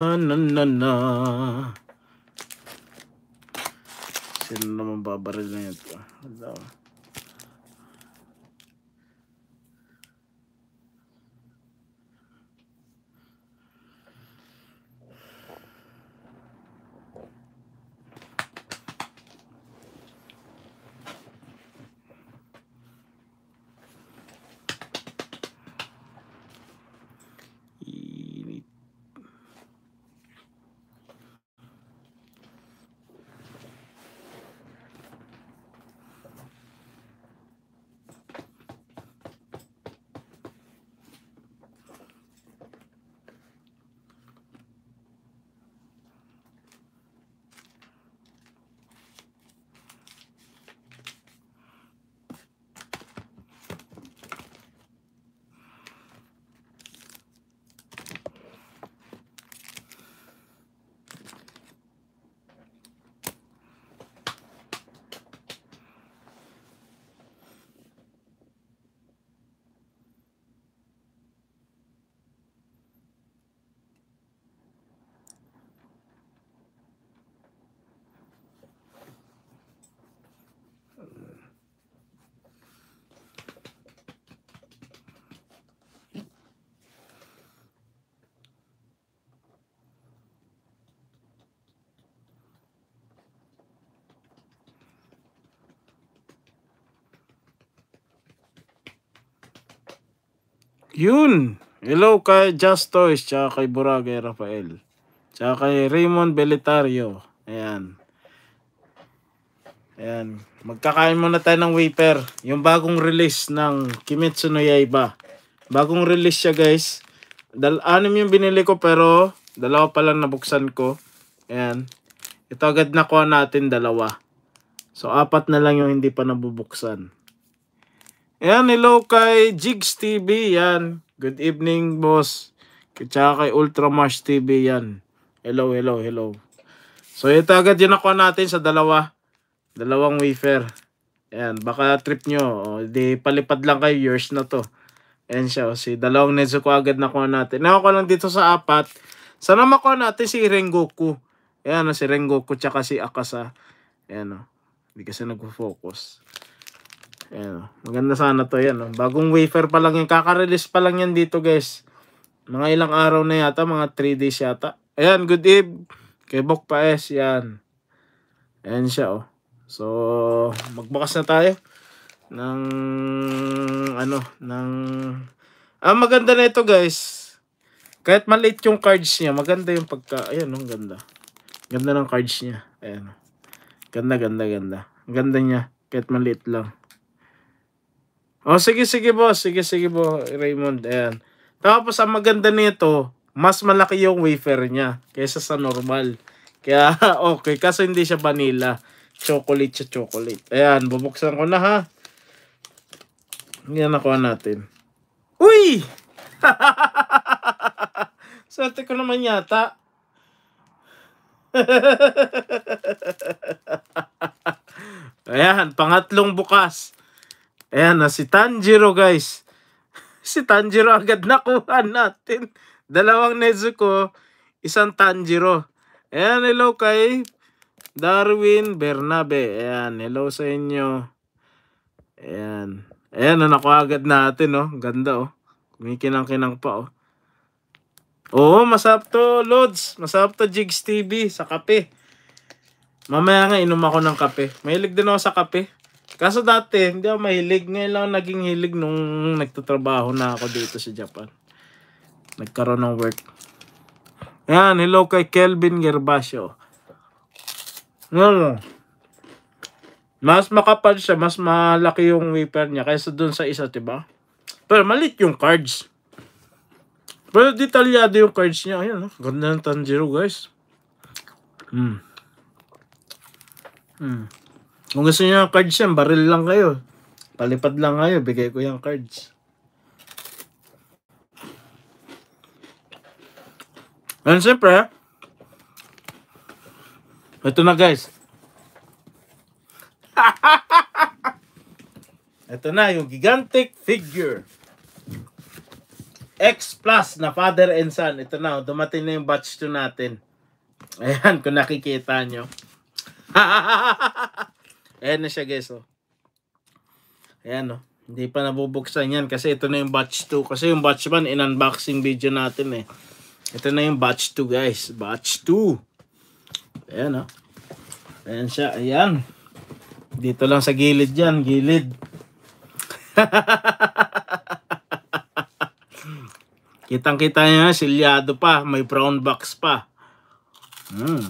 na na na. Sino naman babaril na ito? Ano Yun. Hello kay Just Toys, tsaka kay Boracay Rafael. Tsaka kay Raymond Belitario. Ayan. Ayan. Magkakain muna tayo ng wafer. Yung bagong release ng Kimetsu no Yaiba. Bagong release siya guys. Dal anim yung binili ko pero dalawa pa lang nabuksan ko. Ayan. Ito agad nakuha natin dalawa. So apat na lang yung hindi pa nabubuksan. Yan, hello kay Jigs TV yan. Good evening, boss. Tsaka kay Ultramash TV yan. Hello, hello, hello. So, ito agad yung nakuha natin sa dalawa. Dalawang wafer. Yan, baka trip nyo. O, di palipad lang kayo, yours na to. Yan siya, o, si dalawang Nezuko agad nakuha natin. ko lang dito sa apat. Sana makuha natin si Rengoku. Yan, o, si Rengoku tsaka si Akasa. Yan, o. Hindi kasi nagpo-focus. Ayan, oh. maganda sana to yan. No? Oh. Bagong wafer pa lang yan. Kaka-release pa lang yan dito guys. Mga ilang araw na yata. Mga 3 days yata. Ayan, good eve. Kebok pa Paes. Yan. Ayan siya oh. So, magbakas na tayo ng ano, ng Ah, maganda na ito guys. Kahit maliit yung cards niya, maganda yung pagka, ayan, ang oh, ganda. Ganda ng cards niya. Ayan. Ganda, ganda, ganda. ganda niya, kahit maliit lang. O, oh, sige, sige, boss. Sige, sige, bo, Raymond. Ayan. Tapos, ang maganda nito, mas malaki yung wafer niya kaysa sa normal. Kaya, okay. Kaso hindi siya vanilla. Chocolate siya, chocolate. Ayan, bubuksan ko na, ha? Yan, nakuha natin. Uy! Swerte ko naman yata. Ayan, pangatlong bukas. Ayan na si Tanjiro guys. si Tanjiro agad nakuha natin. Dalawang Nezuko, isang Tanjiro. Ayan, hello kay Darwin Bernabe. Ayan, hello sa inyo. Ayan. Ayan, na nakuha agad natin, oh. Ganda, oh. Kumikinang-kinang pa, oh. Oo, masarap to, Lods. Masarap to, Jigs TV, sa kape. Mamaya nga, inom ako ng kape. Mahilig din ako sa kape. Kaso dati, hindi ako mahilig. Ngayon lang naging hilig nung nagtatrabaho na ako dito sa Japan. Nagkaroon ng work. Yan, hello kay Kelvin Gerbasio. Ano? Mas makapal siya, mas malaki yung wiper niya kaysa dun sa isa, diba? Pero malit yung cards. Pero detalyado yung cards niya. Ayan, oh. ganda ng Tanjiro, guys. Hmm. Hmm. Kung gusto niyo ng cards yan, baril lang kayo. Palipad lang kayo, bigay ko yung cards. And siyempre, ito na guys. ito na yung gigantic figure. X plus na father and son. Ito na, oh, dumating na yung batch 2 natin. Ayan, kung nakikita nyo. Ayan na siya guys, oh. Ayan, oh. Hindi pa nabubuksan yan kasi ito na yung batch 2. Kasi yung batch 1, in-unboxing video natin eh. Ito na yung batch 2 guys. Batch 2. Ayan oh. Ayan siya. Ayan. Dito lang sa gilid yan. Gilid. Kitang-kita niya, silyado pa. May brown box pa. Hmm.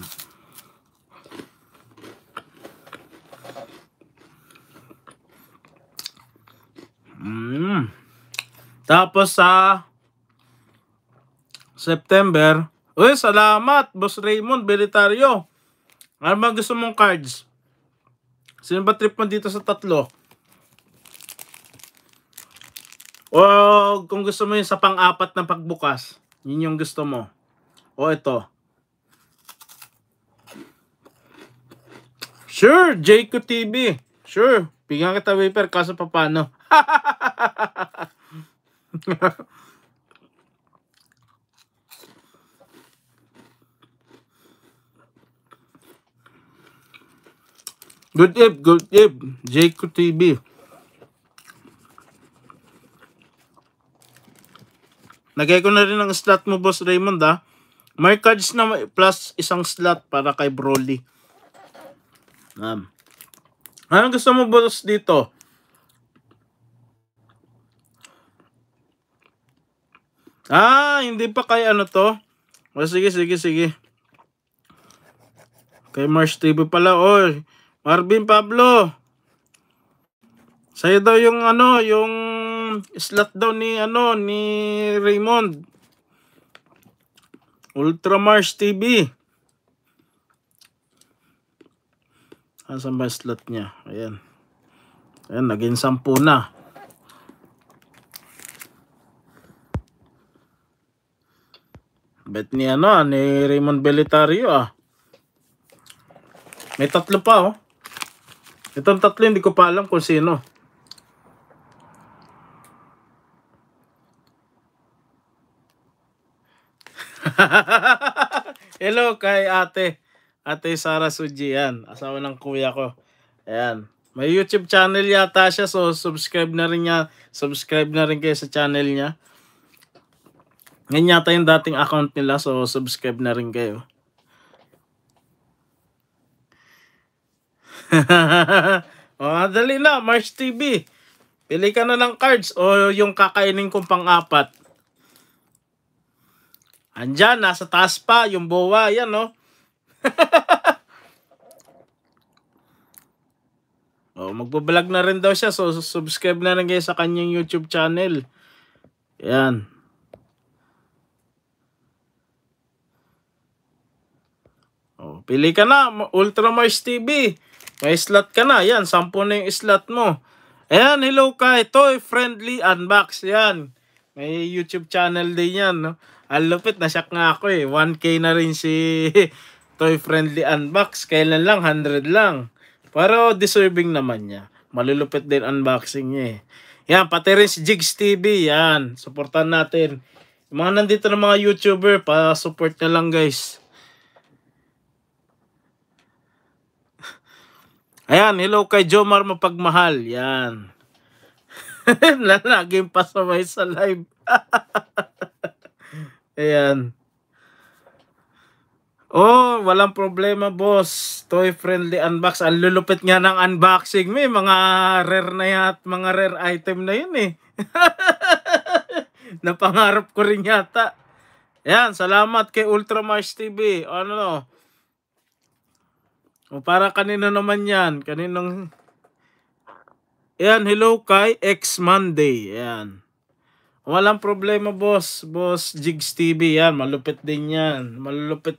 Mm. Tapos sa September, Uy, salamat, Boss Raymond Belitario. Ano ba gusto mong cards? Sino ba trip mo dito sa tatlo? O kung gusto mo yung sa pang-apat na pagbukas, yun yung gusto mo. O ito. Sure, Jayco TV. Sure, bigyan kita wafer kaso papano. good tip, good tip. Jake TV. Nagay ko na rin ang slot mo, Boss Raymond, ha? Ah. May cards na plus isang slot para kay Broly. Um, anong gusto mo, Boss, dito? Ah, hindi pa kay ano to. O, ah, sige, sige, sige. Kay Marsh TV pala. O, Marvin Pablo. Sa'yo daw yung ano, yung slot daw ni ano, ni Raymond. Ultramars TV. Asan ba slot niya? Ayan. Ayan, naging sampu na. Bet ni ano, ah, ni Raymond Belitario ah. May tatlo pa oh. Itong tatlo hindi ko pa alam kung sino. Hello kay ate. Ate Sara Suji yan. Asawa ng kuya ko. Ayan. May YouTube channel yata siya so subscribe na rin niya. Subscribe na rin kayo sa channel niya. Ngayon yata yung dating account nila so subscribe na rin kayo. oh, dali na, March TV. Pili ka na ng cards o yung kakainin kong pang-apat. Andyan, nasa taas pa, yung bowa, yan no. Oh. oh, magbablog na rin daw siya so subscribe na rin kayo sa kanyang YouTube channel. Yan. Pili ka na, Ultra Moist TV. May slot ka na. Yan, sampo na yung slot mo. Ayan, hello ka. Ito, friendly unbox. Yan. May YouTube channel din yan. No? Ang lupit, nasyak nga ako eh. 1K na rin si Toy Friendly Unbox. Kailan lang? 100 lang. Pero deserving naman niya. Malulupit din unboxing niya eh. Yan, pati rin si Jigs TV. Yan, supportan natin. Yung mga nandito ng mga YouTuber, pa-support nyo lang guys. Ayan, hello kay Jomar Mapagmahal. Yan. Laging pasaway sa live. Ayan. Oh, walang problema boss. Toy friendly unbox. Ang lulupit nga ng unboxing. May mga rare na yat, mga rare item na yun eh. Napangarap ko rin yata. Ayan, salamat kay Ultramars TV. Ano no? O para kanino naman yan? Kaninong... Ayan, hello kay X Monday. Ayan. Walang problema, boss. Boss Jigs TV. Yan, malupit din yan. Malupit.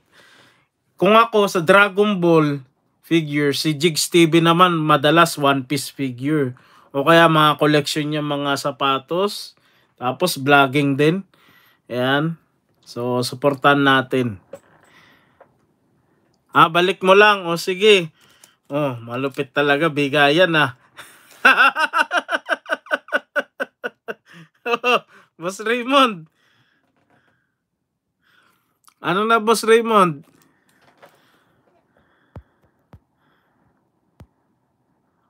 Kung ako sa Dragon Ball figure, si Jigs TV naman madalas One Piece figure. O kaya mga collection niya mga sapatos. Tapos vlogging din. Ayan. So, supportan natin. Ah, balik mo lang. O sige. Oh, malupit talaga. Bigayan ah. Boss Raymond. Ano na Boss Raymond?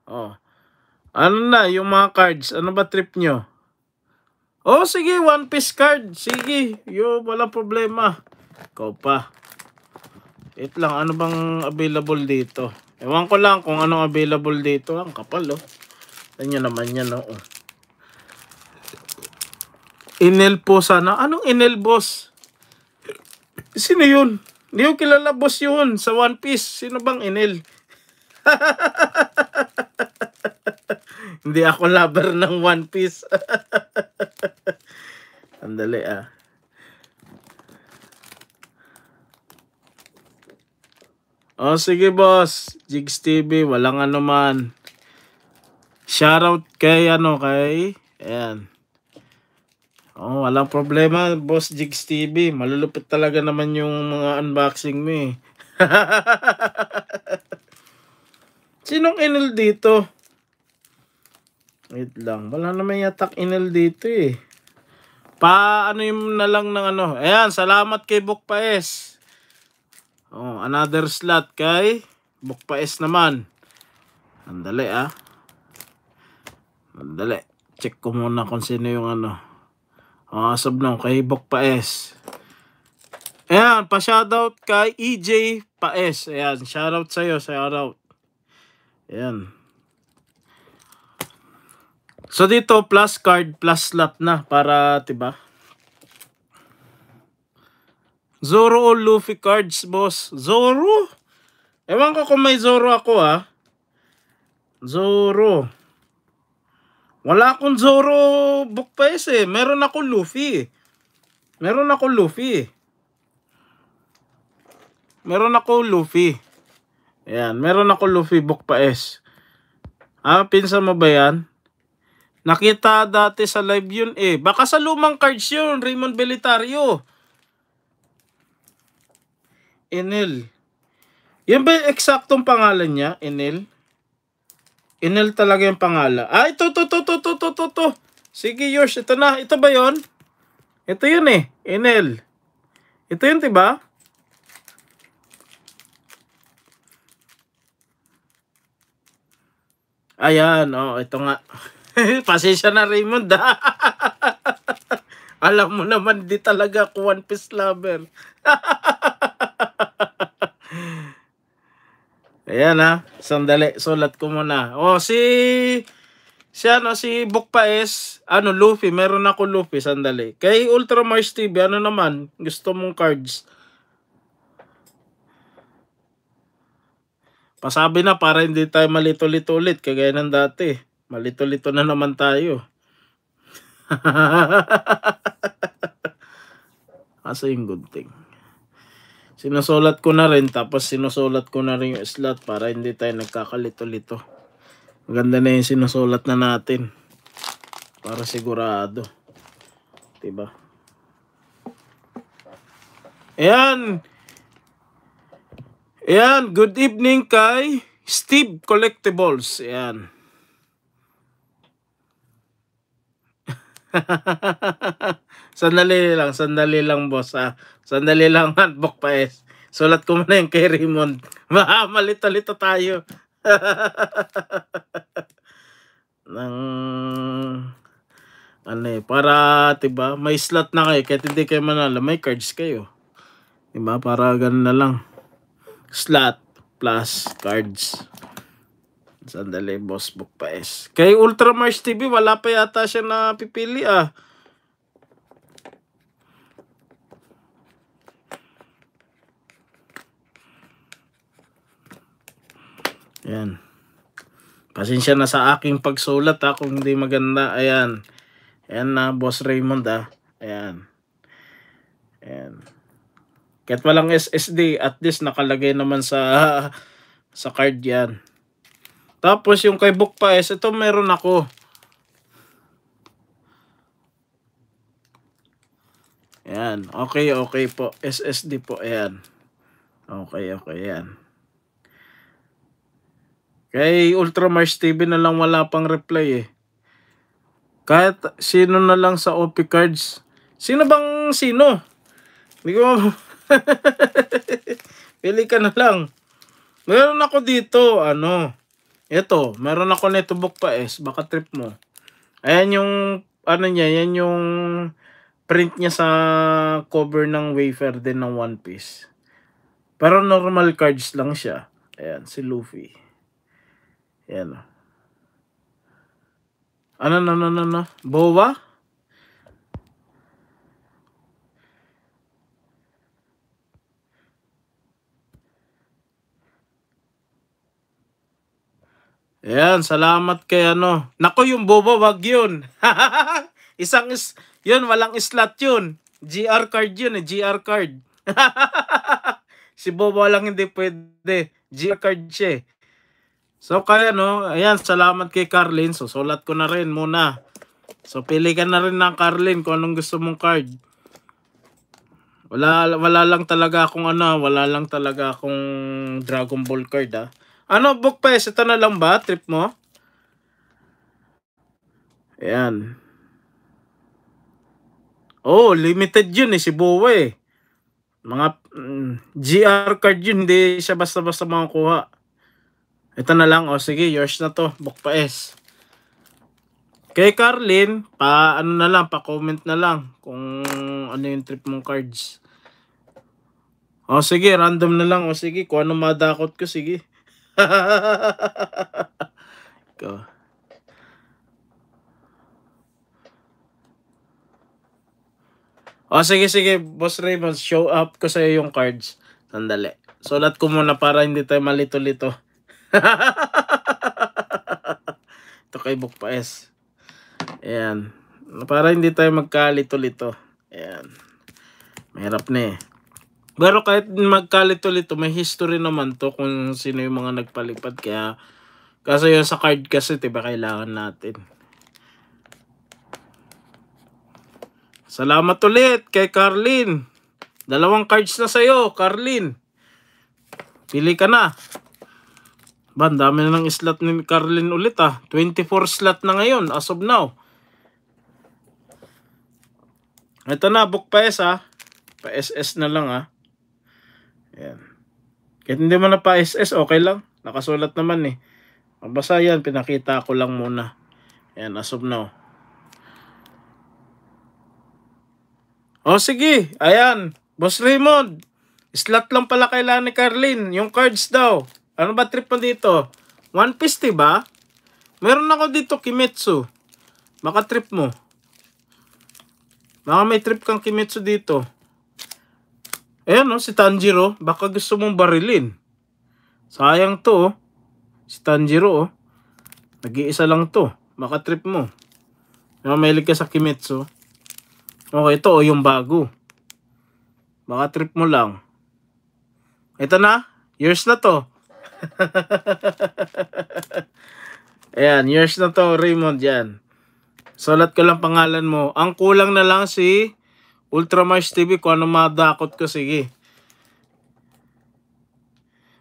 Oh. Ano na yung mga cards? Ano ba trip nyo? Oh, sige. One piece card. Sige. Yo, walang problema. Ikaw pa. Wait lang, ano bang available dito? Ewan ko lang kung anong available dito. Ang kapal, oh. Ganyan naman yan, oh. Inel po sana. Anong inel, boss? Sino yun? Hindi ko kilala, boss yun. Sa One Piece. Sino bang inel? Hindi ako lover ng One Piece. Andali, ah. O oh, sige boss, Jigs TV, walang ano man. Shoutout kay ano kay, ayan. Oh, walang problema, boss Jigs TV. Malulupit talaga naman yung mga unboxing mo eh. Sinong inil dito? Wait lang, wala naman yatak inil dito eh. Pa ano yung na lang ng ano. Ayan, salamat kay Bukpaes. Oh, another slot kay Bukpaes naman. Andali ah. Andali. Check ko muna kung sino yung ano. Oh, ah, asab nung kay Bukpaes. Ayan, pa-shoutout kay EJ Paes. Ayan, shoutout sa'yo, shoutout. Ayan. So dito, plus card, plus slot na para, tiba? Zoro o Luffy cards, boss? Zoro? Ewan ko kung may Zoro ako, ha? Zoro. Wala akong Zoro book pa eh. Meron ako Luffy. Meron ako Luffy. Meron ako Luffy. Ayan, meron ako Luffy book pa Ah, pinsan mo ba yan? Nakita dati sa live yun eh. Baka sa lumang cards yun, Raymond Belitario. Enel. Yan ba eksaktong pangalan niya? Enel? Enel talaga yung pangalan. Ah, ito, ito, ito, ito, ito, ito, ito. Sige, yours. Ito na. Ito ba yon? Ito yun eh. Enel. Ito yun, diba? Ayan, oh, ito nga. Pasensya na Raymond, Alam mo naman, di talaga ako one piece lover. Ayan ha. Sandali. Sulat ko muna. O oh, si... Si ano, si Bukpaes, ano, Luffy. Meron ako Luffy. Sandali. Kay Ultramars TV, ano naman? Gusto mong cards? Pasabi na para hindi tayo malito-lito ulit. Kagaya ng dati. Malito-lito na naman tayo. Kasi yung good thing. Sinusulat ko na rin tapos sinusulat ko na rin yung slot para hindi tayo nagkakalito-lito. Maganda na yung sinusulat na natin. Para sigurado. Diba? Ayan! Ayan, good evening kay Steve Collectibles. Ayan. sandali lang, sandali lang boss ah. Sandali lang handbook pa eh. Sulat ko muna yung kay Raymond. Malito-lito tayo. Nang ano eh, para tiba, may slot na kayo kahit hindi kayo manalo, may cards kayo. 'Di ba? Para ganun na lang. Slot plus cards. Sandali, Boss Book pa Paes. Kay Ultramars TV, wala pa yata siya na pipili ah. Ayan. Pasensya na sa aking pagsulat ha, ah, kung hindi maganda. Ayan. Ayan na, Boss Raymond ha. Ah. Ayan. Ayan. Kahit walang SSD, at least nakalagay naman sa sa card yan. Tapos yung kay Book Paes, ito meron ako. Ayan. Okay, okay po. SSD po. Ayan. Okay, okay. Ayan. Kay Ultramarsh TV na lang wala pang reply eh. Kahit sino na lang sa OP cards. Sino bang sino? Hindi ko Pili ka na lang. Meron ako dito, ano. Ito, meron ako nito book pa eh. Baka trip mo. Ayan yung, ano niya, yan yung print niya sa cover ng wafer din ng One Piece. Pero normal cards lang siya. Ayan, si Luffy. Ayan. Ano, ano, ano, ano? Boba? Ayan, salamat kay ano. Nako yung bobo, wag yun. Isang is, yun, walang slot yun. GR card yun eh, GR card. si bobo lang hindi pwede. GR card siya eh. So kaya no, ayan, salamat kay Carlin. So sulat ko na rin muna. So pili ka na rin ng Carlin kung anong gusto mong card. Wala, wala lang talaga akong ano, wala lang talaga akong Dragon Ball card ah. Ano, book pa Ito na lang ba? Trip mo? Ayan. Oh, limited yun eh, si Bowa eh. Mga mm, GR card yun, hindi siya basta-basta makakuha. Ito na lang, oh sige, yours na to, book pa S. Kay Carlin, pa ano na lang, pa comment na lang kung ano yung trip mong cards. O oh, sige, random na lang. O oh, sige, kung ano madakot ko, sige. Go. O oh, sige sige, Boss Raymond, show up ko sa yung cards. Sandali. Sulat ko muna para hindi tayo malito-lito. Ito kay Book Paes. Ayan. Para hindi tayo magkalito-lito. Ayan. Mahirap na eh. Pero kahit magkalito-lito, may history naman to kung sino yung mga nagpalipad. Kaya, kaso yun sa card kasi, diba, kailangan natin. Salamat ulit kay Carlin. Dalawang cards na sa'yo, Carlin. Pili ka na. Ba, dami na ng slot ni Carlin ulit ah. 24 slot na ngayon, as of now. Ito na, book pa ah. Pa-SS na lang ah. Ayan. Kahit hindi mo na pa SS, okay lang. Nakasulat naman eh. Mabasa yan, pinakita ko lang muna. Ayan, as of now. O oh, sige, ayan. Boss Raymond, slot lang pala kailangan ni Carlin. Yung cards daw. Ano ba trip mo dito? One Piece, diba? Meron ako dito, Kimetsu. Maka trip mo. Baka may trip kang Kimetsu dito. Ayan no, si Tanjiro. Baka gusto mong barilin. Sayang to oh. Si Tanjiro oh. Nag-iisa lang to. Baka trip mo. Namahilig ka sa Kimetsu. Okay, ito oh, yung bago. Baka trip mo lang. Ito na. Yours na to. Ayan, yours na to, Raymond, yan. Sulat ko lang pangalan mo. Ang kulang na lang si Ultramice TV, kung ano madakot ko, sige.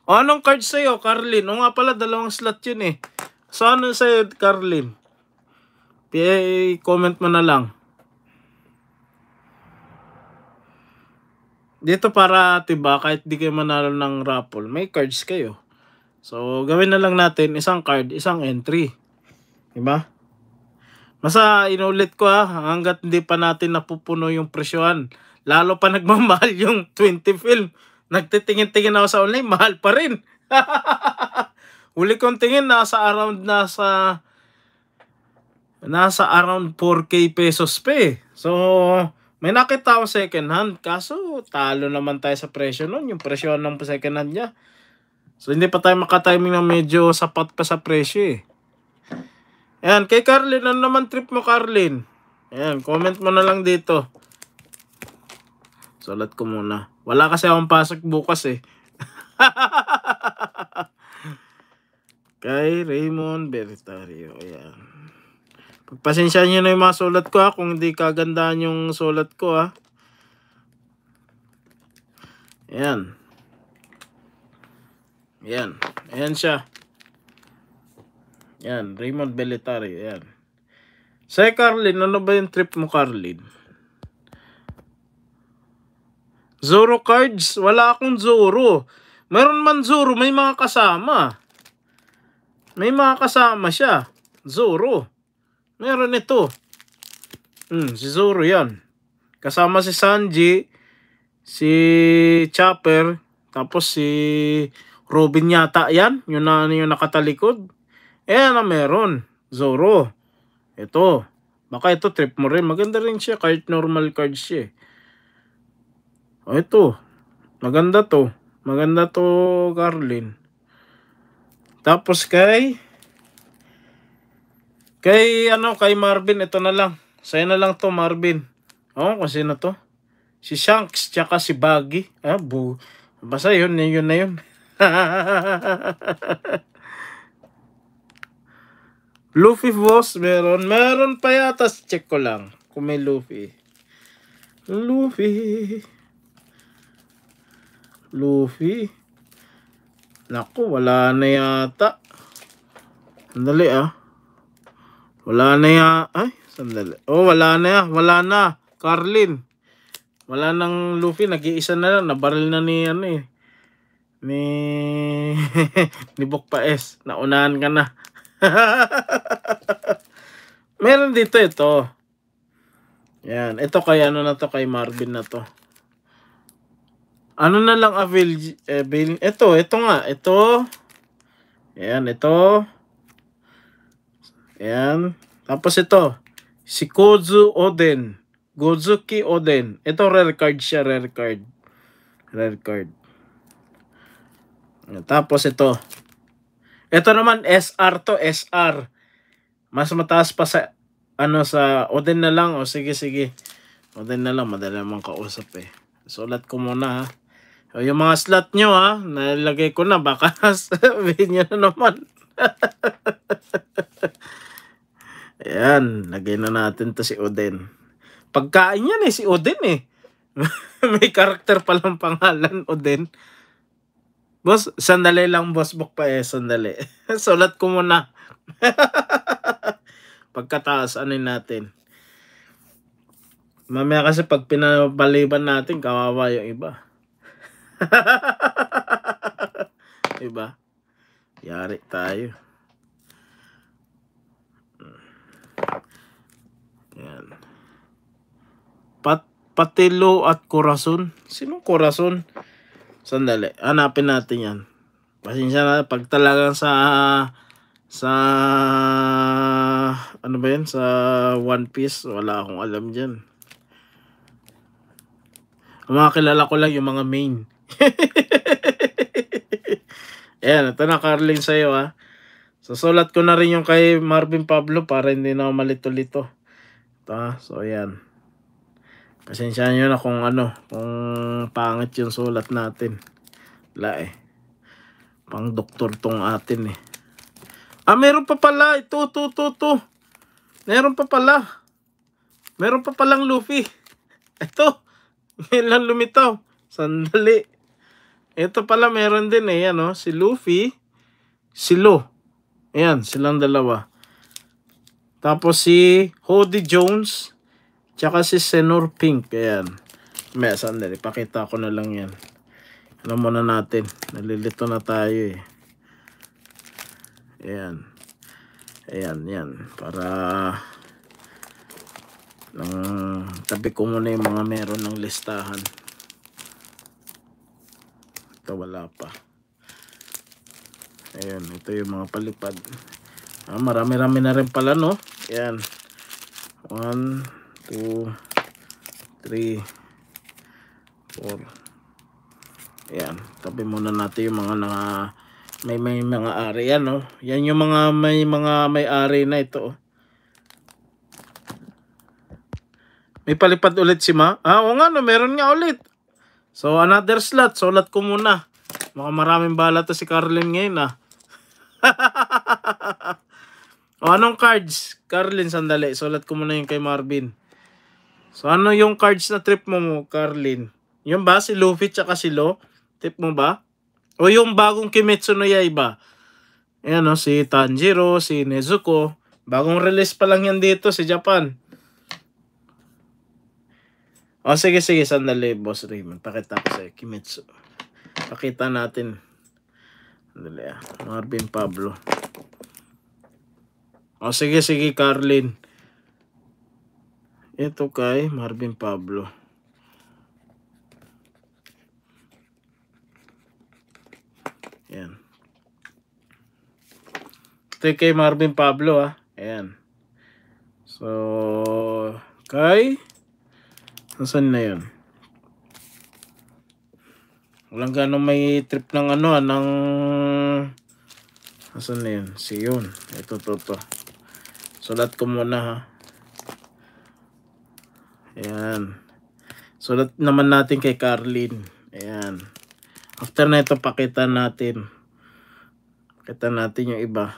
O, anong card sa'yo, Carlin? O nga pala, dalawang slot yun eh. So, ano sa'yo, Carlin? I-comment mo na lang. Dito para, tiba, kahit di kayo manalo ng raffle, may cards kayo. So, gawin na lang natin isang card, isang entry. Diba? Masa inulit ko ha, ah, hanggat hindi pa natin napupuno yung presyohan. Lalo pa nagmamahal yung 20 film. Nagtitingin-tingin ako sa online, mahal pa rin. Uli kong tingin, nasa around, nasa, nasa around 4K pesos pa eh. So, may nakita ako second hand. Kaso, talo naman tayo sa presyo nun. Yung presyo ng second hand niya. So, hindi pa tayo makatiming na medyo sapat pa sa presyo eh. Ayan, kay Carlin, ano naman trip mo Carlin? Ayan, comment mo na lang dito. Sulat ko muna. Wala kasi akong pasok bukas eh. kay Raymond Bertario. Ayan. Pagpasensya nyo na yung mga sulat ko ha. Ah, kung hindi kagandaan yung sulat ko ha. Ah. Ayan. Ayan. Ayan siya. Yan, Raymond Belletari. Yan. Say, Carlin, ano ba yung trip mo, Carlin? Zoro cards? Wala akong Zoro. Meron man Zoro, may mga kasama. May mga kasama siya. Zoro. Meron ito. Hmm, si Zoro yan. Kasama si Sanji, si Chopper, tapos si Robin yata yan. Yun na ano yun nakatalikod. Ayan eh, na meron. Zoro. Ito. Baka ito trip mo rin. Maganda rin siya. Kahit normal card siya. Eh. O ito. Maganda to. Maganda to, Carlin. Tapos kay... Kay ano, kay Marvin. Ito na lang. Sa'yo na lang to, Marvin. Oo, kasi na to. Si Shanks, tsaka si Baggy. Ah, bu. Basta yun, yun na yun. Luffy boss, meron. Meron pa yata. Check ko lang kung may Luffy. Luffy. Luffy. Naku, wala na yata. Sandali ah. Wala na ya. Ay, sandali. Oh, wala na ya. Wala na. Carlin. Wala nang Luffy. Nag-iisa na lang. Nabaril na ni ano eh. Ni... ni Bokpa S. Naunahan ka na. Meron dito ito. Yan. Ito kay ano na to kay Marvin na to. Ano na lang avail avail eh, ito, ito nga, ito. Yan, ito. Yan. Tapos ito. Si Kozu Oden. Gozuki Oden. Ito rare card siya, rare card. Rare card. Tapos ito. Ito naman SR to SR. Mas mataas pa sa ano sa Oden na lang o sige sige. Oden na lang madali namang kausap eh. Sulat ko muna ha. O, yung mga slot nyo ha, nalagay ko na baka sabihin nyo na naman. Ayan, lagay na natin to si Oden. Pagkain yan eh, si Oden eh. May karakter palang pangalan, Oden. Boss, sandali lang boss book pa eh, sandali. Sulat ko muna. Pagkataas, ano natin. Mamaya kasi pag pinabaliban natin, kawawa yung iba. iba. Yari tayo. Yan. Pat patilo at korason. Sino korason? Korason. Sandali, hanapin natin yan. Pasensya na, pag talagang sa, sa, ano ba yan, sa One Piece, wala akong alam dyan. Ang mga kilala ko lang yung mga main. Ayan, ito na Carlin sa'yo ha. Ah. Susulat ko na rin yung kay Marvin Pablo para hindi na malito-lito. Ito ha, ah. so ayan. Pasensya nyo na kung ano, kung pangit yung sulat natin. Wala eh. Pang doktor tong atin eh. Ah, meron pa pala. Ito, ito, ito, ito. Meron pa pala. Meron pa palang Luffy. Ito. Ngayon lumitaw. Sandali. Ito pala meron din eh. Ano, si Luffy. Si Lo. Ayan, silang dalawa. Tapos si Hody Jones. Tsaka si Senor Pink. Ayan. May sandali. Pakita ko na lang yan. Ano muna natin. Nalilito na tayo eh. Ayan. Ayan, yan. Para nang tabi ko muna yung mga meron ng listahan. Ito wala pa. Ayan, ito yung mga palipad. Ah, marami-rami na rin pala, no? Ayan. One, 2, 3, 4. Ayan. Tabi muna natin yung mga na may, may mga ari. Yan o. Oh. Yan yung mga may mga may ari na ito. Oh. May palipad ulit si Ma. Ah, oo nga no. Meron nga ulit. So, another slot. Sulat ko muna. Mga maraming bala to si Carlin ngayon ah. o, anong cards? Carlin, sandali. Sulat ko muna yung kay Marvin. So ano yung cards na trip mo, Carlin? Yung ba si Luffy tsaka si Lo? Trip mo ba? O yung bagong Kimetsu no Yaiba? Ayan o, si Tanjiro, si Nezuko. Bagong release pa lang yan dito sa si Japan. O sige, sige, sandali, Boss Raymond. Pakita ko sa'yo, Kimetsu. Pakita natin. Sandali ah, Marvin Pablo. O sige, sige, Carlin. Ito kay Marvin Pablo. Ayan. Ito kay Marvin Pablo ah. Ayan. So, kay nasan na yun? Walang ganong may trip ng ano, ah, ng nasan na yun? Si yun. Ito, to, to. Sulat ko muna ha. Ayan. Sulat naman natin kay Carlin. Ayan. After na ito, pakita natin. Pakita natin yung iba.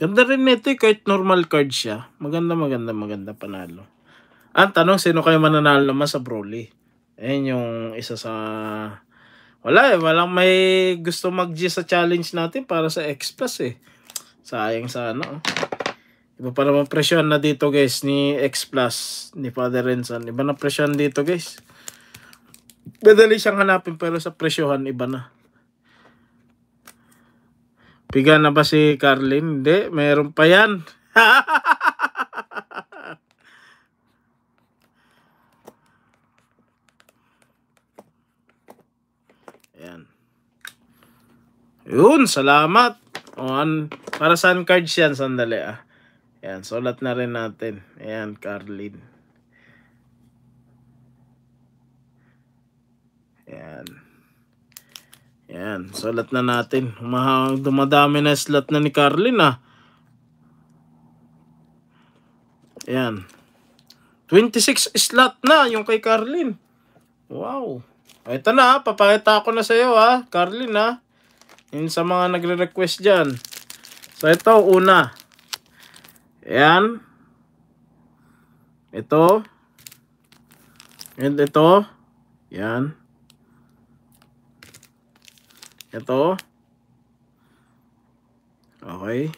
Ganda rin nito eh, kahit normal card siya. Maganda, maganda, maganda panalo. Ang tanong, sino kayo mananalo naman sa Broly? Ayan yung isa sa... Wala eh, walang may gusto mag-G sa challenge natin para sa X Plus eh. Sayang sana oh. Iba pa naman presyon na dito guys ni X Plus, ni Father Rensan. Iba na presyon dito guys. Madali siyang hanapin pero sa presyohan iba na. Piga na ba si Carlin? Hindi, meron pa yan. Ayan. Yun, salamat. O, an, para saan cards yan? Sandali ah. Ayan, sulat na rin natin. Ayan, Carlin. Ayan. Ayan, sulat na natin. Humahang dumadami na slot na ni Carlin ah. Ayan. 26 slot na yung kay Carlin. Wow. Ito na, ah. papakita ko na sa iyo ah. Carlin ah. Yun sa mga nagre-request dyan. So ito, una. Ayan. Ito. And ito. Ayan. Ito. Okay.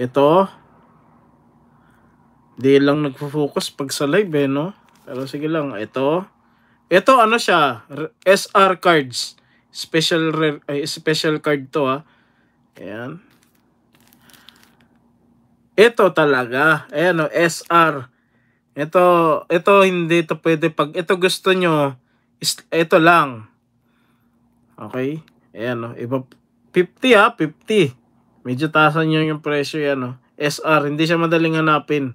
Ito. Di lang nagfo-focus pag sa live eh, no? Pero sige lang, ito. Ito ano siya? SR cards. Special rare, ay, special card to ah. Ayan. Ito talaga. Ayan o, SR. Ito, ito hindi to pwede pag ito gusto nyo, ito lang. Okay? Ayan o, iba 50 ha, 50. Medyo taasan nyo yung presyo yan o. SR, hindi siya madaling hanapin.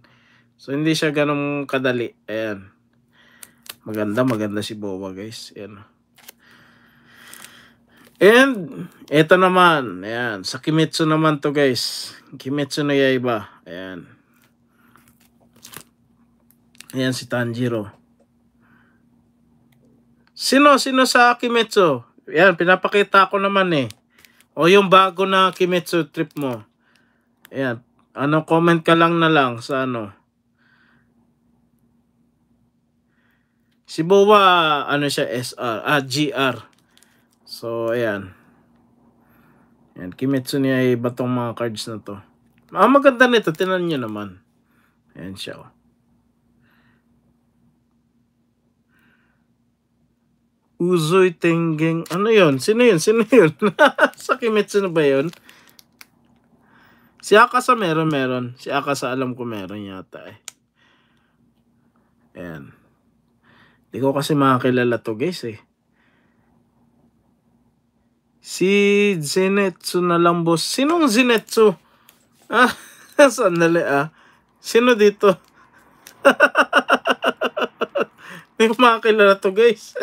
So, hindi siya ganun kadali. Ayan. Maganda, maganda si Boba guys. Ayan o. And, ito naman, ayan, sa Kimetsu naman to guys. Kimetsu no Yaiba, ayan. Ayan si Tanjiro. Sino, sino sa Kimetsu? Ayan, pinapakita ko naman eh. O yung bago na Kimetsu trip mo. Ayan, ano, comment ka lang na lang sa ano. Si Bowa, ano siya, SR, ah, GR. So, ayan. Ayan, Kimetsu ni ay batong mga cards na to. Ah, maganda nito. Tinan nyo naman. Ayan siya, oh. Uzoy Tenggeng. Ano yon? Sino yon? Sino yon? sa Kimetsu na ba yon? Si Akasa meron, meron. Si Akasa alam ko meron yata eh. Ayan. Hindi ko kasi makakilala to guys eh. Si Zenetsu na lang boss. Sinong Zenetsu? Ah, sandali ah. Sino dito? Hindi ko makakilala to guys.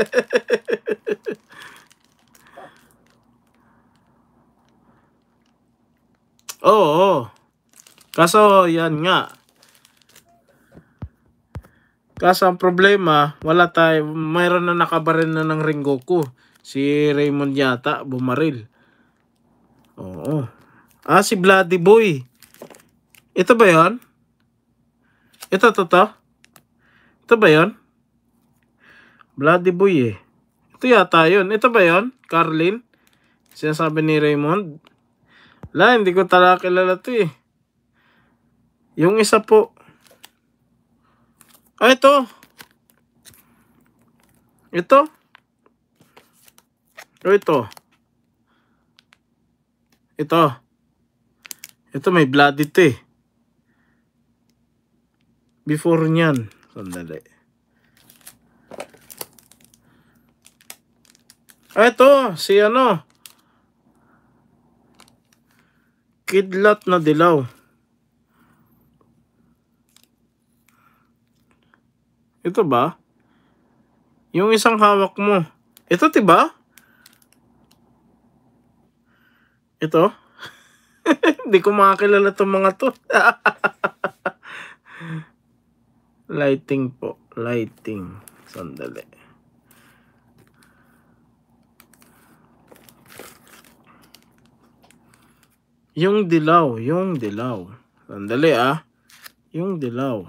oo, oo. Kaso yan nga. Kaso ang problema, wala tayo, mayroon na nakabarin na ng Rengoku. Si Raymond yata, bumaril. Oo. Ah, si Bloody Boy. Ito ba yon? Ito, to, to. Ito ba yon? Bloody Boy eh. Ito yata yon. Ito ba yon? Carlin? Sinasabi ni Raymond. La, hindi ko talaga kilala to eh. Yung isa po. Ah, ito. Ito. O oh, ito. Ito. Ito may blood dito eh. Before niyan. Sandali. Ah, ito. Si ano. Kidlat na dilaw. Ito ba? Yung isang hawak mo. Ito, 'di ba? Ito? Hindi ko makakilala itong mga to. lighting po. Lighting. Sandali. Yung dilaw. Yung dilaw. Sandali ah. Yung dilaw.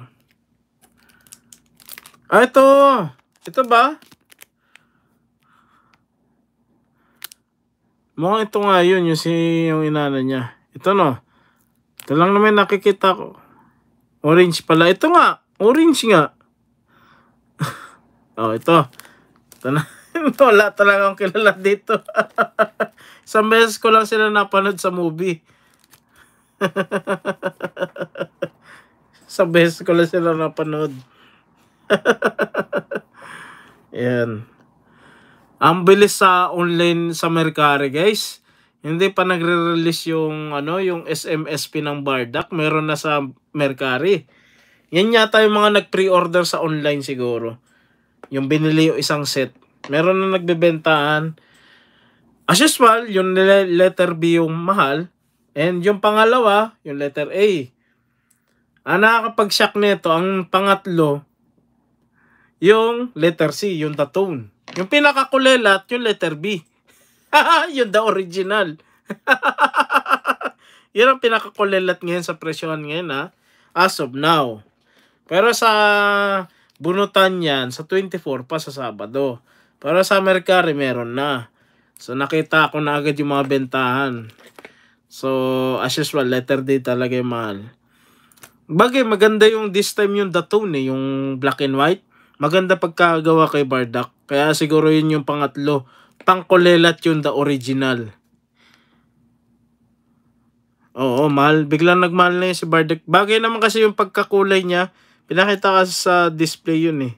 Ah, ito! Ito ba? Mukhang ito nga yun, yung si yung inana niya. Ito no. Ito lang naman nakikita ko. Orange pala. Ito nga. Orange nga. oh, ito. Ito na. Wala talagang kilala dito. Isang beses ko lang sila napanood sa movie. sa beses ko lang sila napanood. Yan. Ang bilis sa online sa Mercari, guys. Hindi pa nagre-release yung ano, yung SMSP ng Bardock, meron na sa Mercari. Yan yata yung mga nag-pre-order sa online siguro. Yung binili yung isang set. Meron na nagbebentaan. As usual, yung letter B yung mahal. And yung pangalawa, yung letter A. Ang ah, nakakapag-shock nito, ang pangatlo, yung letter C, yung the tone. Yung pinakakulelat, yung letter B. yung the original. Yun ang pinakakulelat ngayon sa presyon ngayon ha. As of now. Pero sa bunutan yan, sa 24 pa sa Sabado. Pero sa Mercari meron na. So nakita ko na agad yung mga bentahan. So as usual, letter D talaga yung mahal. Bagay maganda yung this time yung the tone eh, yung black and white. Maganda pagkagawa kay Bardock. Kaya siguro yun yung pangatlo. Pangkolelat yun the original. Oo, mahal. Biglang nagmahal na yun si Bardock. Bagay naman kasi yung pagkakulay niya. Pinakita kasi sa display yun eh.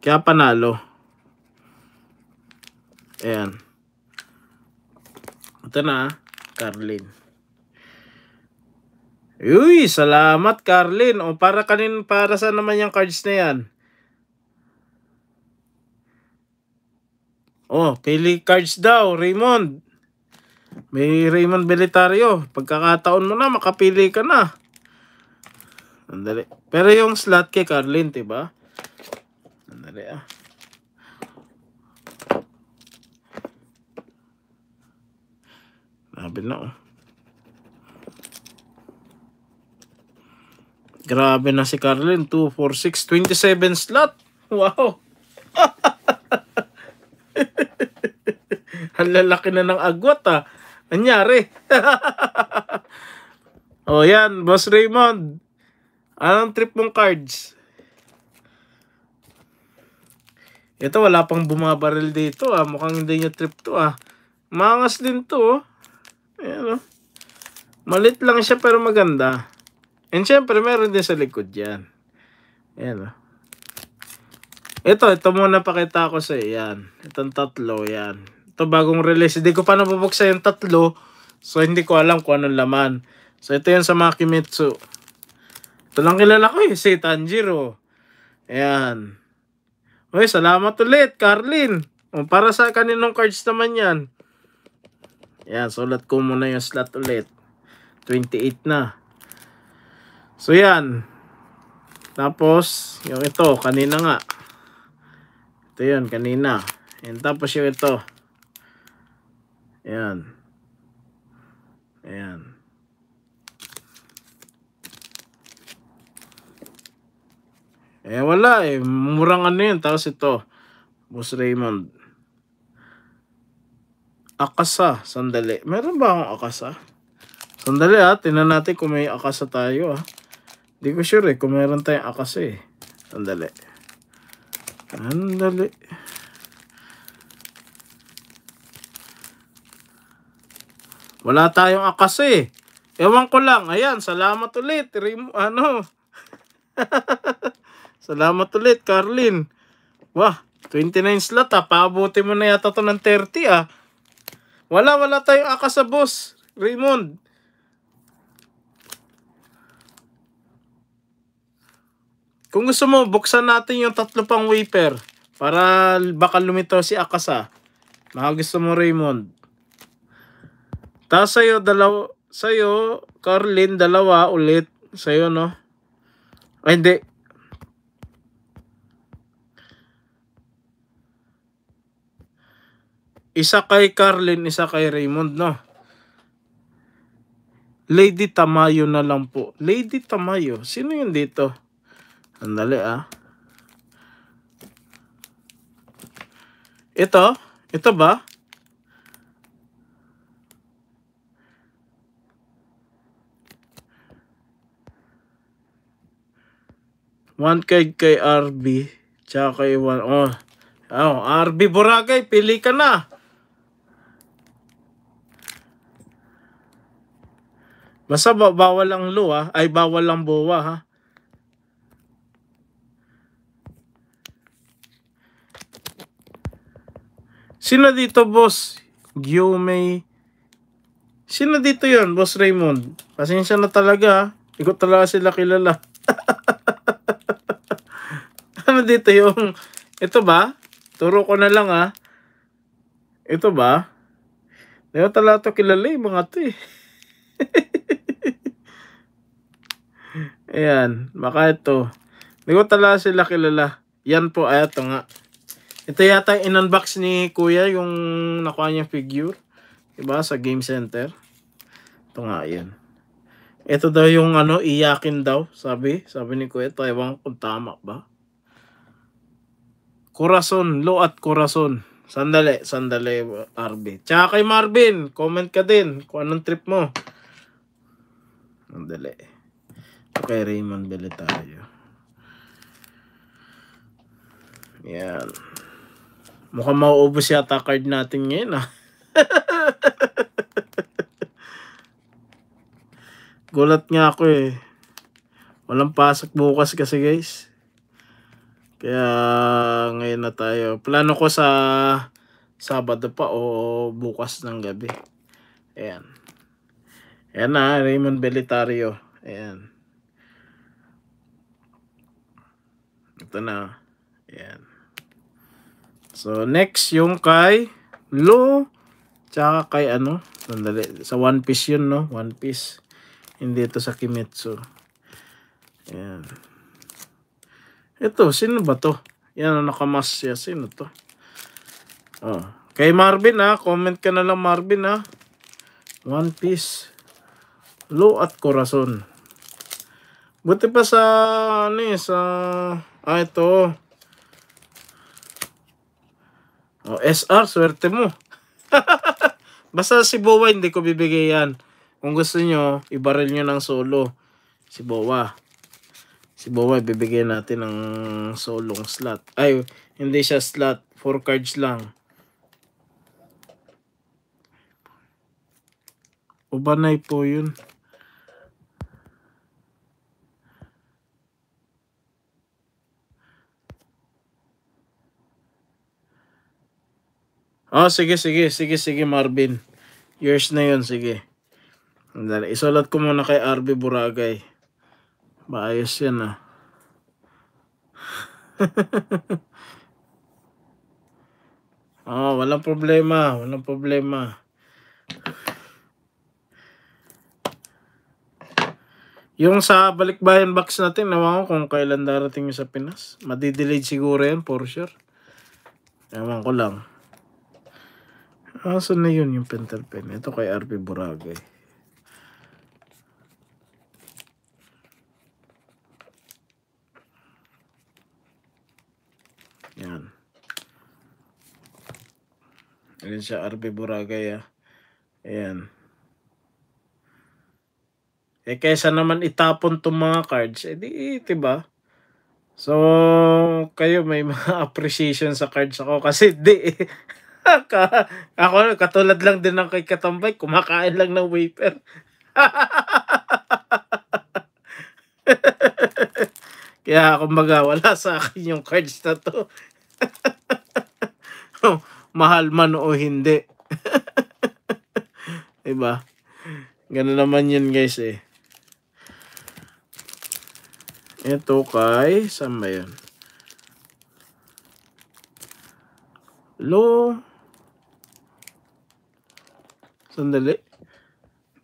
Kaya panalo. Ayan. Ito na, ah. Carlin. Uy, salamat Carlin. O para kanin para sa naman yung cards na yan? Oh, pili cards daw, Raymond. May Raymond Belitario. Pagkakataon mo na, makapili ka na. Andali. Pero yung slot kay Carlin, diba? Andali ah. Sabi na oh. Grabe na si Carlin. 2, 27 slot. Wow! Ang lalaki na ng agwat ah. Anyari. o oh, yan, Boss Raymond. Anong trip mong cards? Ito, wala pang bumabaril dito ah. Mukhang hindi niya trip to ah. Mangas din to oh. Ayan, oh. Malit lang siya pero maganda. And syempre, meron din sa likod yan. Ayan Oh. Ito, ito muna pakita ko sa yan. Itong tatlo, yan. Ito bagong release. Hindi ko pa nabubuksa yung tatlo. So, hindi ko alam kung anong laman. So, ito yan sa mga Kimitsu. Ito lang kilala ko eh, si Tanjiro. Ayan. Uy, salamat ulit, Carlin. O, para sa kaninong cards naman yan. Ayan, sulat ko muna yung slot ulit. 28 na. So yan. Tapos yung ito kanina nga. Ito yun kanina. And tapos yung ito. Ayan. Ayan. Eh wala eh. Murang ano yun. Tapos ito. Boss Raymond. Akasa. Sandali. Meron ba akong akasa? Sandali ha. Ah. Tinan natin kung may akasa tayo ha. Ah. Hindi ko sure eh, kung meron tayong akas eh. Sandali. Sandali. Wala tayong akas eh. Ewan ko lang. Ayan, salamat ulit. Rim, ano? salamat ulit, Carlin. Wah, 29 slot ah. Paabuti mo na yata to ng 30 ah. Wala, wala tayong akas sa boss. Raymond. Kung gusto mo, buksan natin yung tatlo pang wafer para baka lumito si Akasa. Baka gusto mo Raymond. Tapos sa'yo, dalawa, sa'yo, Carlin, dalawa ulit. Sa'yo, no? Ay, ah, hindi. Isa kay Carlin, isa kay Raymond, no? Lady Tamayo na lang po. Lady Tamayo, sino yun dito? Sandali ah. Ito? Ito ba? One kay kay RB. Tsaka kay one. Oh. Oh, RB Boracay. Pili ka na. Basta bawal ang luwa. Ah. Ay, bawal ang buwa ha. Sino dito, boss? Gyomei. Sino dito yon boss Raymond? Pasensya na talaga. Hindi ko talaga sila kilala. ano dito yung... Ito ba? Turo ko na lang ha. Ito ba? Hindi ko talaga ito kilala yung eh, mga to eh. Ayan. Baka ito. Hindi ko talaga sila kilala. Yan po. Ay, ah, nga. Ito yata in-unbox ni Kuya yung nakuha niyang figure. Diba? Sa game center. Ito nga yan. Ito daw yung ano, iyakin daw. Sabi, sabi ni Kuya. Taiwan kung tama ba? Corazon, low at Corazon. Sandali, sandali, Arby. Tsaka kay Marvin, comment ka din kung anong trip mo. Sandali. Okay, Raymond, bili tayo. Yan. Mukhang mauubos yata card natin ngayon ah. Gulat nga ako eh. Walang pasok bukas kasi guys. Kaya ngayon na tayo. Plano ko sa Sabado pa o bukas ng gabi. Ayan. Ayan na Raymond Belitario. Ayan. Ito na. Ayan. So, next yung kay Lo, tsaka kay ano, sandali, sa One Piece yun, no? One Piece. Hindi ito sa Kimetsu. Ayan. Ito, sino ba to? Yan, nakamasya. Sino to? Oh. Kay Marvin, ha? Comment ka na lang, Marvin, ha? One Piece. Lo at Corazon. Buti pa sa, ano eh, sa, ah, ito, Oh, SR, swerte mo. Basta si Bowa hindi ko bibigay yan. Kung gusto nyo, ibaril nyo ng solo. Si Bowa. Si Bowa, bibigyan natin ng solong slot. Ay, hindi siya slot. 4 cards lang. Ubanay po yun. Oh, sige, sige, sige, sige, Marvin. Yours na yun, sige. Andali. Isulat ko muna kay RB Buragay. Maayos yan, ah. oh, walang problema, walang problema. Yung sa balikbayan box natin, naman ko kung kailan darating yung sa Pinas. Madidelayed siguro yan, for sure. Ewan ko lang. Ah, na yun yung pentel pen? Ito kay RP Borage. Yan. Ayan siya, RP Borage. Ah. Ayan. Eh, kaysa naman itapon tong mga cards, eh, di, eh, diba? So, kayo may mga appreciation sa cards ako kasi di. Eh. ako, katulad lang din ng kay Katambay, kumakain lang ng wafer. Kaya kumbaga wala sa akin yung cards na to. oh, mahal man o hindi. diba? Ganun naman yun guys eh. Ito kay, saan ba yun? Low. Sandali.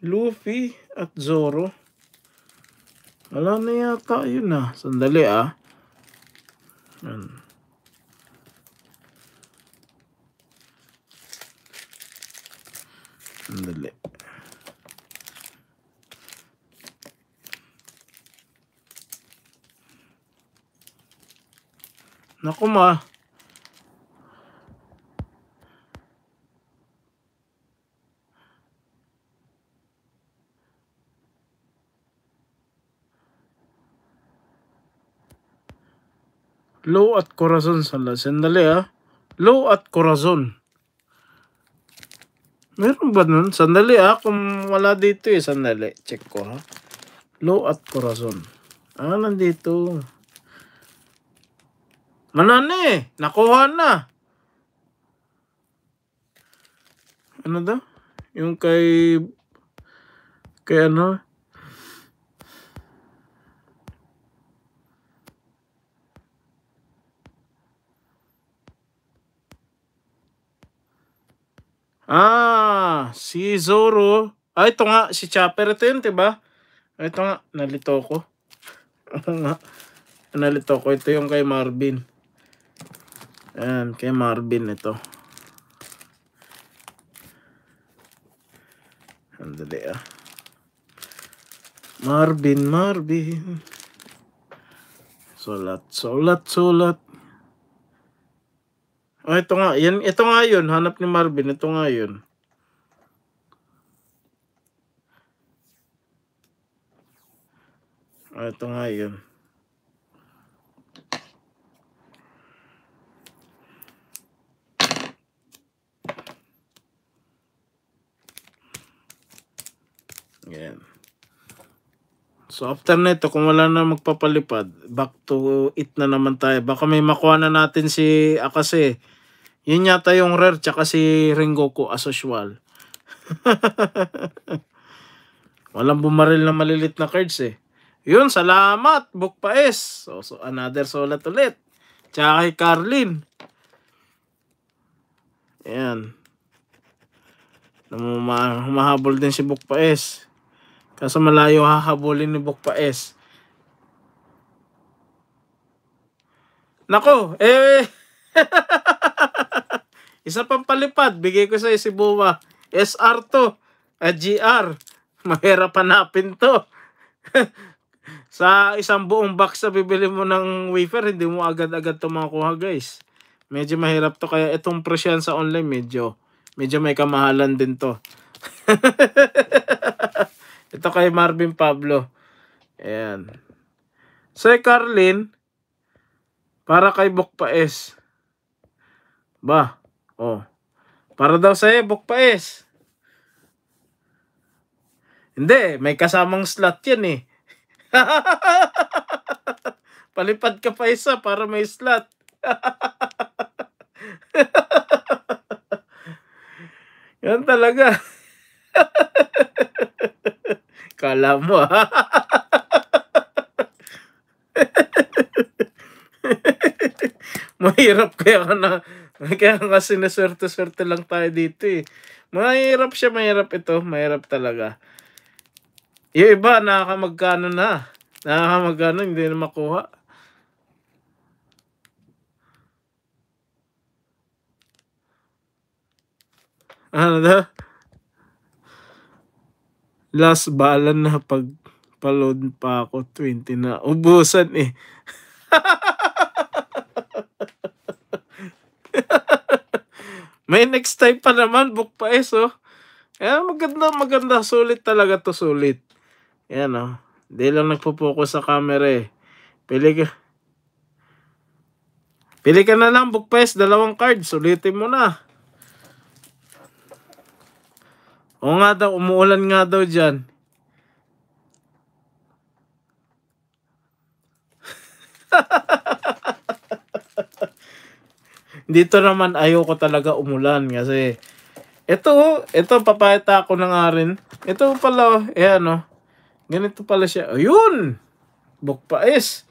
Luffy at Zoro. Wala na yata yun ah. Sandali ah. Yan. Sandali. Naku ma. Low at Corazon sala. Sandali eh, ah. Low at Corazon. Meron ba nun? Sandali eh, ah. Kung wala dito eh. Sandali. Eh. Check ko ha. Ah. Low at Corazon. Ah, nandito. manan eh. Nakuha na. Ano daw? Yung kay... Kay ano? Ah, si Zoro. Ah, ito nga, si Chopper ito yun, diba? Ah, ito nga, nalito ko. nalito ko. Ito yung kay Marvin. Ayan, kay Marvin ito. Andali ah. Marvin, Marvin. Sulat, sulat, sulat. Oh, ito nga. Yan, ito nga yun. Hanap ni Marvin. Ito nga yun. Oh, ito nga yun. Yan. So after nito, kung wala na magpapalipad, back to it na naman tayo. Baka may makuha na natin si Akase. Ah, yun yata yung rare, tsaka si Rengoku as usual. Walang bumaril na malilit na cards eh. Yun, salamat, Book Paes. So, so another solat ulit. Tsaka kay Carlin. Ayan. Humahabol din si Book Paes. Kaso malayo hahabulin ni Bukpaes. Nako, eh. Isa pang palipad, bigay ko sa si Buwa. SR to, at ah, GR. Mahirap hanapin to. sa isang buong box na bibili mo ng wafer, hindi mo agad-agad to makuha, guys. Medyo mahirap to kaya itong presyo sa online medyo medyo may kamahalan din to. Ito kay Marvin Pablo. Ayan. Sa so, Carlin, para kay Bokpaes. Ba? Oh. Para daw sa'yo, Bokpaes. Hindi, may kasamang slot yan eh. Palipad ka pa isa para may slot. yan talaga. Kala mo ha? Mahirap kaya ka na kaya nga sinaswerte-swerte lang tayo dito eh. Mahirap siya, mahirap ito. Mahirap talaga. Yung iba, nakakamagkano na. Nakakamagkano, hindi na makuha. Ano daw? last balan na pag paload pa ako 20 na ubusan eh may next time pa naman book pa eh so Ayan, maganda maganda sulit talaga to sulit yan oh hindi lang nagpo-focus sa camera eh pili ka pili ka na lang book pa eh, dalawang cards sulitin mo na O nga daw, umuulan nga daw dyan. Dito naman ayoko talaga umulan kasi ito, ito papayata ko na nga rin. Ito pala, eh ano, ganito pala siya. Ayun! Bukpais.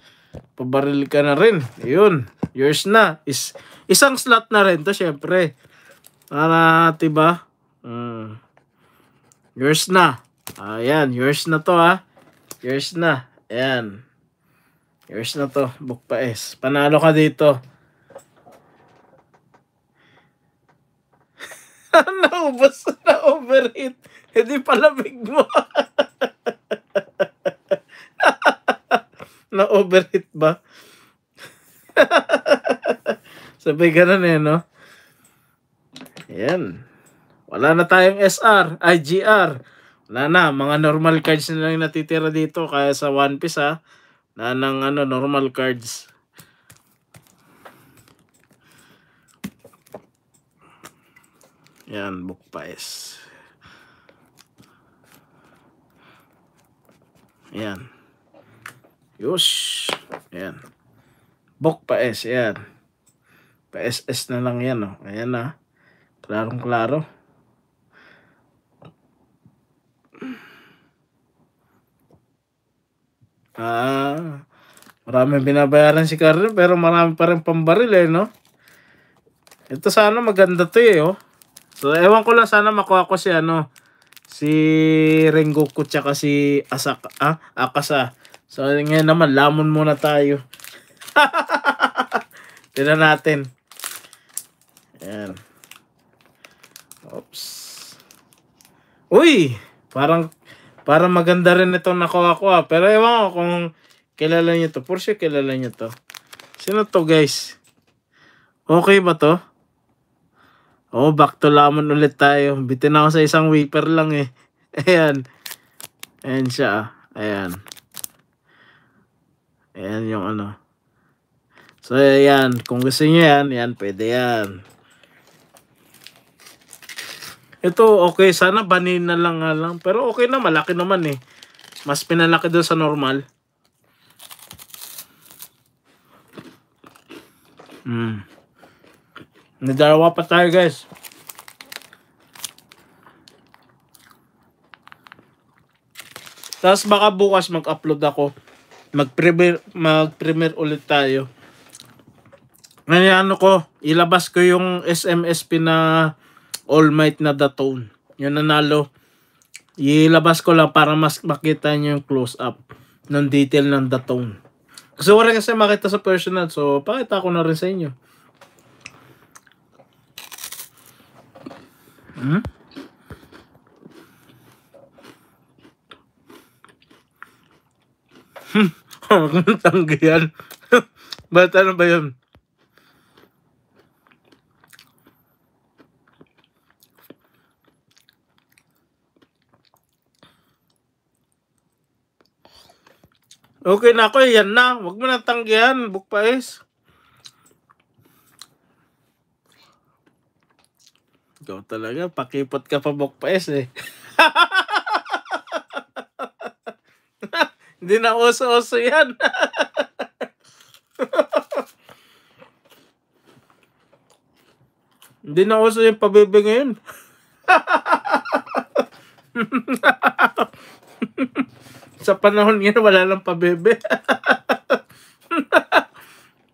Pabaril ka na rin. Ayun, yours na. Is, isang slot na rin to syempre. Para, diba? Mm. Ah, ah. Yours na. Ayan, yours na to ha. Yours na. Ayan. Yours na to. Bukpa S. Panalo ka dito. naubos na overheat. Hindi eh, palamig mo. Na-overheat ba? Sabay ganun eh, no? Ayan. Wala na tayong SR, IGR. Wala na, mga normal cards na lang natitira dito. Kaya sa One Piece ha, na ng ano, normal cards. Yan, book paes. Yan. Yush. Yan. Book paes. Yan. Pa-SS na lang yan. Oh. Ayan na. Klarong-klaro. Ah, maraming binabayaran si Carlo pero marami pa rin pambaril eh, no? Ito sana maganda to eh, oh. So, ewan ko lang sana makuha ko si ano, si Rengoku tsaka si Asaka, ah, Akasa. So, ngayon naman, lamon muna tayo. Tignan natin. Ayan. Oops. Uy! Parang para maganda rin itong nakuha ko ah. Pero ewan ko kung kilala nyo to. For sure kilala nyo to. Sino to guys? Okay ba to? Oh, back to lamon ulit tayo. Bitin ako sa isang wiper lang eh. Ayan. Ayan siya ah. Ayan. Ayan yung ano. So, ayan. Kung gusto nyo yan, yan, pwede yan. Ito okay, sana banana lang nga lang. Pero okay na, malaki naman eh. Mas pinalaki doon sa normal. Mm. Nadarawa pa tayo guys. Tapos baka bukas mag-upload ako. Mag-premier mag-premier ulit tayo. Ngayon ano ko, ilabas ko yung SMSP na All Might na The Tone. Yung nanalo. Ilabas ko lang para mas makita nyo yung close-up ng detail ng The Tone. Kasi wala kasi makita sa personal. So, pakita ko na rin sa inyo. Hmm? Hmm. Huwag mong tanggihan. Ba't ano ba yun? Okay na ako, yan na. Huwag mo na tanggihan, bukpais. Ikaw talaga, pakipot ka pa bukpais eh. Hindi na oso-oso yan. Hindi na oso yung pabebe ngayon. sa panahon ngayon, wala lang pabebe.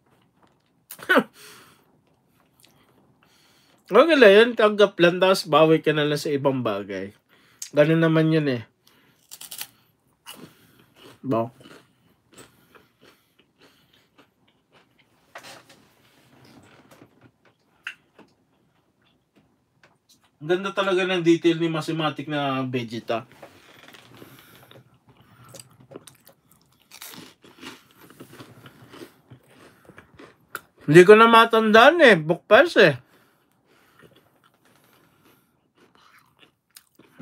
okay lang yun, tanggap lang, tapos bawi ka na lang sa ibang bagay. Ganun naman yun eh. Ba? Ang ganda talaga ng detail ni Mathematic na Vegeta. Hindi ko na matandaan eh. Bukpas eh.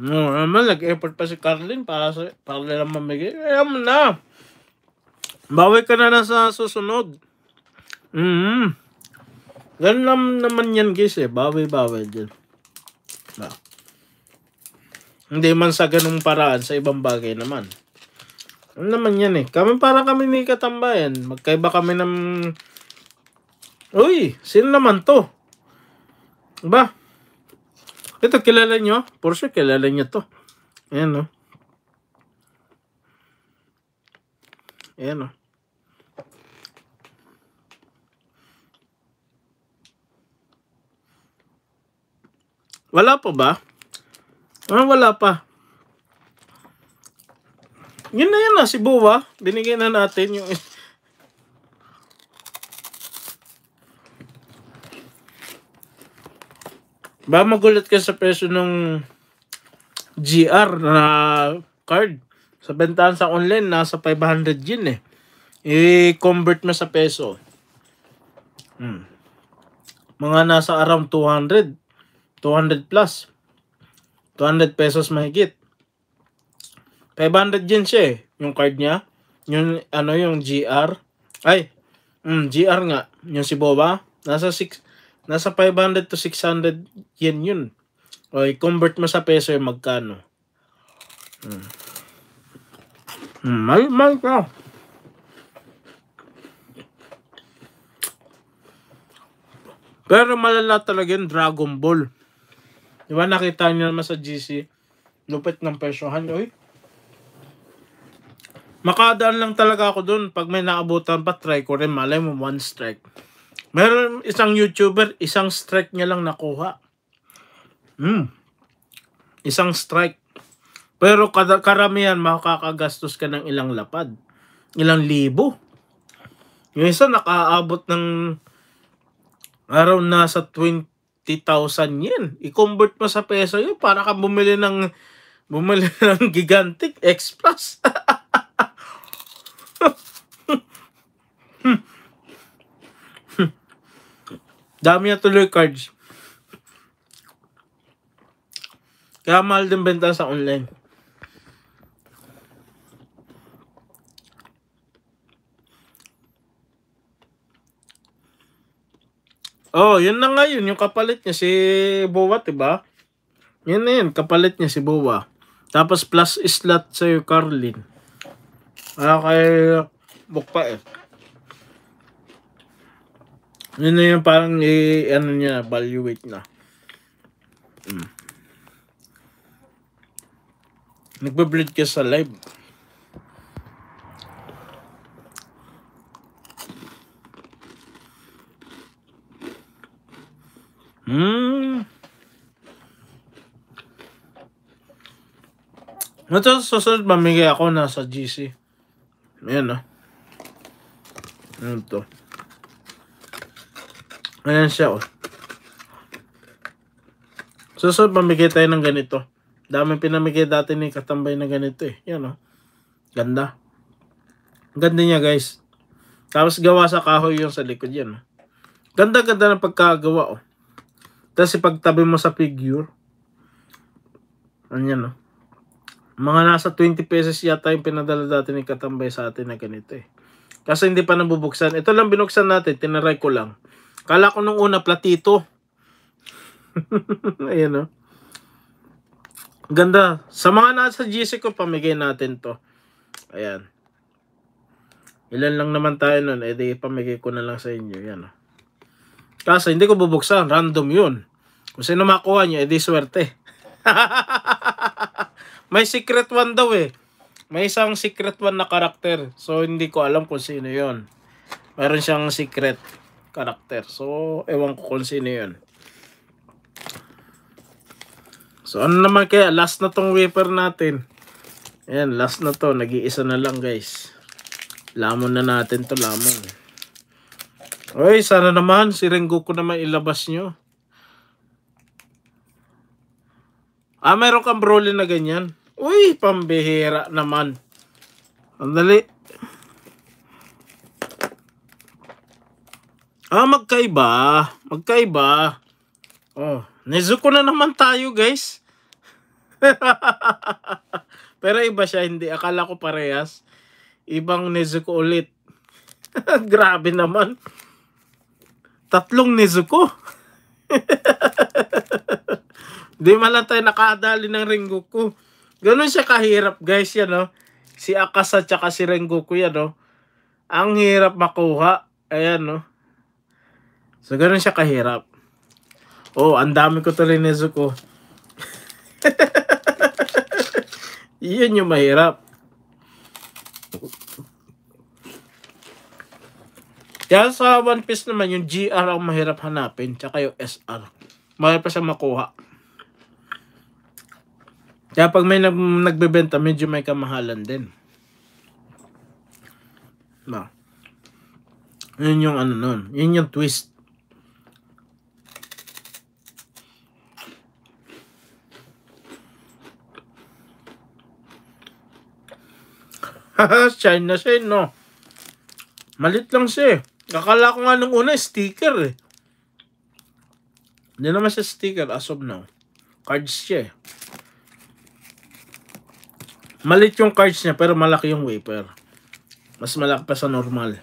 No, naman, nag-effort pa si Carlin para, sa, para lang mamigay. Ayan mo na. Bawi ka na na sa susunod. Mm -hmm. Ganun lang naman yan guys eh. Bawi-bawi din. Ah. Hindi man sa ganung paraan, sa ibang bagay naman. Ano naman yan eh. Kami para kami ni Katambayan. Magkaiba kami ng Uy, sino naman to? Ba? Ito, kilala nyo. For sure, kilala nyo to. Ayan, no? Ayan, no? Wala pa ba? Ah, wala pa. Yun na yun na, ah, si Buwa. Ah. Binigyan na natin yung... Ba magulat ka sa presyo ng GR na card. Sa bentahan sa online, nasa 500 yun eh. I-convert mo sa peso. Hmm. Mga nasa around 200. 200 plus. 200 pesos mahigit. 500 yun siya eh. Yung card niya. Yung ano yung GR. Ay. Mm, GR nga. Yung si Boba. Nasa 6 Nasa 500 to 600 yen yun. O convert mo sa peso yung eh, magkano. Hmm. May, hmm, may ka. Pero malala talaga yung Dragon Ball. Di ba nakita niyo naman sa GC? Lupit ng presyohan. Uy, makadaan lang talaga ako dun. Pag may naabutan pa, try ko rin. Malay mo, one strike. Meron isang YouTuber, isang strike niya lang nakuha. Hmm. Isang strike. Pero karamihan makakagastos ka ng ilang lapad. Ilang libo. Yung isa nakaabot ng araw na sa 20,000 yen. I-convert mo sa peso yun para ka bumili ng bumili ng gigantic X Plus. hmm. Dami na tuloy cards. Kaya mahal din benta sa online. Oh, yun na nga yun. Yung kapalit niya si Bowa, diba? Yun na yun. Kapalit niya si Bowa. Tapos plus slot sa'yo, Carlin. Ah, kay Bukpa eh. Yun na yung parang i ano niya, evaluate na. Mm. Nagbe-bleed ka sa live. Hmm. Ito, susunod mamigay ako na sa GC. Ayan, no? Ah. Ayan to. Ayan siya, oh. Susunod, so, pamigay tayo ng ganito. Daming pinamigay dati ni Katambay na ganito, eh. Yan, oh. Ganda. Ganda niya, guys. Tapos gawa sa kahoy yung sa likod, yan, oh. Ganda-ganda ng pagkagawa, oh. Tapos ipagtabi mo sa figure. Ayan, oh. Mga nasa 20 pesos yata yung pinadala dati ni Katambay sa atin na ganito, eh. Kasi hindi pa nabubuksan. Ito lang binuksan natin, tinaray ko lang. Kala ko nung una platito. Ayan o. Oh. Ganda. Sa mga nasa GC ko, pamigay natin to. Ayan. Ilan lang naman tayo nun. E di, pamigay ko na lang sa inyo. Ayan o. Oh. Kaso, hindi ko bubuksan. Random yun. Kung sino makuha nyo, eh, di swerte. May secret one daw eh. May isang secret one na karakter. So, hindi ko alam kung sino yon Meron siyang secret karakter. So, ewan ko kung sino yun. So, ano naman kaya? Last na tong wafer natin. Ayan, last na to. Nag-iisa na lang, guys. Lamon na natin to, lamon. Oy, sana naman. Si Rengoku naman ilabas nyo. Ah, meron kang Broly na ganyan. Uy, pambihira naman. Andali. dali. Ah, magkaiba. Magkaiba. Oh, Nezuko na naman tayo, guys. Pero iba siya, hindi. Akala ko parehas. Ibang Nezuko ulit. Grabe naman. Tatlong Nezuko. Di mala tayo nakadali ng Rengoku. Ganun siya kahirap, guys, yan, no? Si Akasa tsaka si Rengoku, yan, no? Ang hirap makuha. Ayan, no? So, ganun siya kahirap. Oh, ang dami ko tuloy na ko. Iyon yung mahirap. Kaya sa One Piece naman, yung GR ang mahirap hanapin, tsaka yung SR. Mahirap pa siya makuha. Kaya pag may nag nagbebenta, medyo may kamahalan din. No. Yun yung ano nun. Yun yung twist. shine na shine, no? Malit lang siya eh. Akala ko nga nung una, sticker eh. Hindi naman siya sticker as of now. Cards siya eh. Malit yung cards niya pero malaki yung wafer. Mas malaki pa sa normal.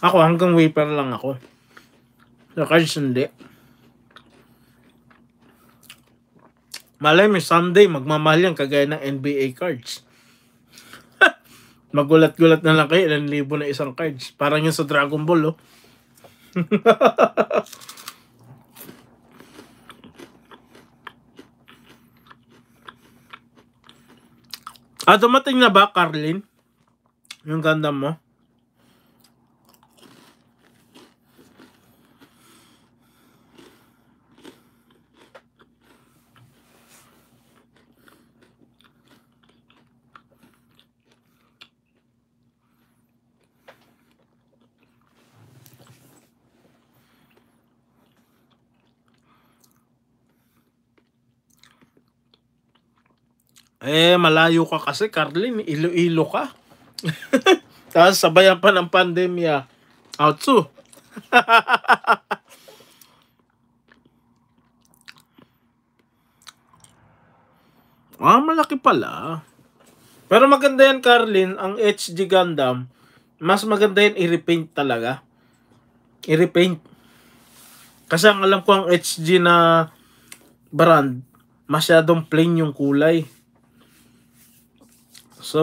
Ako hanggang wafer lang ako. Sa cards hindi. Malay mo, someday magmamahal yan kagaya ng NBA cards. Magulat-gulat na lang kayo, ilan libo na isang cards. Parang yun sa Dragon Ball, oh. ah, dumating na ba, Carlin? Yung ganda mo? Eh, malayo ka kasi, Carlin. Iloilo ka. Tapos sabayan pa ng pandemya. Outsu. ah, malaki pala. Pero maganda yan, Carlin. Ang HG Gundam, mas maganda yan i-repaint talaga. I-repaint. Kasi ang alam ko ang HG na brand, masyadong plain yung kulay. So,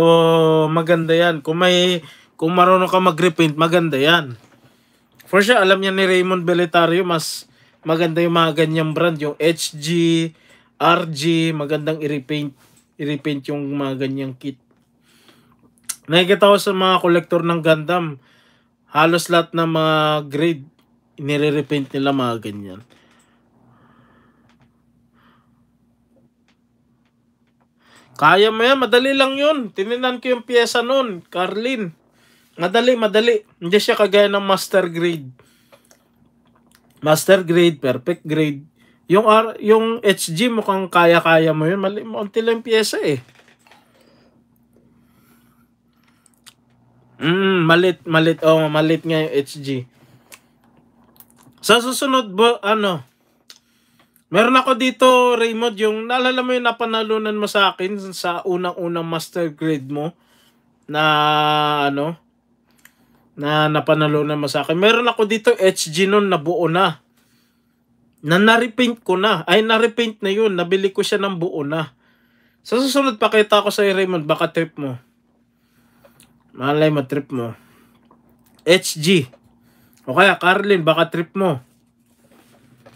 maganda yan. Kung may kung marunong ka mag-repaint, maganda yan. For sure, alam niya ni Raymond Beletario, mas maganda yung mga ganyang brand. Yung HG, RG, magandang i-repaint. I-repaint yung mga ganyang kit. Nakikita ko sa mga collector ng Gundam, halos lahat ng mga grade, nire-repaint nila mga ganyan. Kaya mo yan, madali lang yun. Tininan ko yung pyesa nun, Carlin. Madali, madali. Hindi siya kagaya ng master grade. Master grade, perfect grade. Yung, R, yung HG mukhang kaya-kaya mo yun. Mali, maunti lang pyesa eh. Mm, malit, malit. Oo, oh, malit nga yung HG. Sa susunod, bo, ano, Meron ako dito, Raymond, yung naalala mo yung napanalunan mo sa akin sa unang-unang master grade mo na ano na napanalunan mo sa akin. Meron ako dito HG noon na buo na. Na na-repaint ko na. Ay, na-repaint na yun. Nabili ko siya ng buo na. Sa susunod, pakita ko sa Raymond. Baka trip mo. Malay mo, trip mo. HG. O kaya, Carlin, baka trip mo.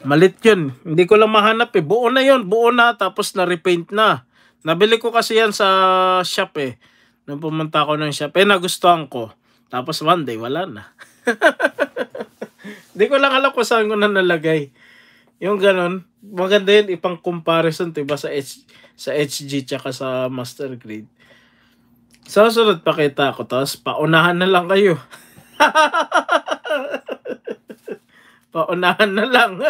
Malit yun. Hindi ko lang mahanap eh. Buo na yun. Buo na. Tapos na-repaint na. Nabili ko kasi yan sa shop eh. Nung pumunta ako ng shop. Eh, nagustuhan ko. Tapos one day, wala na. Hindi ko lang alam kung saan ko na nalagay. Yung ganun. Maganda yun. Ipang comparison, diba? Sa, H, sa HG tsaka sa master grade. Sa so, sunod, pakita ko. Tapos, paunahan na lang kayo. paunahan na lang.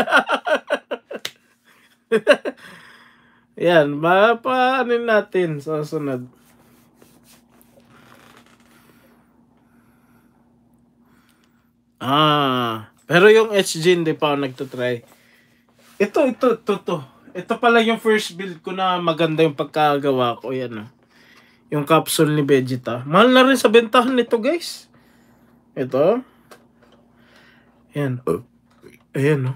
Yan, mapaanin natin sa sunod. Ah, pero yung HG hindi pa ako nagtatry. Ito, ito, ito, ito. Ito pala yung first build ko na maganda yung pagkagawa ko. Yan, oh. Yung capsule ni Vegeta. Mahal na rin sa bentahan nito, guys. Ito. Yan. Oh. Ayan, no?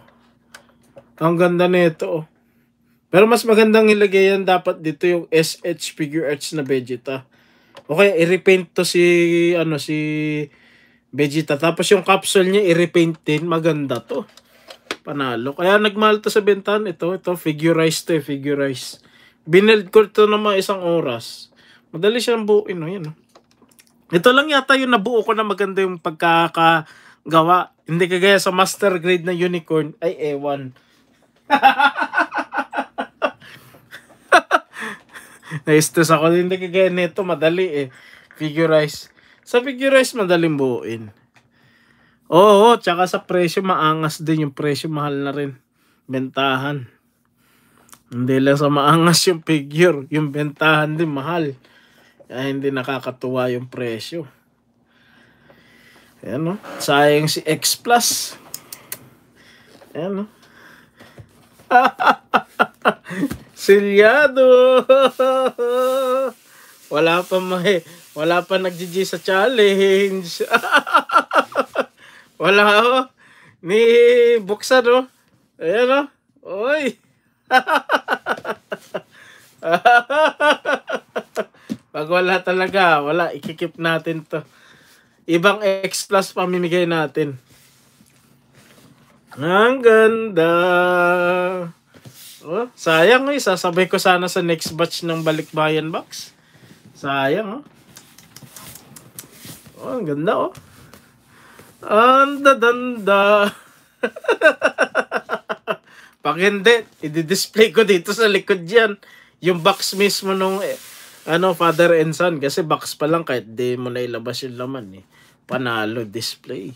Ang ganda nito, oh. Pero mas magandang ilagay yan dapat dito yung SH Figure Arts na Vegeta. Okay, i-repaint to si, ano, si Vegeta. Tapos yung capsule niya, i-repaint din. Maganda to. Panalo. Kaya nagmahal to sa bentahan. Ito, ito, figurize to, eh, figurize. Bineld ko to na isang oras. Madali siyang buuin, no? Yan, Ito lang yata yung nabuo ko na maganda yung pagkakagawa. Hindi kagaya sa master grade na unicorn. Ay, ewan. Na-stress ako. Hindi kagaya nito. Madali eh. Figurize. Sa figurize, madaling buuin. Oo, tsaka sa presyo, maangas din yung presyo. Mahal na rin. Bentahan. Hindi lang sa maangas yung figure. Yung bentahan din, mahal. Kaya hindi nakakatuwa yung presyo. Ayan, no? Sayang si X Plus. Ayan, no? Silyado! wala pa may, wala pa nagji sa challenge. wala ako. Oh. Ni buksan, no? Oh. Ayan, no? Oh. Oy! Pag wala talaga, wala, ikikip natin to. Ibang X Plus pamimigay natin. Ang ganda. Oh, sayang eh. Sasabay ko sana sa next batch ng balikbayan box. Sayang oh. Oh, ang ganda oh. Ang dadanda. Pag hindi, i-display ko dito sa likod yan. Yung box mismo nung eh, ano, father and son. Kasi box pa lang kahit di mo na ilabas yung laman eh. Panalo display.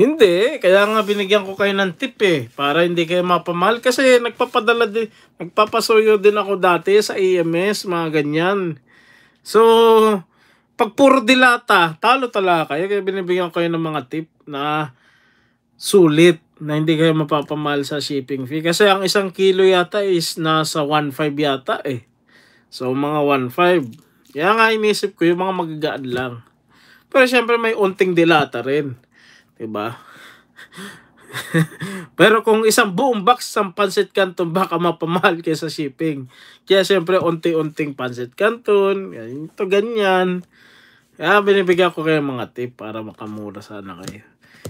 Hindi, kaya nga binigyan ko kayo ng tip eh. Para hindi kayo mapamahal. Kasi nagpapadala din, nagpapasuyo din ako dati sa EMS mga ganyan. So, pag puro dilata, talo talaga kayo. Kaya binibigyan ko kayo ng mga tip na sulit na hindi kayo mapapamahal sa shipping fee. Kasi ang isang kilo yata is nasa 1.5 yata eh. So mga 1.5. Kaya nga inisip ko yung mga magagaan lang. Pero syempre may unting dilata rin. ba? Diba? Pero kung isang buong box ng pancit canton baka mapamahal kaysa shipping. Kaya syempre unti-unting pancit canton, ganito ganyan. Kaya binibigyan ko kayo mga tip para makamura sana kayo.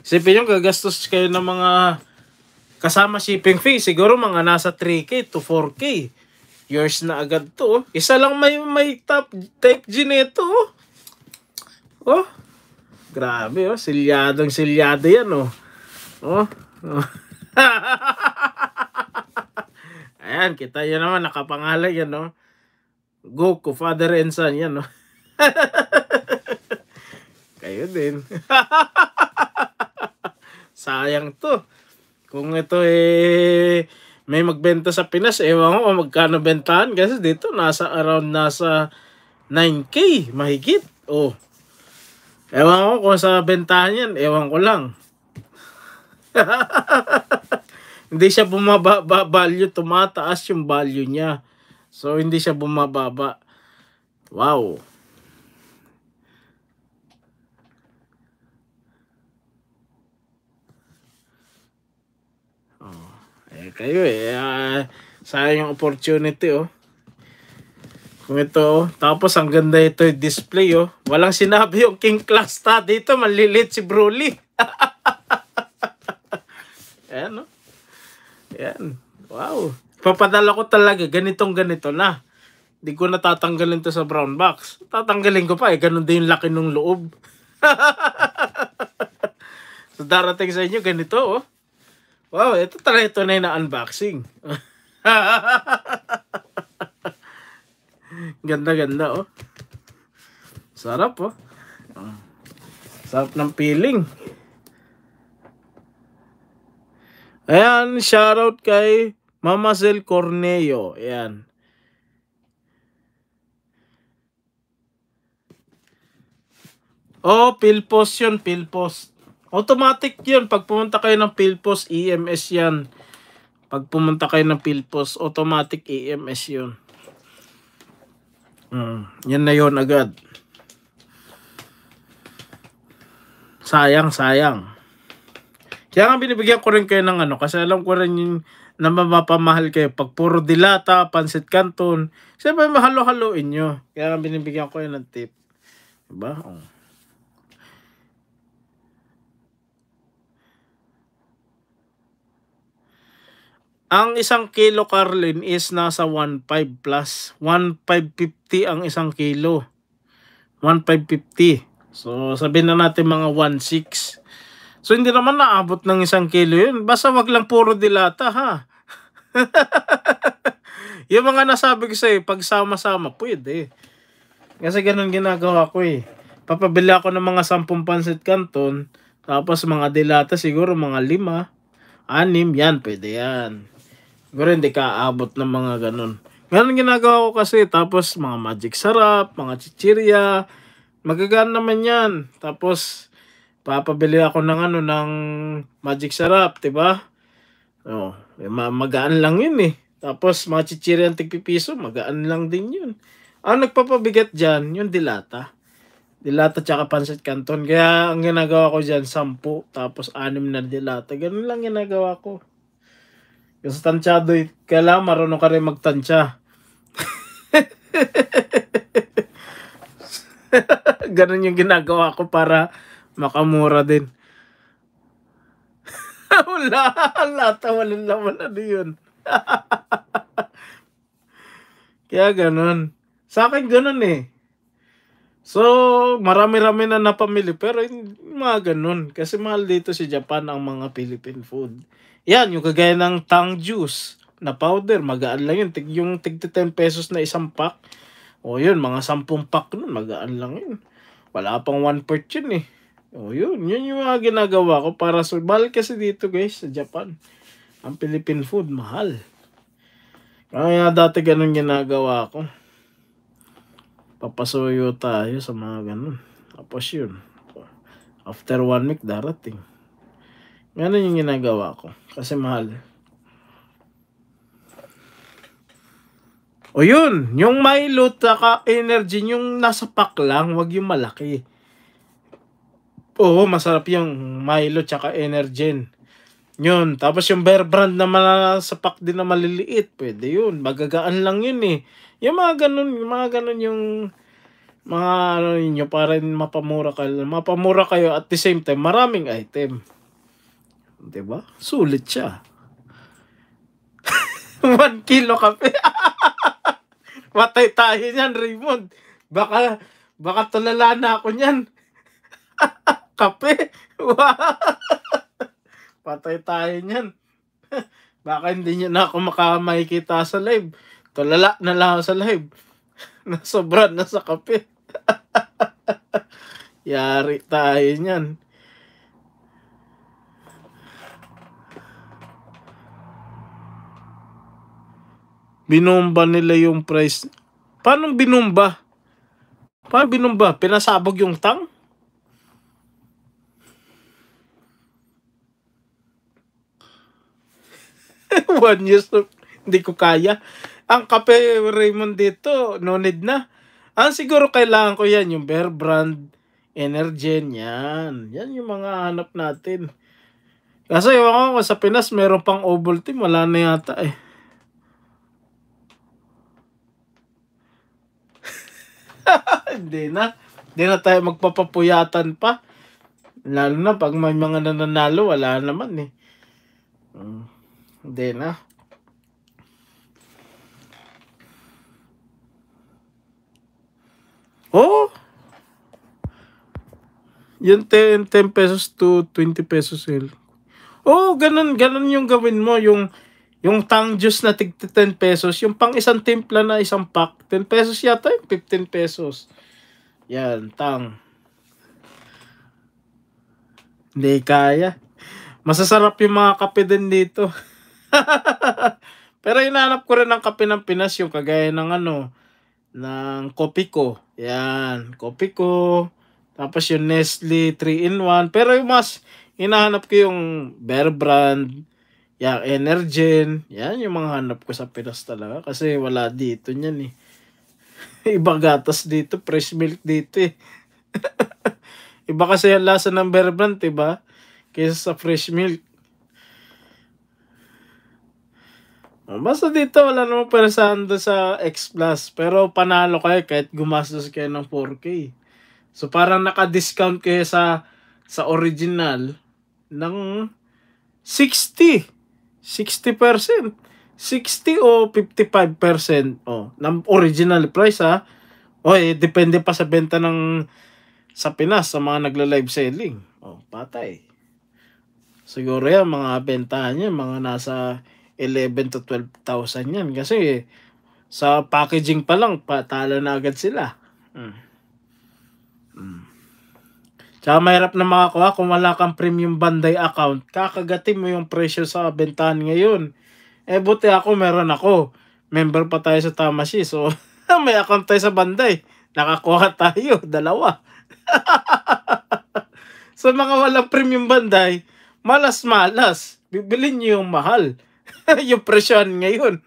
Sipin nyo, gagastos kayo ng mga kasama shipping fee. Siguro mga nasa 3K to 4K. Yours na agad to. Oh. Isa lang may, may top type G nito. Oh. oh. Grabe oh. Silyadong silyado yan oh. Oh. oh. Ayan, kita nyo naman. Nakapangalan yan oh. Goku, father and son. Yan oh. Kayo din. Sayang to. Kung ito eh may magbenta sa Pinas, ewan ko magkano bentahan kasi dito nasa around nasa 9K mahigit. Oh. Ewan ko kung sa bentahan yan, ewan ko lang. hindi siya bumababa value, tumataas yung value niya. So, hindi siya bumababa. Wow. Eh, kayo eh. Uh, sayang yung opportunity oh. Kung ito, oh. tapos ang ganda ito yung display oh. Walang sinabi yung King Class ta dito, malilit si Broly. Ayan oh. Ayan. Wow. Papadala ko talaga, ganitong ganito na. Hindi ko natatanggalin to sa brown box. Tatanggalin ko pa eh, ganun din yung laki ng loob. so darating sa inyo, ganito oh. Wow, ito talaga tunay na unboxing. Ganda-ganda, oh. Sarap, oh. Sarap ng feeling. Ayan, shoutout kay Mamazel Zel Corneo. Ayan. Oh, pillpost yun, pillpost. Automatic yun. Pag pumunta kayo ng PhilPost, EMS yan. Pag pumunta kayo ng PhilPost, automatic EMS yun. Mm, yan na 'yon agad. Sayang, sayang. Kaya nga binibigyan ko rin kayo ng ano, kasi alam ko rin yung na mapapamahal kayo. Pag puro dilata, pansit canton, siyempre mahalo-haloin nyo. Kaya nga binibigyan ko yun ng tip. Diba? Oh. Ang isang kilo Carlin is nasa 1.5 plus. 1.550 ang isang kilo. 1.550. So sabihin na natin mga 1.6. So hindi naman naabot ng isang kilo yun. Basta wag lang puro dilata ha. yung mga nasabi ko sa'yo, pag sama-sama, pwede. Kasi ganun ginagawa ko eh. Papabili ako ng mga 10 pansit canton. Tapos mga dilata siguro mga 5. Anim, yan, pwede yan. Siguro hindi ka aabot ng mga ganun. Ganun ginagawa ko kasi. Tapos mga magic sarap, mga chichirya. Magagaan naman yan. Tapos papabili ako ng ano ng magic sarap, 'di ba? Oh, magaan lang 'yun eh. Tapos mga chichiri ang tigpipiso, magaan lang din 'yun. Ang nagpapabigat diyan, 'yung dilata. Dilata tsaka pancit canton. Kaya ang ginagawa ko diyan, sampu, tapos anim na dilata. Ganun lang ginagawa ko. Kasi tansyado eh. Kailangan marunong ka rin magtansya. Ganun yung ginagawa ko para makamura din. wala, wala, tawalan lang, wala na ano yun. Kaya ganun. Sa akin ganun eh. So, marami-rami na napamili pero yung mga ganun. Kasi mahal dito si Japan ang mga Philippine food. Yan, yung kagaya ng tang juice na powder, magaan lang yun. Yung tig 10 pesos na isang pack. O yun, mga 10 pack nun, magaan lang yun. Wala pang 1 part yun eh. O yun, yun yung mga ginagawa ko para sa... kasi dito guys, sa Japan. Ang Philippine food, mahal. Kaya dati ganun ginagawa ko. Papasuyo tayo sa mga ganun. Tapos yun. After one week, darating. Ganun yung ginagawa ko. Kasi mahal. O yun, yung Milo ka energy, yung nasa pack lang, wag yung malaki. Oo, masarap yung Milo tsaka Energy. Yun, tapos yung bear brand na sa pack din na maliliit, pwede yun. Magagaan lang yun eh. Yung mga ganun, yung mga ganun yung mga ano ninyo para mapamura kayo, mapamura kayo at the same time maraming item. Diba? Sulit siya. One kilo kape. Matay tayo niyan, Raymond. Baka, baka tulala na ako niyan. kape. Patay tayo niyan. Baka hindi niyo na ako makamakikita sa live. Tulala na lang ako sa live. Nasobra na sa kape. Yari tayo niyan. Binomba nila yung price. Paano binomba? Paano binomba? Pinasabog yung tang? One years old. Hindi ko kaya. Ang kape Raymond dito, no need na. Ang siguro kailangan ko yan, yung Bear Brand, Energen, yan. Yan yung mga hanap natin. Kasi yung ako, sa Pinas, meron pang Ovaltine, wala na yata eh. Hindi na. Hindi na tayo magpapapuyatan pa. Lalo na pag may mga nananalo, wala naman eh. Mm, hindi na. Oh! Yung 10, 10 pesos to 20 pesos sale. Oh, ganun, ganun yung gawin mo. Yung yung tang juice na tig 10 pesos, yung pang isang timpla na isang pack, 10 pesos yata yung 15 pesos. Yan, tang. Hindi kaya. Masasarap yung mga kape din dito. Pero inanap ko rin ang kape ng Pinas, yung kagaya ng ano, ng kopi ko. Yan, kopi ko. Tapos yung Nestle 3-in-1. Pero yung mas, hinahanap ko yung Bear Brand, Yeah, Energen, yan yung mga hanap ko sa Pinas talaga kasi wala dito niyan eh. Iba gatas dito, fresh milk dito eh. Iba kasi yung lasa ng beer brand, diba? Kaysa sa fresh milk. Basta dito, wala namang perasahan doon sa X Plus. Pero panalo kayo kahit gumastos kayo ng 4K. So parang naka-discount kayo sa, sa original ng 60. 60%. 60 o 55% oh, ng original price ha. O eh, depende pa sa benta ng sa Pinas sa mga nagla-live selling. Oh, patay. Siguro yan, mga bentahan niya, mga nasa 11 to 12,000 yan. Kasi sa packaging pa lang, patala na agad sila. Hmm. Tsaka mahirap na makakuha kung wala kang premium Bandai account. Kakagatin mo yung presyo sa bentahan ngayon. Eh buti ako meron ako. Member pa tayo sa Tamashi. So may account tayo sa Bandai. Nakakuha tayo. Dalawa. sa so, mga walang premium Bandai, malas-malas. Bibilin nyo yung mahal. yung presyon ngayon.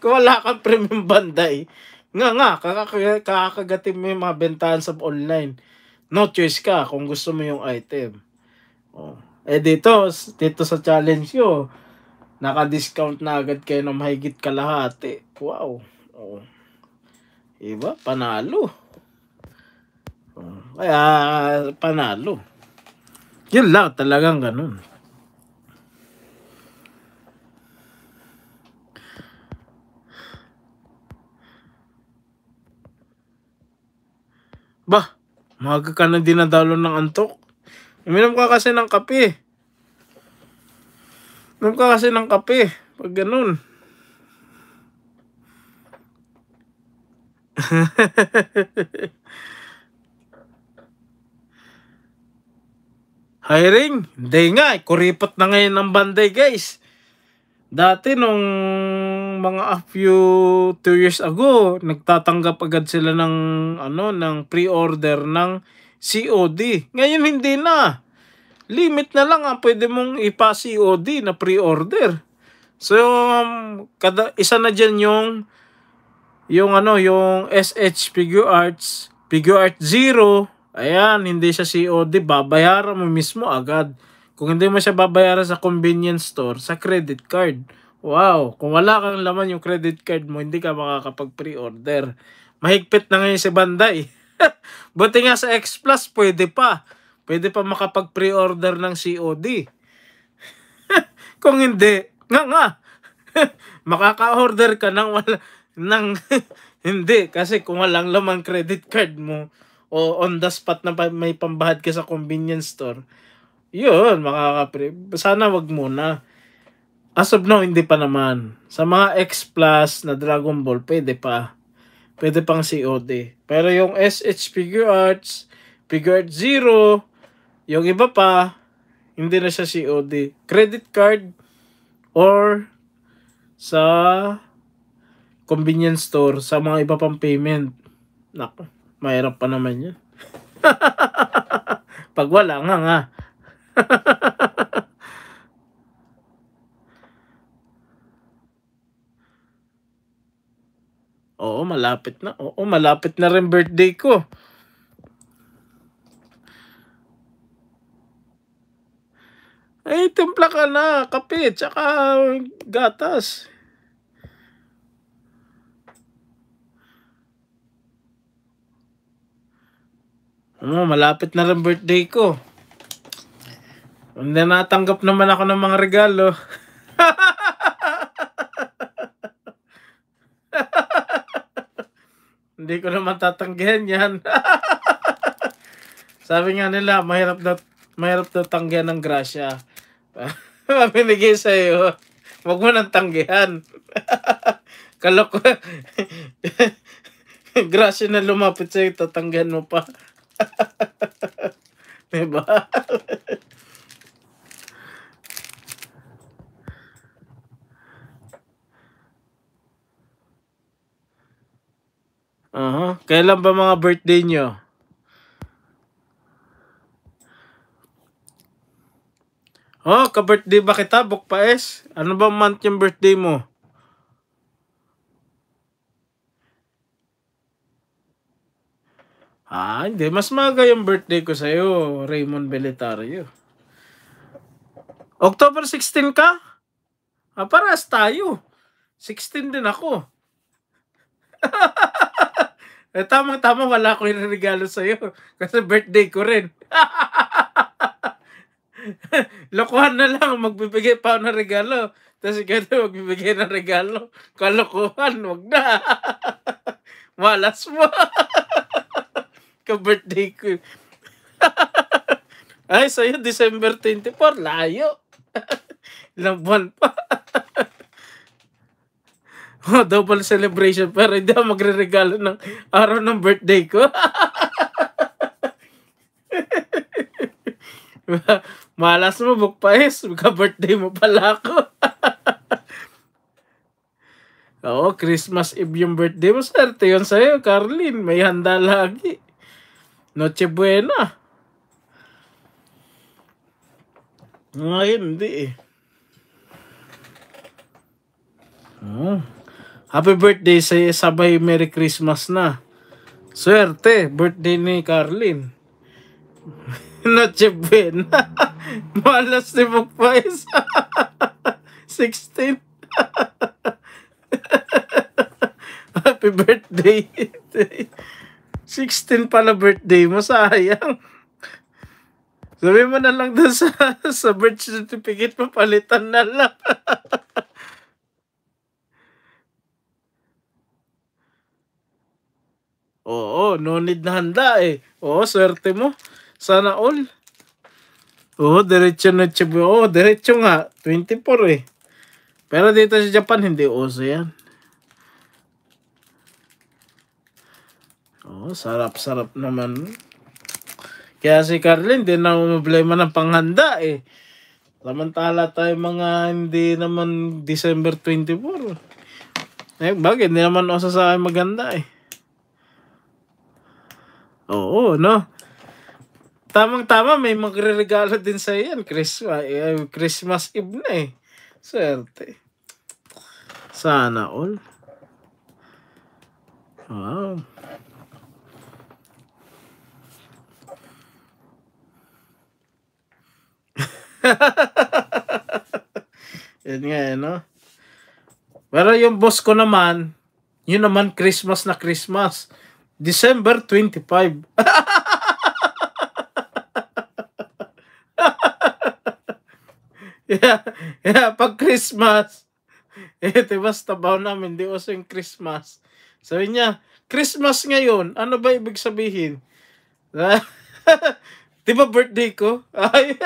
kung wala kang premium Bandai, nga nga, kakagatin mo yung mga bentahan sa online. No choice ka kung gusto mo yung item. Oh. Eh dito, dito sa challenge ko, naka-discount na agad kayo ng mahigit kalahati. Wow. Oh. Iba, panalo. Oh. Kaya, panalo. Yun lang, talagang ganun. Bah, maga ka na dinadalo ng antok. Uminom ka kasi ng kape. Uminom ka kasi ng kape. Pag ganun. Hiring? Hindi nga. Eh, kuripat na ngayon ng banday guys. Dati nung mga a few 2 years ago, nagtatanggap agad sila ng ano ng pre-order ng COD. Ngayon hindi na. Limit na lang ang pwede mong ipa-COD na pre-order. So um, kada isa na diyan yung yung ano yung SH Figure Arts, Figure Art Zero. Ayan, hindi siya COD, babayaran mo mismo agad. Kung hindi mo siya babayaran sa convenience store, sa credit card. Wow, kung wala kang laman yung credit card mo, hindi ka makakapag-pre-order. Mahigpit na ngayon si Bandai. Buti nga sa X Plus, pwede pa. Pwede pa makapag-pre-order ng COD. kung hindi, nga nga, makaka-order ka ng wala, ng hindi kasi kung walang laman credit card mo o on the spot na may pambahad ka sa convenience store yun makakapre sana wag muna As of now, hindi pa naman. Sa mga X Plus na Dragon Ball, pwede pa. Pwede pang COD. Pero yung SH Figure Arts, Figure Arts Zero, yung iba pa, hindi na siya COD. Credit card or sa convenience store sa mga iba pang payment. Nako, mahirap pa naman yun. Pag wala nga nga. Oo, malapit na. Oo, malapit na rin birthday ko. Ay, eh, timpla ka na. Kape, tsaka gatas. Ano, malapit na rin birthday ko. Hindi natanggap naman ako ng mga regalo. Hindi ko naman tatanggihan yan. Sabi nga nila, mahirap na, mahirap na tanggihan ng grasya. Pinigay sa'yo. Huwag mo nang tanggihan. Kalok. grasya na lumapit sa'yo, tatanggihan mo pa. diba? Aha. Uh -huh. Kailan ba mga birthday nyo? Oh, ka-birthday ba kita, Bukpaes? Ano ba month yung birthday mo? Ah, hindi. Mas maga yung birthday ko sa'yo, Raymond Belitario. October 16 ka? Ah, paras tayo. 16 din ako. Eh, tamang-tama, wala ko yung regalo sa'yo. Kasi birthday ko rin. Lokohan na lang, magbibigay pa ako ng regalo. Tapos ikaw na magbibigay ng regalo. Kalokohan, wag na. Malas mo. Ka-birthday ko. Ay, sa'yo, December 24, layo. Ilang buwan pa. Oh, double celebration. Pero hindi ako magre-regalo ng araw ng birthday ko. Malas mo, Bukpaes. Magka-birthday mo pala ako. Oo, Christmas Eve yung birthday mo. Swerte yun sa'yo, Carlin. May handa lagi. Noche Buena. Ngayon, hindi eh. Oh. Happy birthday sa sabay Merry Christmas na. Swerte, birthday ni Carlin. Not Noche buena. Malas ni Magpais. 16. Happy birthday. 16 pala birthday mo, sayang. Sabi mo na lang sa, sa birth certificate, papalitan na lang. Oo, no need na handa eh. Oo, swerte mo. Sana all. Oo, diretso na chibu. Oo, diretso nga. 24 eh. Pero dito sa Japan, hindi uso yan. Oo, sarap-sarap naman. Kaya si Carlin, hindi na problema ng panghanda eh. Samantala tayo mga hindi naman December 24. Eh, bagay, hindi naman uso sa maganda eh. Oo, no? Tamang-tama, may magre-regalo din sa yan. Christmas, eh, Christmas Eve na eh. Swerte. Sana all. Wow. Yan nga eh, no? Pero yung boss ko naman, yun naman Christmas na Christmas. December 25. yeah, yeah, pag Christmas. Eh, diba, tabaw namin, di uso yung Christmas. Sabi niya, Christmas ngayon, ano ba ibig sabihin? Di ba birthday ko? Ay.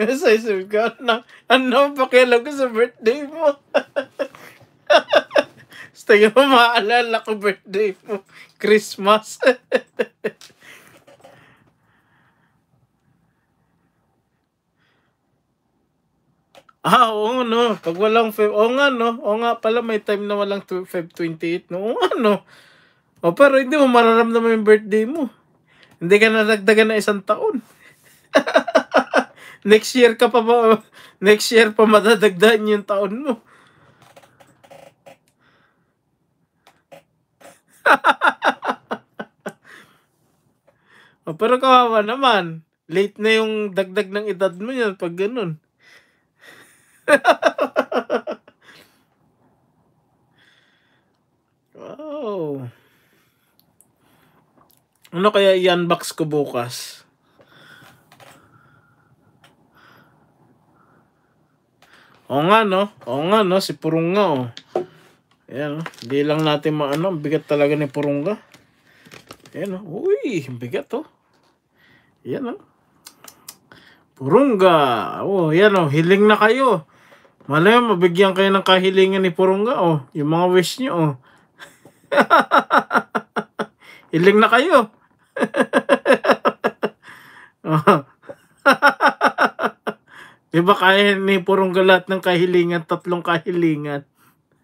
Message of God na, ano, ano pakialam ko sa birthday mo? Basta yung maalala ko birthday mo. Christmas. ah, oo no. Pag walang Feb... Oo nga no. Oo nga pala may time na walang Feb 28 no. Oo nga no. O pero hindi mo mararamdaman yung birthday mo. Hindi ka na nagdagan na isang taon. next year ka pa ba? Next year pa madadagdagan yung taon mo. oh, pero kawawa naman. Late na yung dagdag ng edad mo yan pag ganun. wow. Ano kaya i-unbox ko bukas? O nga no, o nga no, si Purong nga oh. Ayan, oh. hindi lang natin maano, bigat talaga ni Purunga. Ayan, oh. uy, bigat oh. Ayan oh. Purunga. Oh, ayan oh, hiling na kayo. Malay mo, mabigyan kayo ng kahilingan ni Purunga oh. Yung mga wish niyo oh. hiling na kayo. oh. Diba kaya ni Purunga lahat ng kahilingan, tatlong kahilingan?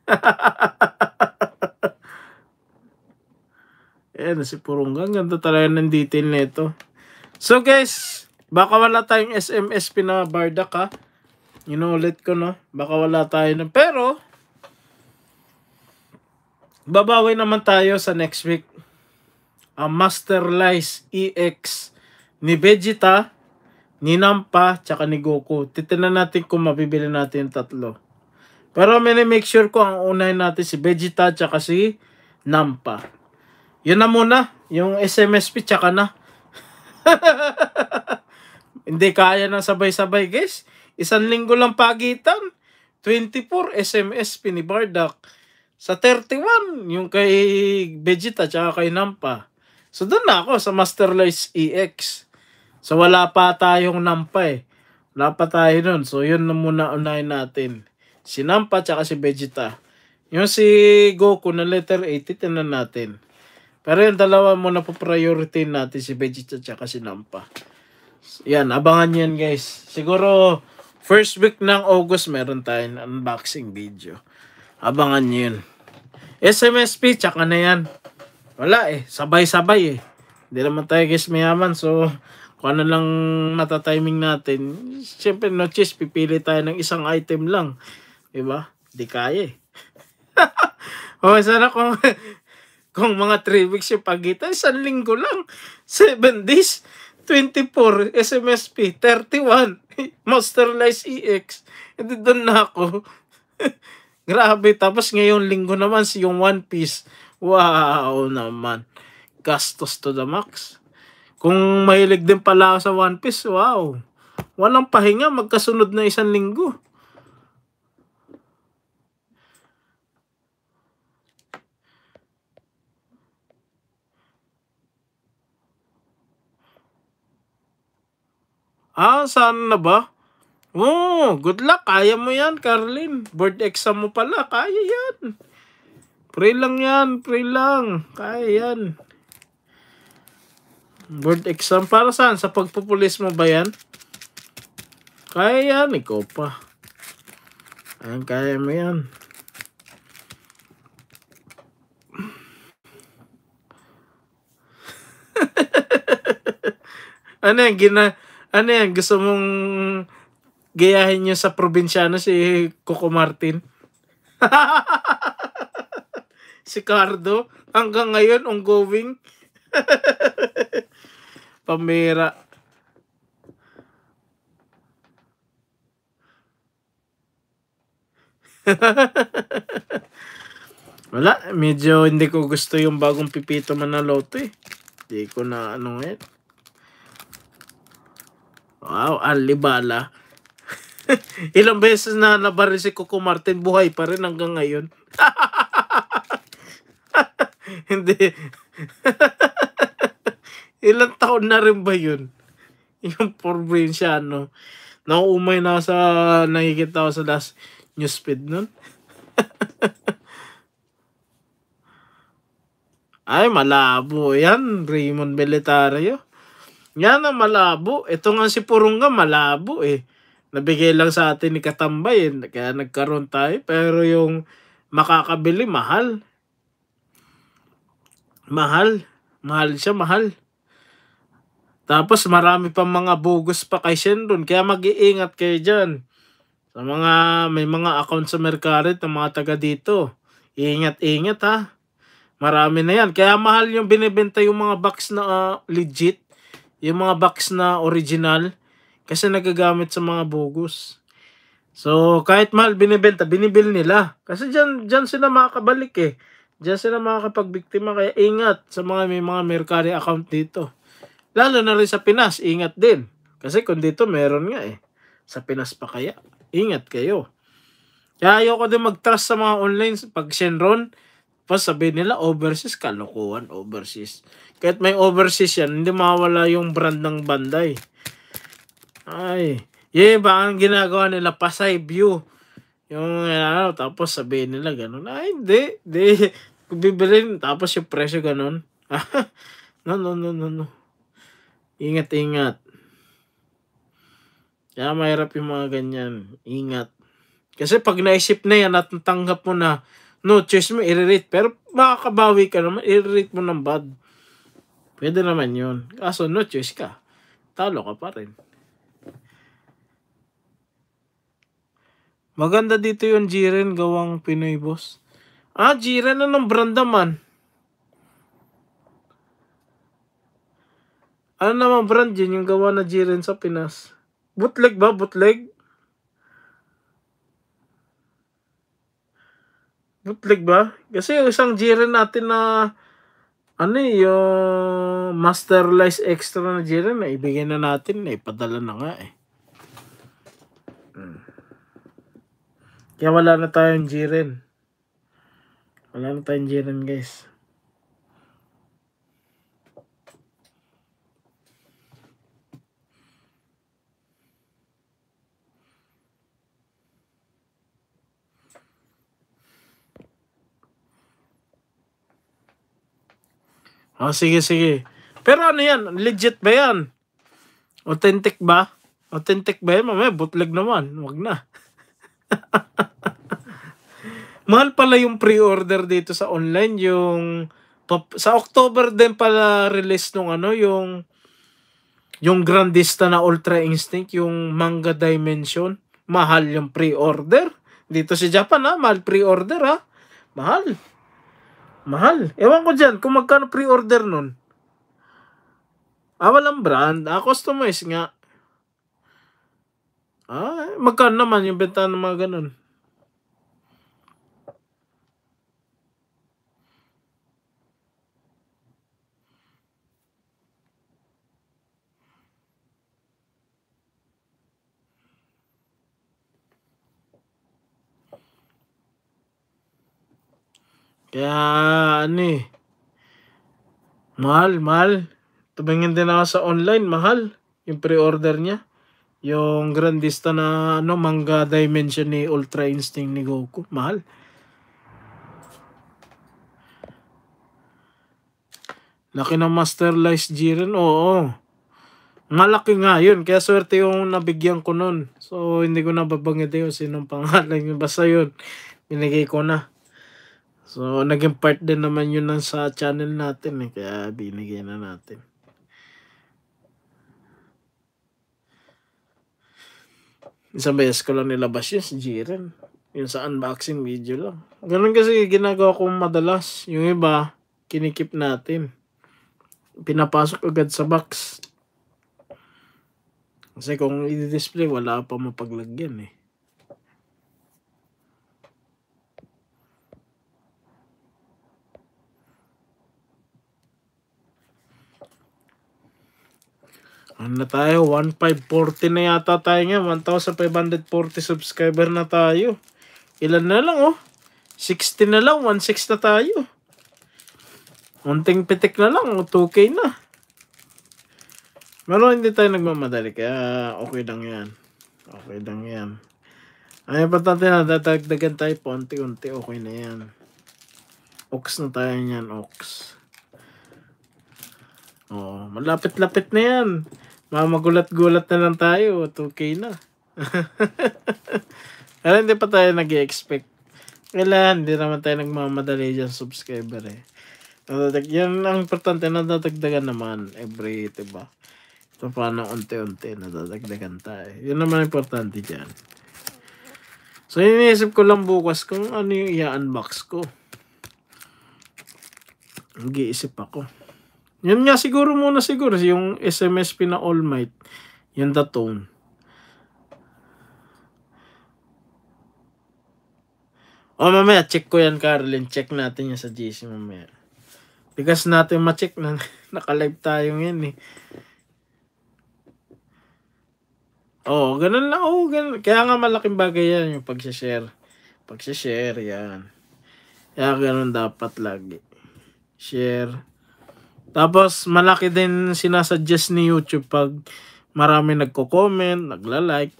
Ayan si Purungga. Ang ganda talaga ng detail na ito. So guys, baka wala tayong SMS pinabardak ha. Inuulit ko no. Baka wala tayo na. Pero, babawi naman tayo sa next week. A Master EX e ni Vegeta, ni Nampa, tsaka ni Goku. Titinan natin kung mabibili natin yung tatlo. Pero mini-make sure ko ang unahin natin si Vegeta tsaka si Nampa. Yun na muna. Yung SMSP tsaka na. Hindi kaya na sabay-sabay guys. Isang linggo lang pagitan. 24 SMSP ni Bardock. Sa 31, yung kay Vegeta tsaka kay Nampa. So doon na ako sa Master EX. So wala pa tayong Nampa eh. Wala pa tayo nun. So yun na muna unahin natin si Nampa tsaka si Vegeta. Yung si Goku na letter 80, tinan natin. Pero yung dalawa muna po priority natin si Vegeta tsaka si Nampa. Yan, abangan yan guys. Siguro first week ng August meron tayong unboxing video. Abangan yun. SMSP tsaka na yan. Wala eh, sabay-sabay eh. Hindi naman tayo guys mayaman so kung ano lang matatiming natin. Siyempre no cheese, pipili tayo ng isang item lang. Diba? Di kaya eh. o, oh, sana kung, kung mga 3 weeks yung pagitan, isang linggo lang. 7 days, 24, SMSP, 31, Masterlize EX. Hindi doon na ako. Grabe, tapos ngayong linggo naman si yung One Piece. Wow naman. Gastos to the max. Kung mahilig din pala sa One Piece, wow. Walang pahinga, magkasunod na isang linggo. Ah, saan na ba? Oh, good luck. Kaya mo yan, Carlin. Board exam mo pala. Kaya yan. Pray lang yan. Pray lang. Kaya yan. Board exam. Para saan? Sa pagpupulis mo ba yan? Kaya yan. Ikaw pa. Ayan, kaya mo yan. ano yan? Gina ano yan? Gusto mong gayahin nyo sa probinsyano si Coco Martin? si Cardo? Hanggang ngayon, ongoing? Pamera. Wala, medyo hindi ko gusto yung bagong pipito man na loto eh. Hindi ko na ano ngayon. Wow, alibala. Ilang beses na nabaril si Coco Martin, buhay pa rin hanggang ngayon. Hindi. Ilang taon na rin ba yun? Yung probinsyano. Nauumay na sa nakikita ko sa last newsfeed feed nun. Ay, malabo yan. Raymond Beletario. Nga na malabo. Ito nga si Purunga malabo eh. Nabigay lang sa atin ni Katambay eh. Kaya nagkaroon tayo. Pero yung makakabili, mahal. Mahal. Mahal siya, mahal. Tapos marami pa mga bogus pa kay Shenron. Kaya mag-iingat kayo dyan. Sa mga, may mga account sa Mercarit ng mga taga dito. Ingat-ingat ha. Marami na yan. Kaya mahal yung binibenta yung mga box na uh, legit yung mga box na original kasi nagagamit sa mga bogus. So, kahit mahal binibenta, binibil nila. Kasi dyan, dyan sila makakabalik eh. Diyan sila makakapagbiktima kaya ingat sa mga may mga Mercari account dito. Lalo na rin sa Pinas, ingat din. Kasi kung dito meron nga eh. Sa Pinas pa kaya, ingat kayo. Kaya ayoko din mag sa mga online pag Shenron pa sabi nila overseas kalokohan overseas kahit may overseas yan hindi mawala yung brand ng Bandai ay yeah ba ang ginagawa nila Pasay View yung ano tapos sabihin nila ganun ay hindi hindi bibilin tapos yung presyo ganun no no no no no ingat ingat kaya mahirap yung mga ganyan ingat kasi pag naisip na yan at natanggap mo na no choice mo, i-rate. Pero makakabawi ka naman, i-rate mo ng bad. Pwede naman yun. Kaso no choice ka. Talo ka pa rin. Maganda dito yung Jiren gawang Pinoy boss. Ah, Jiren na ng brand naman. Ano naman brand yun yung gawa na Jiren sa Pinas? Bootleg ba? Bootleg? Bootleg ba? Kasi yung isang Jira natin na ano eh, yung masterless extra na Jira na ibigay na natin, na ipadala na nga eh. Hmm. Kaya wala na tayong Jiren. Wala na tayong Jiren guys. Oh, sige, sige. Pero ano yan? Legit ba yan? Authentic ba? Authentic ba yan? Mamaya, bootleg naman. Wag na. Mahal pala yung pre-order dito sa online. Yung sa October din pala release nung ano, yung yung grandista na Ultra Instinct, yung Manga Dimension. Mahal yung pre-order. Dito sa si Japan ha, mahal pre-order ha. Mahal. Mahal. Ewan ko dyan kung magkano pre-order nun. Ah, walang brand. Ah, customize nga. Ah, magkano naman yung benta ng mga ganun? Kaya ano eh. Mahal, mahal. Tumingin din ako sa online, mahal. Yung pre-order niya. Yung grandista na ano, manga dimension ni Ultra Instinct ni Goku. Mahal. Laki ng Master Lice Jiren, oo. Malaki nga yun. Kaya swerte yung nabigyan ko nun. So, hindi ko na babanggit yun. Sinong pangalan yun. Basta yun. Binigay ko na. So, naging part din naman yun ng sa channel natin eh. Kaya binigay na natin. Isang beses ko lang nilabas yun si Jiren. Yung sa unboxing video lang. Ganun kasi ginagawa ko madalas. Yung iba, kinikip natin. Pinapasok agad sa box. Kasi kung i-display, wala pa mapaglagyan eh. Ano na tayo? 1,540 na yata tayo nga. 1,540 subscriber na tayo. Ilan na lang oh? 60 na lang. 1,6 na tayo. Unting pitik na lang. 2K na. Pero hindi tayo nagmamadali. Kaya okay lang yan. Okay lang yan. Ay, pa natin na dadagdagan tayo po unti-unti? Okay na yan. Ox na tayo niyan, ox. Oh, malapit-lapit na yan magulat gulat na lang tayo. 2K na. Alam, hindi pa tayo nag expect Kailan, hindi naman tayo nagmamadali dyan subscriber eh. Natadag, yan ang importante, natatagdagan naman every, diba? So, paano unti-unti natatagdagan tayo. Yun naman importante dyan. So, iniisip ko lang bukas kung ano yung i-unbox ko. Nag-iisip ako. Yan nga siguro muna siguro yung SMS na All Might. Yan the tone. O oh, mamaya, check ko yan, Carlin. Check natin yan sa GC mamaya. Bigas natin ma-check na nakalive tayo ngayon eh. oh, ganun na. Oo, oh, ganun. Kaya nga malaking bagay yan yung pag-share. Pag-share, yan. Kaya ganun dapat lagi. Share. Tapos, malaki din sinasuggest ni YouTube pag marami nagko-comment, nagla-like.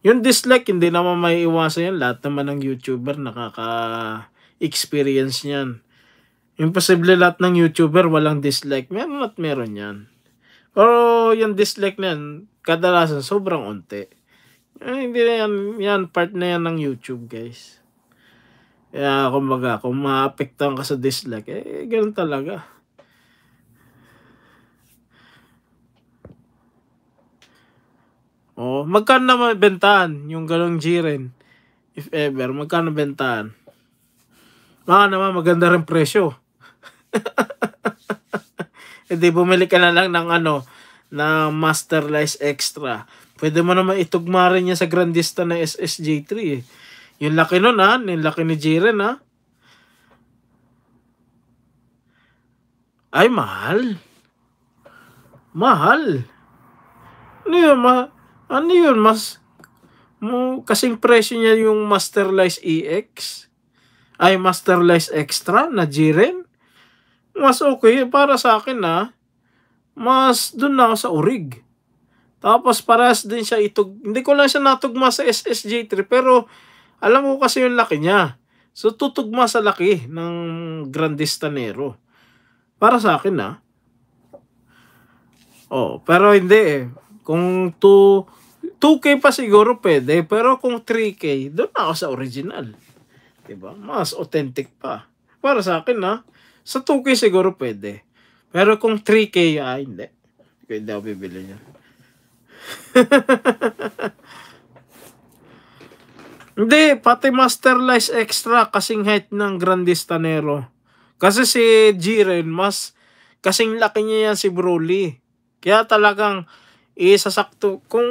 Yung dislike, hindi naman may iwasan yan. Lahat naman ng YouTuber nakaka-experience niyan. Impossible lahat ng YouTuber walang dislike. Meron at meron yan. Pero yung dislike na yan, kadalasan sobrang unti. Eh, hindi na yan, yan, part na yan ng YouTube, guys. Kaya, kumbaga, kung maapektuhan ka sa dislike, eh, ganun talaga. Oh, magkano naman bentahan yung ganong Jiren? If ever, magkano bentaan? Baka naman maganda rin presyo. e di bumili ka na lang ng ano, na Masterless Extra. Pwede mo naman itugma rin niya sa Grandista na SSJ3 eh. Yung laki nun ha, ah. yung laki ni Jiren ha. Ah. Ay, mahal. Mahal. Ano yun, mahal? Ano yun? Mas, mo, kasing presyo niya yung Masterless EX. Ay, Masterless Extra na G Mas okay. Para sa akin na, mas dun na ako sa Urig. Tapos paras din siya itog. Hindi ko lang siya natugma sa SSJ3 pero alam ko kasi yung laki niya. So tutugma sa laki ng Grandistanero. Para sa akin ah. Oh, pero hindi eh. Kung to 2K pa siguro pwede, pero kung 3K, doon ako sa original. Diba? Mas authentic pa. Para sa akin na, sa 2K siguro pwede. Pero kung 3K, ah, hindi. hindi ako bibili niya. hindi, pati Master Lice Extra kasing height ng Grandistanero. Kasi si Jiren, mas kasing laki niya yan si Broly. Kaya talagang isasakto kung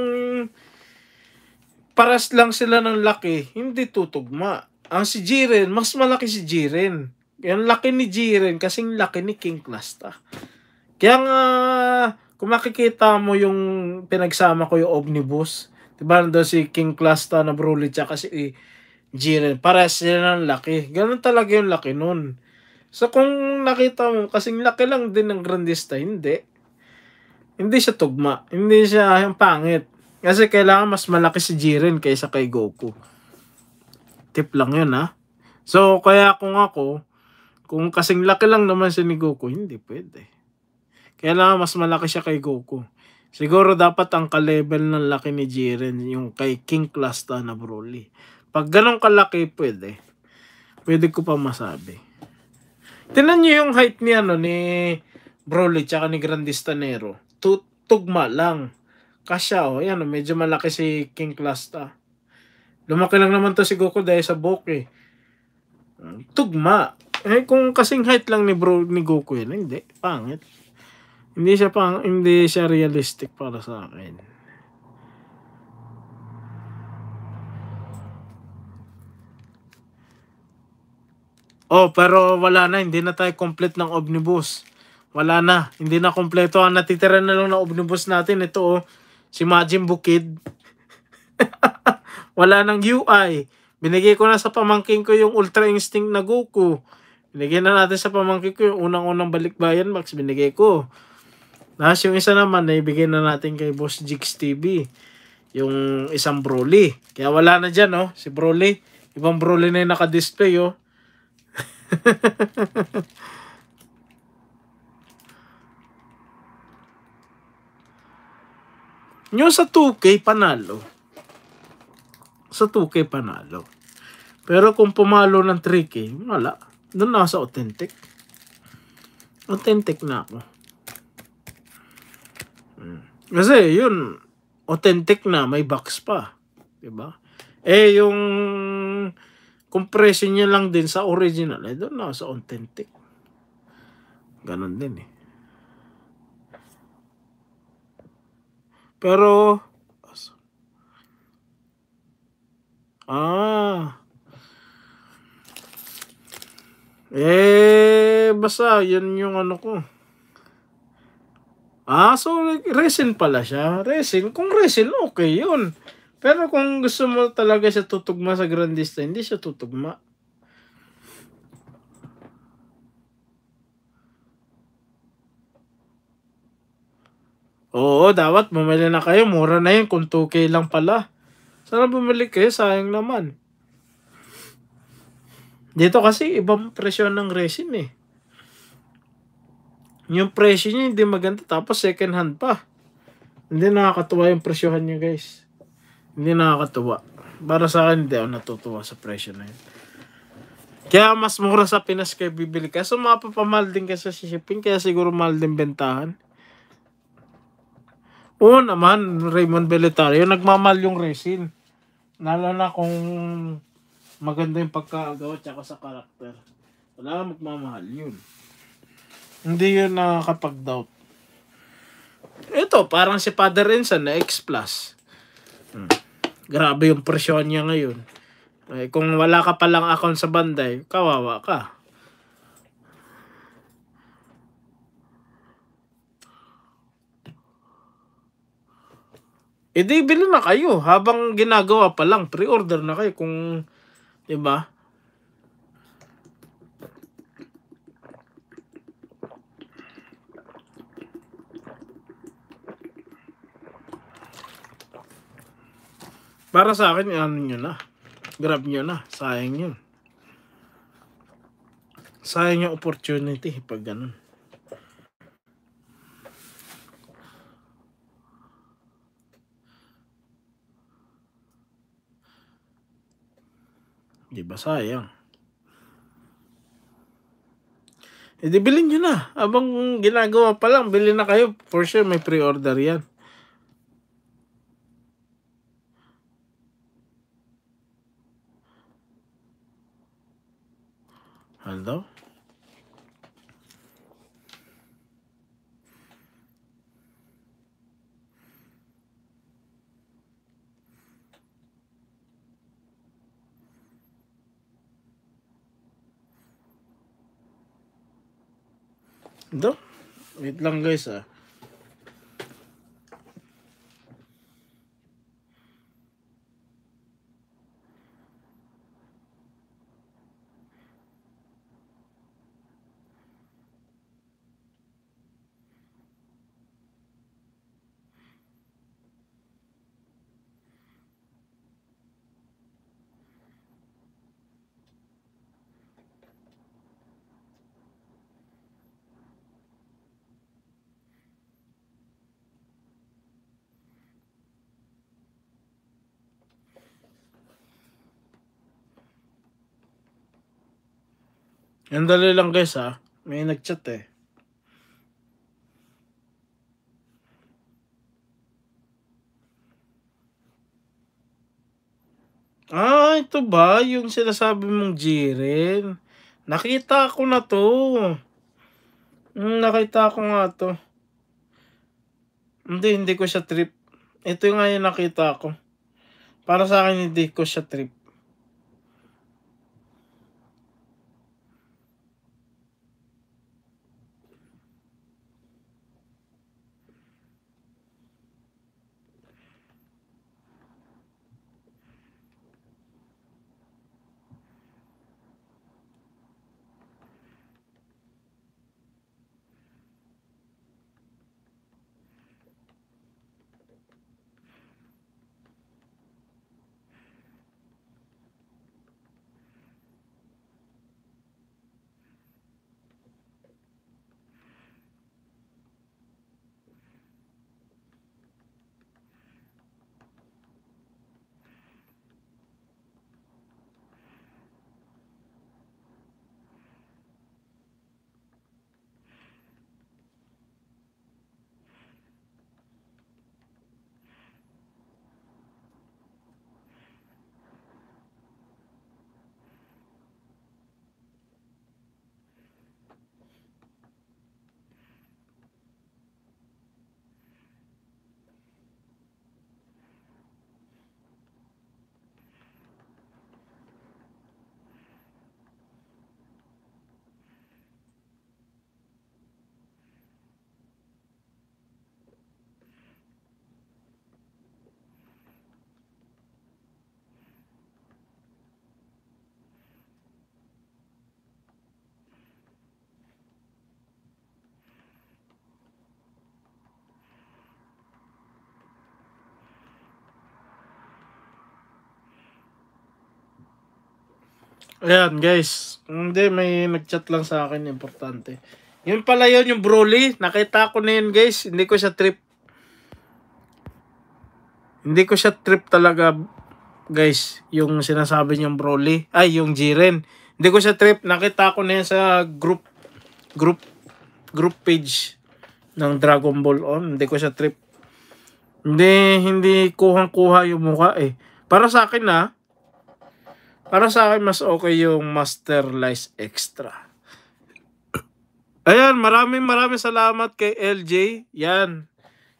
paras lang sila ng laki, hindi tutugma. Ang si Jiren, mas malaki si Jiren. Yung laki ni Jiren kasing laki ni King Clasta. Kaya nga, kung makikita mo yung pinagsama ko yung omnibus, diba nandun si King Clasta na Broly tsaka si Jiren, pares sila ng laki. Ganun talaga yung laki nun. So kung nakita mo, kasing laki lang din ng Grandista, hindi hindi siya tugma. Hindi siya yung pangit. Kasi kailangan mas malaki si Jiren kaysa kay Goku. Tip lang yun ha. So, kaya kung ako, kung kasing laki lang naman siya ni Goku, hindi pwede. Kailangan mas malaki siya kay Goku. Siguro dapat ang ka-level ng laki ni Jiren yung kay King Cluster na Broly. Pag ganong kalaki, pwede. Pwede ko pa masabi. Tinan niyo yung height ni ano ni Broly tsaka ni Grandistanero tugma lang. Kasya oh, yan, oh, medyo malaki si King Cluster. Lumaki lang naman to si Goku dahil sa book, eh. Hmm, tugma. Eh kung kasing height lang ni bro ni Goku yan, hindi pangit. Hindi siya pang hindi siya realistic para sa akin. Oh, pero wala na, hindi na tayo complete ng omnibus wala na. Hindi na kompleto. Ang natitira na lang na omnibus natin, ito oh, si Majin Bukid. wala nang UI. Binigay ko na sa pamangking ko yung Ultra Instinct na Goku. Binigay na natin sa pamangking ko yung unang-unang balikbayan, box. Binigay ko. Tapos yung isa naman, naibigay na natin kay Boss Jigs TV. Yung isang Broly. Kaya wala na dyan, oh. Si Broly. Ibang Broly na yung naka-display, oh. Yung sa 2K, panalo. Sa 2K, panalo. Pero kung pumalo ng 3K, wala. Doon na sa authentic. Authentic na ako. Hmm. Kasi yun, authentic na, may box pa. Diba? Eh, yung compression niya lang din sa original, eh, doon na sa authentic. Ganon din eh. Pero, ah, eh, basta, yan yung ano ko. Ah, so resin pala siya. Resin. Kung resin, okay yun. Pero kung gusto mo talaga siya tutugma sa Grandista, hindi siya tutugma. Oo, dapat bumili na kayo. Mura na yun kung 2K lang pala. Sana bumili kayo, sayang naman. Dito kasi ibang presyo ng resin eh. Yung presyo niya hindi maganda tapos second hand pa. Hindi nakakatuwa yung presyohan niya guys. Hindi nakakatuwa. Para sa akin hindi ako natutuwa sa presyo na yun. Kaya mas mura sa Pinas kayo bibili. Kaso mapapamahal din kasi sa shipping kaya siguro mahal din bentahan. Oo naman, Raymond Beletario, nagmamahal yung resin. Lalo na kung maganda yung pagkakagawa tsaka sa karakter. Wala kang magmamahal yun. Hindi yun nakakapag-doubt. Ito, parang si Father Ensa na X+. Plus. Hmm. Grabe yung presyon niya ngayon. Eh, kung wala ka palang account sa Bandai, kawawa ka. edi eh, bilhin na kayo habang ginagawa pa lang, pre-order na kayo kung 'di ba? Para sa akin, ano nyo na. Grab nyo na. Sayang yun. Sayang yung opportunity pag ganun. Di ba sayang? E di bilhin nyo na. Abang ginagawa pa lang, bilhin na kayo. For sure, may pre-order yan. Hello? Do? Wait lang guys ah. Ang dali lang guys ha. Ah. May nagchat eh. Ah, ito ba yung sinasabi mong Jiren? Nakita ko na to. Hmm, nakita ko nga to. Hindi, hindi ko siya trip. Ito yung nga yung nakita ko. Para sa akin, hindi ko siya trip. Ayan, guys. Hindi, may nag-chat lang sa akin. Importante. Yun pala yun, yung Broly. Nakita ko na yun, guys. Hindi ko siya trip. Hindi ko siya trip talaga, guys. Yung sinasabi niyang Broly. Ay, yung Jiren. Hindi ko siya trip. Nakita ko na yun sa group, group, group page ng Dragon Ball On. Hindi ko siya trip. Hindi, hindi kuhang-kuha yung mukha eh. Para sa akin, ah, para sa akin, mas okay yung Master Lice Extra. Ayan, maraming maraming salamat kay LJ. Yan.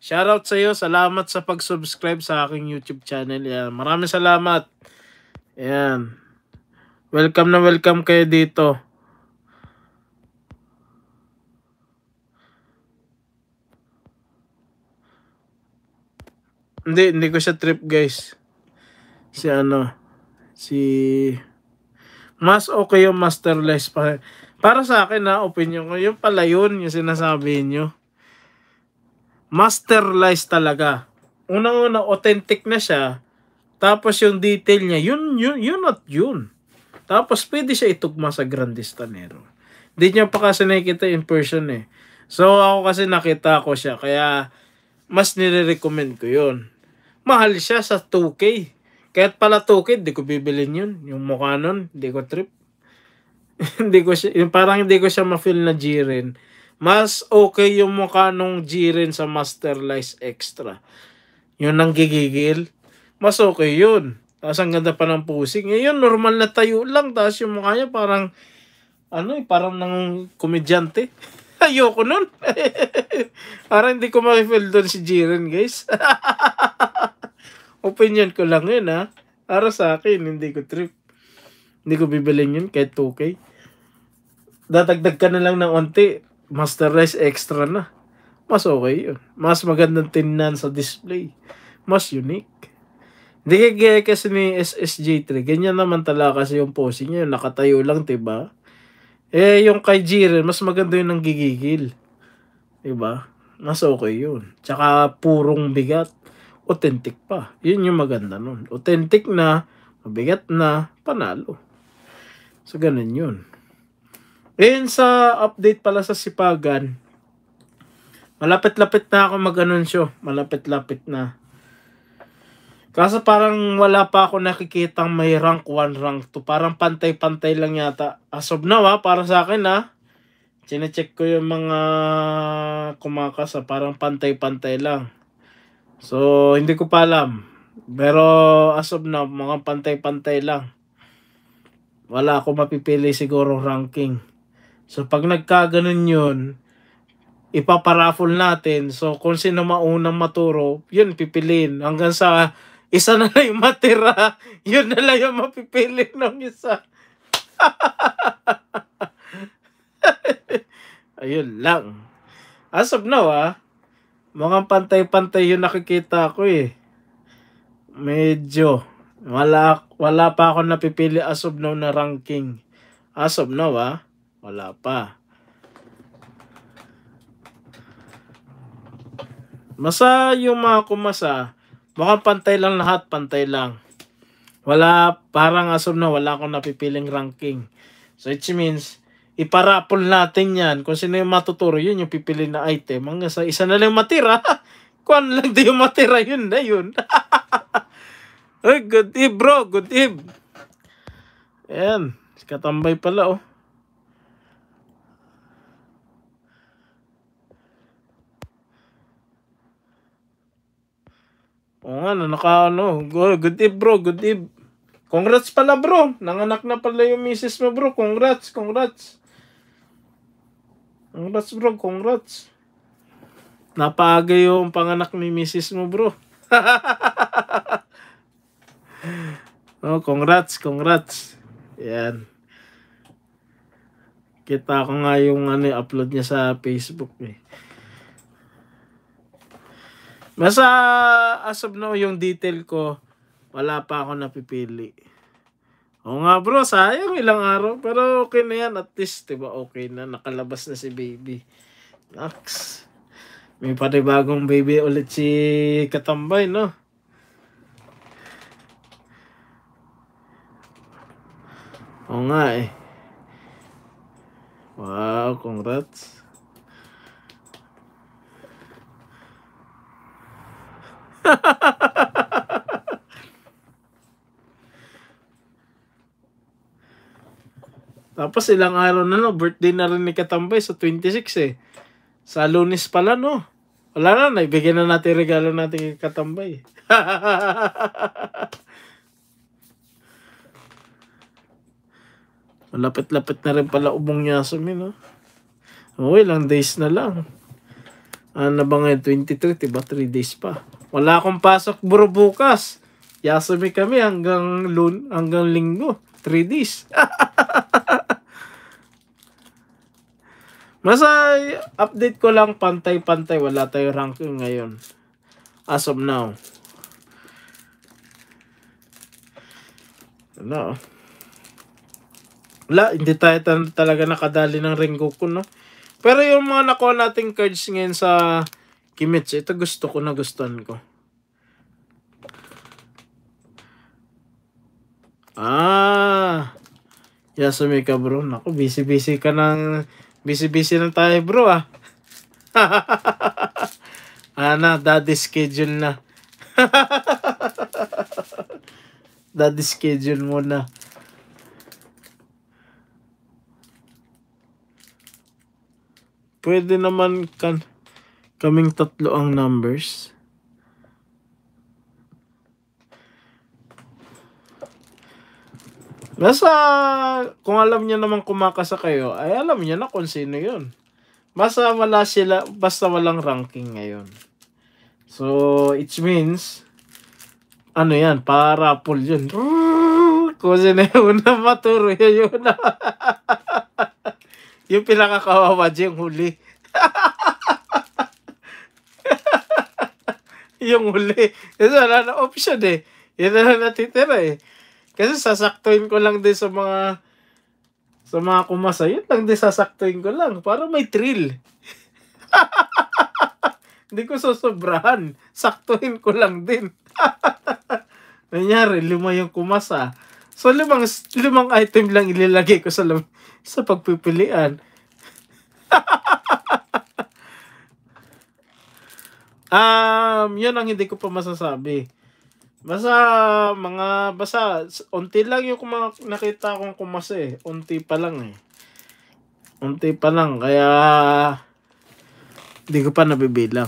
Shoutout sa iyo. Salamat sa pag-subscribe sa aking YouTube channel. Yan. Maraming salamat. Yan. Welcome na welcome kayo dito. Hindi, hindi ko siya trip guys. Si ano. Si mas okay yung masterless pa. Para sa akin na opinion ko, yung pala yun yung sinasabi niyo. Masterless talaga. Unang-una authentic na siya. Tapos yung detail niya, yun yun yun at yun. Tapos pwede siya itugma sa Grandistanero. Hindi niya pa kasi nakikita in person eh. So ako kasi nakita ko siya kaya mas nire-recommend ko yun. Mahal siya sa 2K. Kahit pala tukid, di ko bibilin yun. Yung mukha nun, di ko trip. hindi ko siya, yung parang hindi ko siya ma-feel na Jiren. Mas okay yung mukha nung Jiren sa Master Lice Extra. Yun ang gigigil. Mas okay yun. Tapos ang ganda pa ng pusing. Ngayon, eh, normal na tayo lang. Tapos yung mukha niya parang, ano eh, parang nang komedyante. Ayoko nun. parang hindi ko ma-feel doon si Jiren, guys. Opinion ko lang yun, ha? Para sa akin, hindi ko trip. Hindi ko bibilin yun kahit 2K. Dadagdag ka na lang ng onti. Master Race extra na. Mas okay yun. Mas magandang tinnan sa display. Mas unique. Hindi kagaya kasi ni SSJ3. Ganyan naman talaga kasi yung posing niya. Nakatayo lang, diba? Eh, yung kay Jiren, mas maganda yun ng gigigil. Diba? Mas okay yun. Tsaka purong bigat authentic pa. Yun yung maganda nun. Authentic na, mabigat na, panalo. So, ganun yun. And sa update pala sa Sipagan, malapit-lapit na ako mag-anunsyo. Malapit-lapit na. Kaso parang wala pa ako nakikitang may rank 1, rank 2. Parang pantay-pantay lang yata. As of now ha, ah, para sa akin ha, ah, chinecheck ko yung mga kumakasa. Ah, parang pantay-pantay lang So, hindi ko pa alam. Pero as of now, mga pantay-pantay lang. Wala ako mapipili siguro ranking. So, pag nagkaganon yun, ipaparaffle natin. So, kung sino maunang maturo, yun, pipiliin. Hanggang sa isa na lang yung matira, yun na lang yung mapipili ng isa. Ayun lang. As of now, ah, Mukhang pantay-pantay yung nakikita ko eh. Medyo. Wala, wala pa ako napipili as of now na ranking. As of now ah. Wala pa. Masa yung mga kumasa, mukhang pantay lang lahat, pantay lang. Wala, parang as of now wala akong napipiling ranking. So it means, iparapol natin yan. Kung sino yung matuturo, yun yung pipili na item. Mga sa isa na lang matira. Kung ano lang di yung matira, yun na yun. Ay, good eve bro, good eve. Ayan, katambay pala oh. Oo nga, naka ano, good eve bro, good eve. Congrats pala bro, nanganak na pala yung misis mo bro, congrats, congrats. Congrats bro, congrats. Napaga yung panganak ni misis mo bro. oh, congrats, congrats. Yan. Kita ko nga yung ano, upload niya sa Facebook eh. Masa uh, as of now, yung detail ko, wala pa ako napipili. Oo nga bro, sayang ilang araw. Pero okay na yan. At least, diba, okay na. Nakalabas na si baby. Relax. May panibagong baby ulit si Katambay, no? Oo nga eh. Wow, congrats. Ha ha ha ha ha! Tapos ilang araw na no, birthday na rin ni Katambay sa so 26 eh. Sa lunes pala no. Wala na, naibigyan na natin regalo natin kay Katambay. Malapit-lapit na rin pala ubong niya sa mino. no? Oh, ilang days na lang. Ano na ba ngayon? 23, diba? 3 days pa. Wala akong pasok bro bukas. Yasumi kami hanggang, lun hanggang linggo. 3 days. Nasa update ko lang pantay-pantay. Wala tayong ranking ngayon. As of now. Ano? La, oh. hindi tayo talaga nakadali ng ko, no? Pero yung mga nakuha nating cards ngayon sa Kimetsu, ito gusto ko na gustuhan ko. Ah! Yasumi ka bro. Naku, busy-busy ka ng Busy-busy lang tayo bro ah. Ana, daddy schedule na. daddy schedule mo na. Pwede naman kan kaming tatlo ang numbers. Nasa, kung alam niya naman kumakasa kayo, ay alam niya na kung sino yun. Basta wala sila, basta walang ranking ngayon. So, it means, ano yan, para pull yun. Kung sino yun na maturo yun yun. yung pinakakawawa yung huli. yung huli. Kasi wala na option eh. Yun na natitira eh. Kasi sasaktuin ko lang din sa mga sa mga kumasa. Yun lang din sasaktuin ko lang para may thrill. Hindi ko sosobrahan. Saktuhin ko lang din. Nangyari, lima yung kumasa. So, limang, limang item lang ilalagay ko sa, sa pagpipilian. um, yun ang hindi ko pa masasabi. Basta, mga, basta, unti lang yung kuma, nakita kong kumasa eh. Unti pa lang eh. Unti pa lang, kaya, hindi ko pa nabibilang.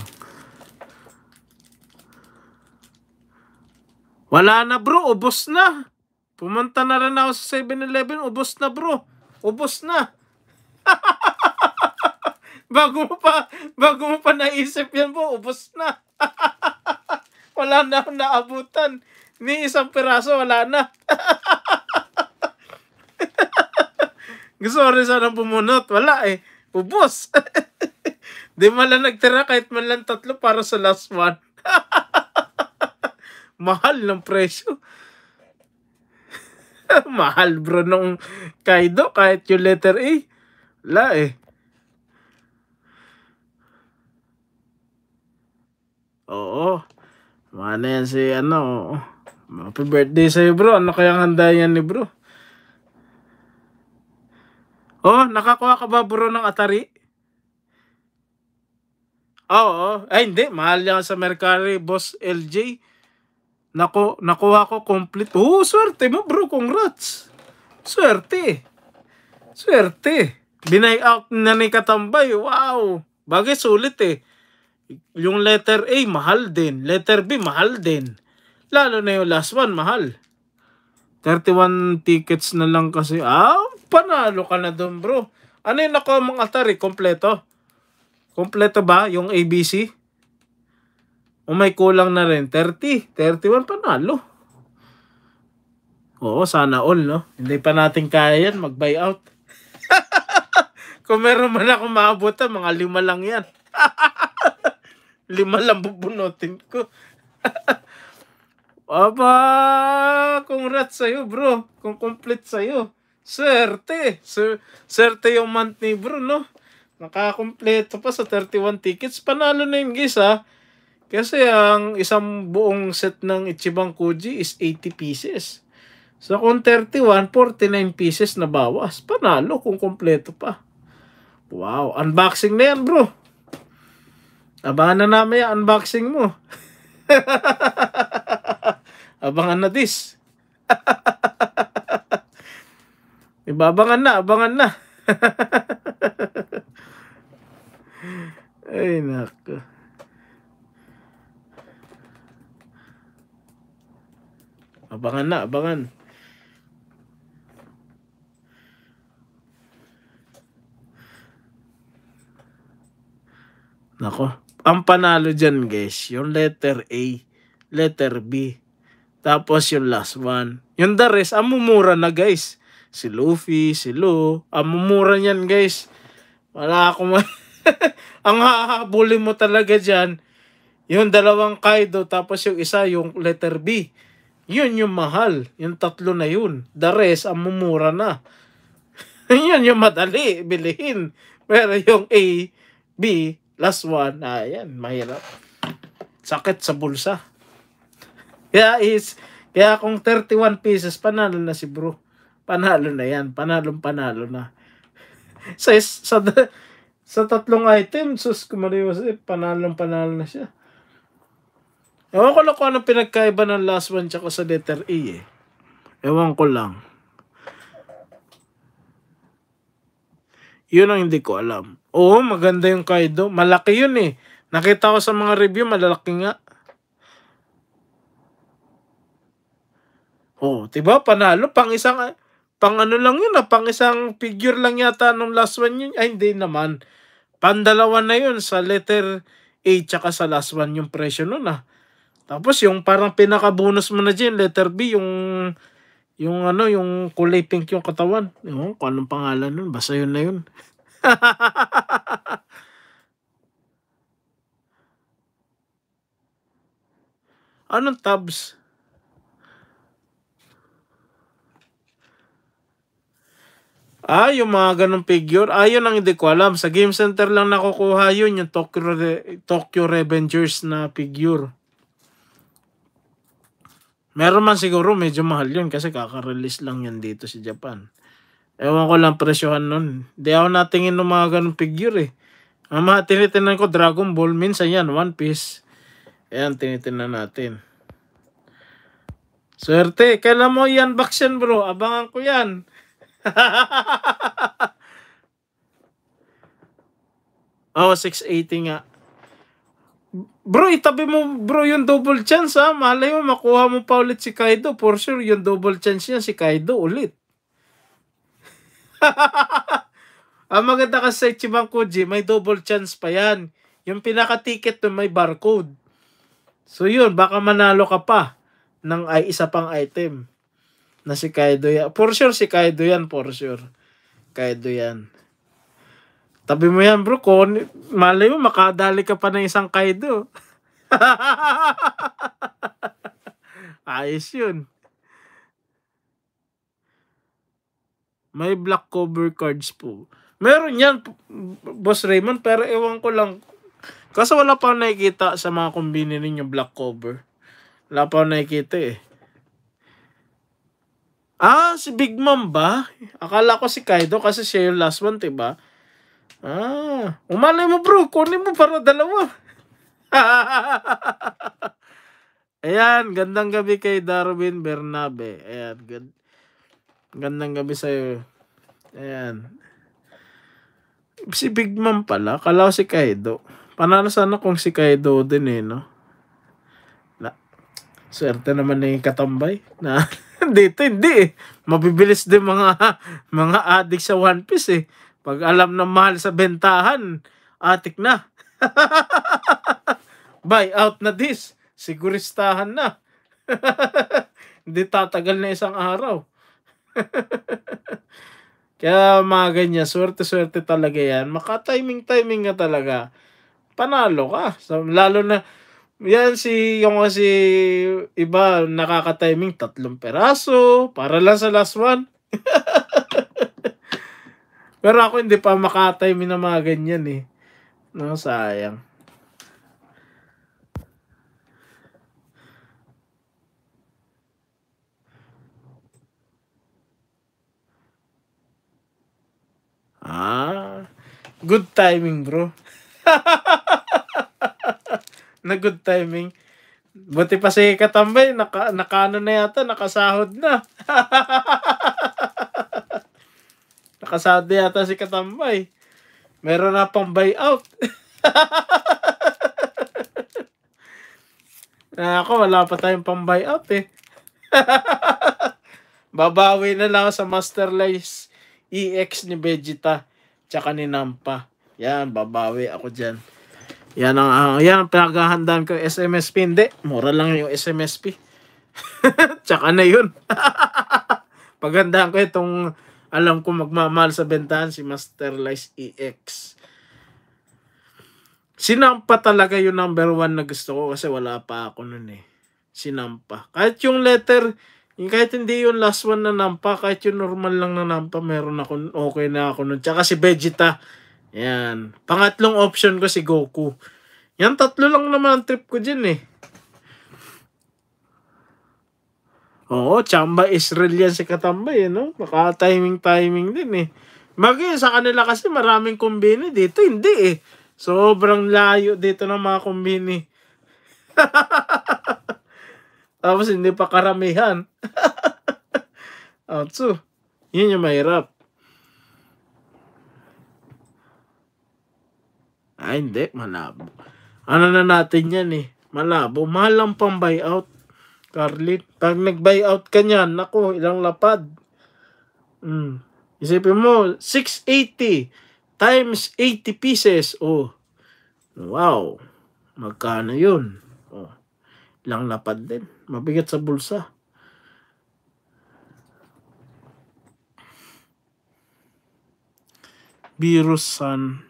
Wala na bro, ubos na. Pumunta na rin ako sa 7-Eleven, ubos na bro. Ubos na. bago mo pa, bago mo pa naisip yan po, ubos na. wala na naabutan. Ni isang piraso, wala na. Gusto ko rin sanang pumunot. Wala eh. Ubus. Di man lang nagtira kahit man lang tatlo para sa last one. Mahal ng presyo. Mahal bro nung Kaido kahit yung letter A. Wala eh. Oo. Mukha yan si ano. Happy birthday sa'yo bro. Ano kaya ang handa yan ni bro? Oh, nakakuha ka ba bro ng Atari? Oo. Ay, hindi. Mahal yan sa Mercari, Boss LJ. Naku, nakuha ko complete. oh, swerte mo bro. Congrats. Swerte. Swerte. Binay out na ni Katambay. Wow. Bagay sulit eh. Yung letter A, mahal din. Letter B, mahal din. Lalo na yung last one, mahal. 31 tickets na lang kasi. Ah, panalo ka na dun, bro. Ano yung nako mga atari? Kompleto? Kompleto ba yung ABC? O may kulang na rin? 30? 31? Panalo. Oo, sana all, no? Hindi pa natin kaya yan. Mag-buyout. Kung meron man ako maabutan, ah, mga lima lang yan. lima lang bubunutin ko. Aba, congrats sa'yo bro. Kung complete sa'yo. Swerte. Sir, swerte yung month ni bro, no? Nakakompleto pa sa 31 tickets. Panalo na yun, guys, ha? Kasi ang isang buong set ng Ichiban Kuji is 80 pieces. So kung 31, 49 pieces na bawas. Panalo kung kompleto pa. Wow, unboxing na yan, bro. Abangan na namin yung unboxing mo. abangan na this. Ibabangan na, abangan na. Ay, nako. Abangan na, abangan. Nako ang panalo dyan guys, yung letter A, letter B, tapos yung last one. Yung the rest, amumura na guys. Si Luffy, si Lo, amumura mumura niyan guys. Wala akong ma- ang hahabulin mo talaga dyan, yung dalawang Kaido, tapos yung isa, yung letter B. Yun yung mahal. Yung tatlo na yun. The rest, amumura na. yun yung madali, bilihin. Pero yung A, B, Last one, ayan, ah, mahirap. Sakit sa bulsa. Kaya is, kaya kung 31 pieces, panalo na si bro. Panalo na yan. Panalong panalo na. sa, sa, sa tatlong item, sus, kumaliwas, eh, panalong panalo na siya. Ewan ko lang kung anong pinagkaiba ng last one tsaka sa letter E eh. Ewan ko lang. Yun ang hindi ko alam. Oo, maganda yung Kaido. Malaki yun eh. Nakita ko sa mga review, malaki nga. Oo, diba? Panalo. Pang isang, pang ano lang yun ah. Pang isang figure lang yata nung last one yun. Ay, hindi naman. Pandalawa na yun sa letter A tsaka sa last one yung presyo nun ah. Tapos yung parang pinaka-bonus mo na dyan, letter B, yung yung ano, yung kulay pink yung katawan. Yung, kung anong pangalan nun, basta yun na yun. Anong tabs? Ah, yung mga ganong figure. Ah, yun ang hindi ko alam. Sa Game Center lang nakukuha yun, yung Tokyo, Re Tokyo Revengers na figure. Meron man siguro medyo mahal yun kasi kaka-release lang yan dito sa si Japan. Ewan ko lang presyohan nun. Hindi ako natingin ng mga ganong figure eh. Ang mga tinitinan ko Dragon Ball, minsan yan, One Piece. Ayan, tinitinan natin. Swerte, kailan mo yan box yan bro? Abangan ko yan. oh, 680 nga. Bro, itabi mo bro yung double chance ha. Malay mo makuha mo pa ulit si Kaido. For sure, yung double chance niya si Kaido ulit. Ang maganda kasi sa Chimangkuji, may double chance pa yan. Yung pinaka-ticket nun may barcode. So yun, baka manalo ka pa ng ay, isa pang item na si Kaido yan. For sure, si Kaido yan, for sure. Kaido yan. Tabi mo yan, bro. Kung malay mo, makadali ka pa ng isang Kaido. Ayos yun. May black cover cards po. Meron yan, Boss Raymond, pero ewan ko lang. Kasi wala pa nakikita sa mga kombini ninyo black cover. Wala pa nakikita eh. Ah, si Big Mom ba? Akala ko si Kaido kasi siya yung last one, diba? Ah, umalay mo bro, kunin mo para dalawa. Ayan, gandang gabi kay Darwin Bernabe. Ayan, ganda. Gandang gabi sa'yo. Ayan. Si Big Mom pala. Kalaw si Kaido. Panalo sana kung si Kaido din eh, no? Na, swerte naman ni Katambay. Na, dito hindi eh. Mabibilis din mga, mga adik sa One Piece eh. Pag alam na mahal sa bentahan, atik na. Buy out na this. Siguristahan na. Hindi tatagal na isang araw. Kaya mga ganyan, swerte-swerte talaga yan. Maka-timing-timing ka talaga. Panalo ka. So, lalo na, yan si, yung si iba, nakaka-timing tatlong peraso, para lang sa last one. Pero ako hindi pa maka makatiming na mga ganyan eh. No, sayang. Ah, good timing bro. na good timing. Buti pa si Katambay, naka, nakano na yata, nakasahod na. nakasahod na yata si Katambay. Meron na pang buyout. na ah, ako, wala pa tayong pang buyout eh. Babawi na lang sa Master Lace EX ni Vegeta tsaka ni Nampa. Yan, babawi ako dyan. Yan ang, uh, yan ang pinaghahandaan ko SMSP. Hindi, mura lang yung SMSP. tsaka na yun. Pagandaan ko itong alam ko magmamahal sa bentahan si Master Lice EX. Sinampa talaga yung number one na gusto ko kasi wala pa ako nun eh. Sinampa. Kahit yung letter yung kahit hindi yung last one na nampa, kahit yung normal lang na nampa, meron ako, okay na ako nun. Tsaka si Vegeta, yan. Pangatlong option ko si Goku. Yan, tatlo lang naman ang trip ko dyan eh. Oo, Chamba Israel yan si Katambay, eh, no? maka timing timing din eh. Bagay sa kanila kasi maraming kombini dito, hindi eh. Sobrang layo dito ng mga kombini. Tapos hindi pa karamihan. Atso. Oh, yun yung mahirap. Ay, ah, hindi. Malabo. Ano na natin yan eh. Malabo. Mahal ang pang buyout. Carlin, pag nag-buyout ka niyan, nako, ilang lapad. Mm. Isipin mo, 680 times 80 pieces. Oh, wow. Magkano yun? lang lapad din. Mabigat sa bulsa. Virus sun.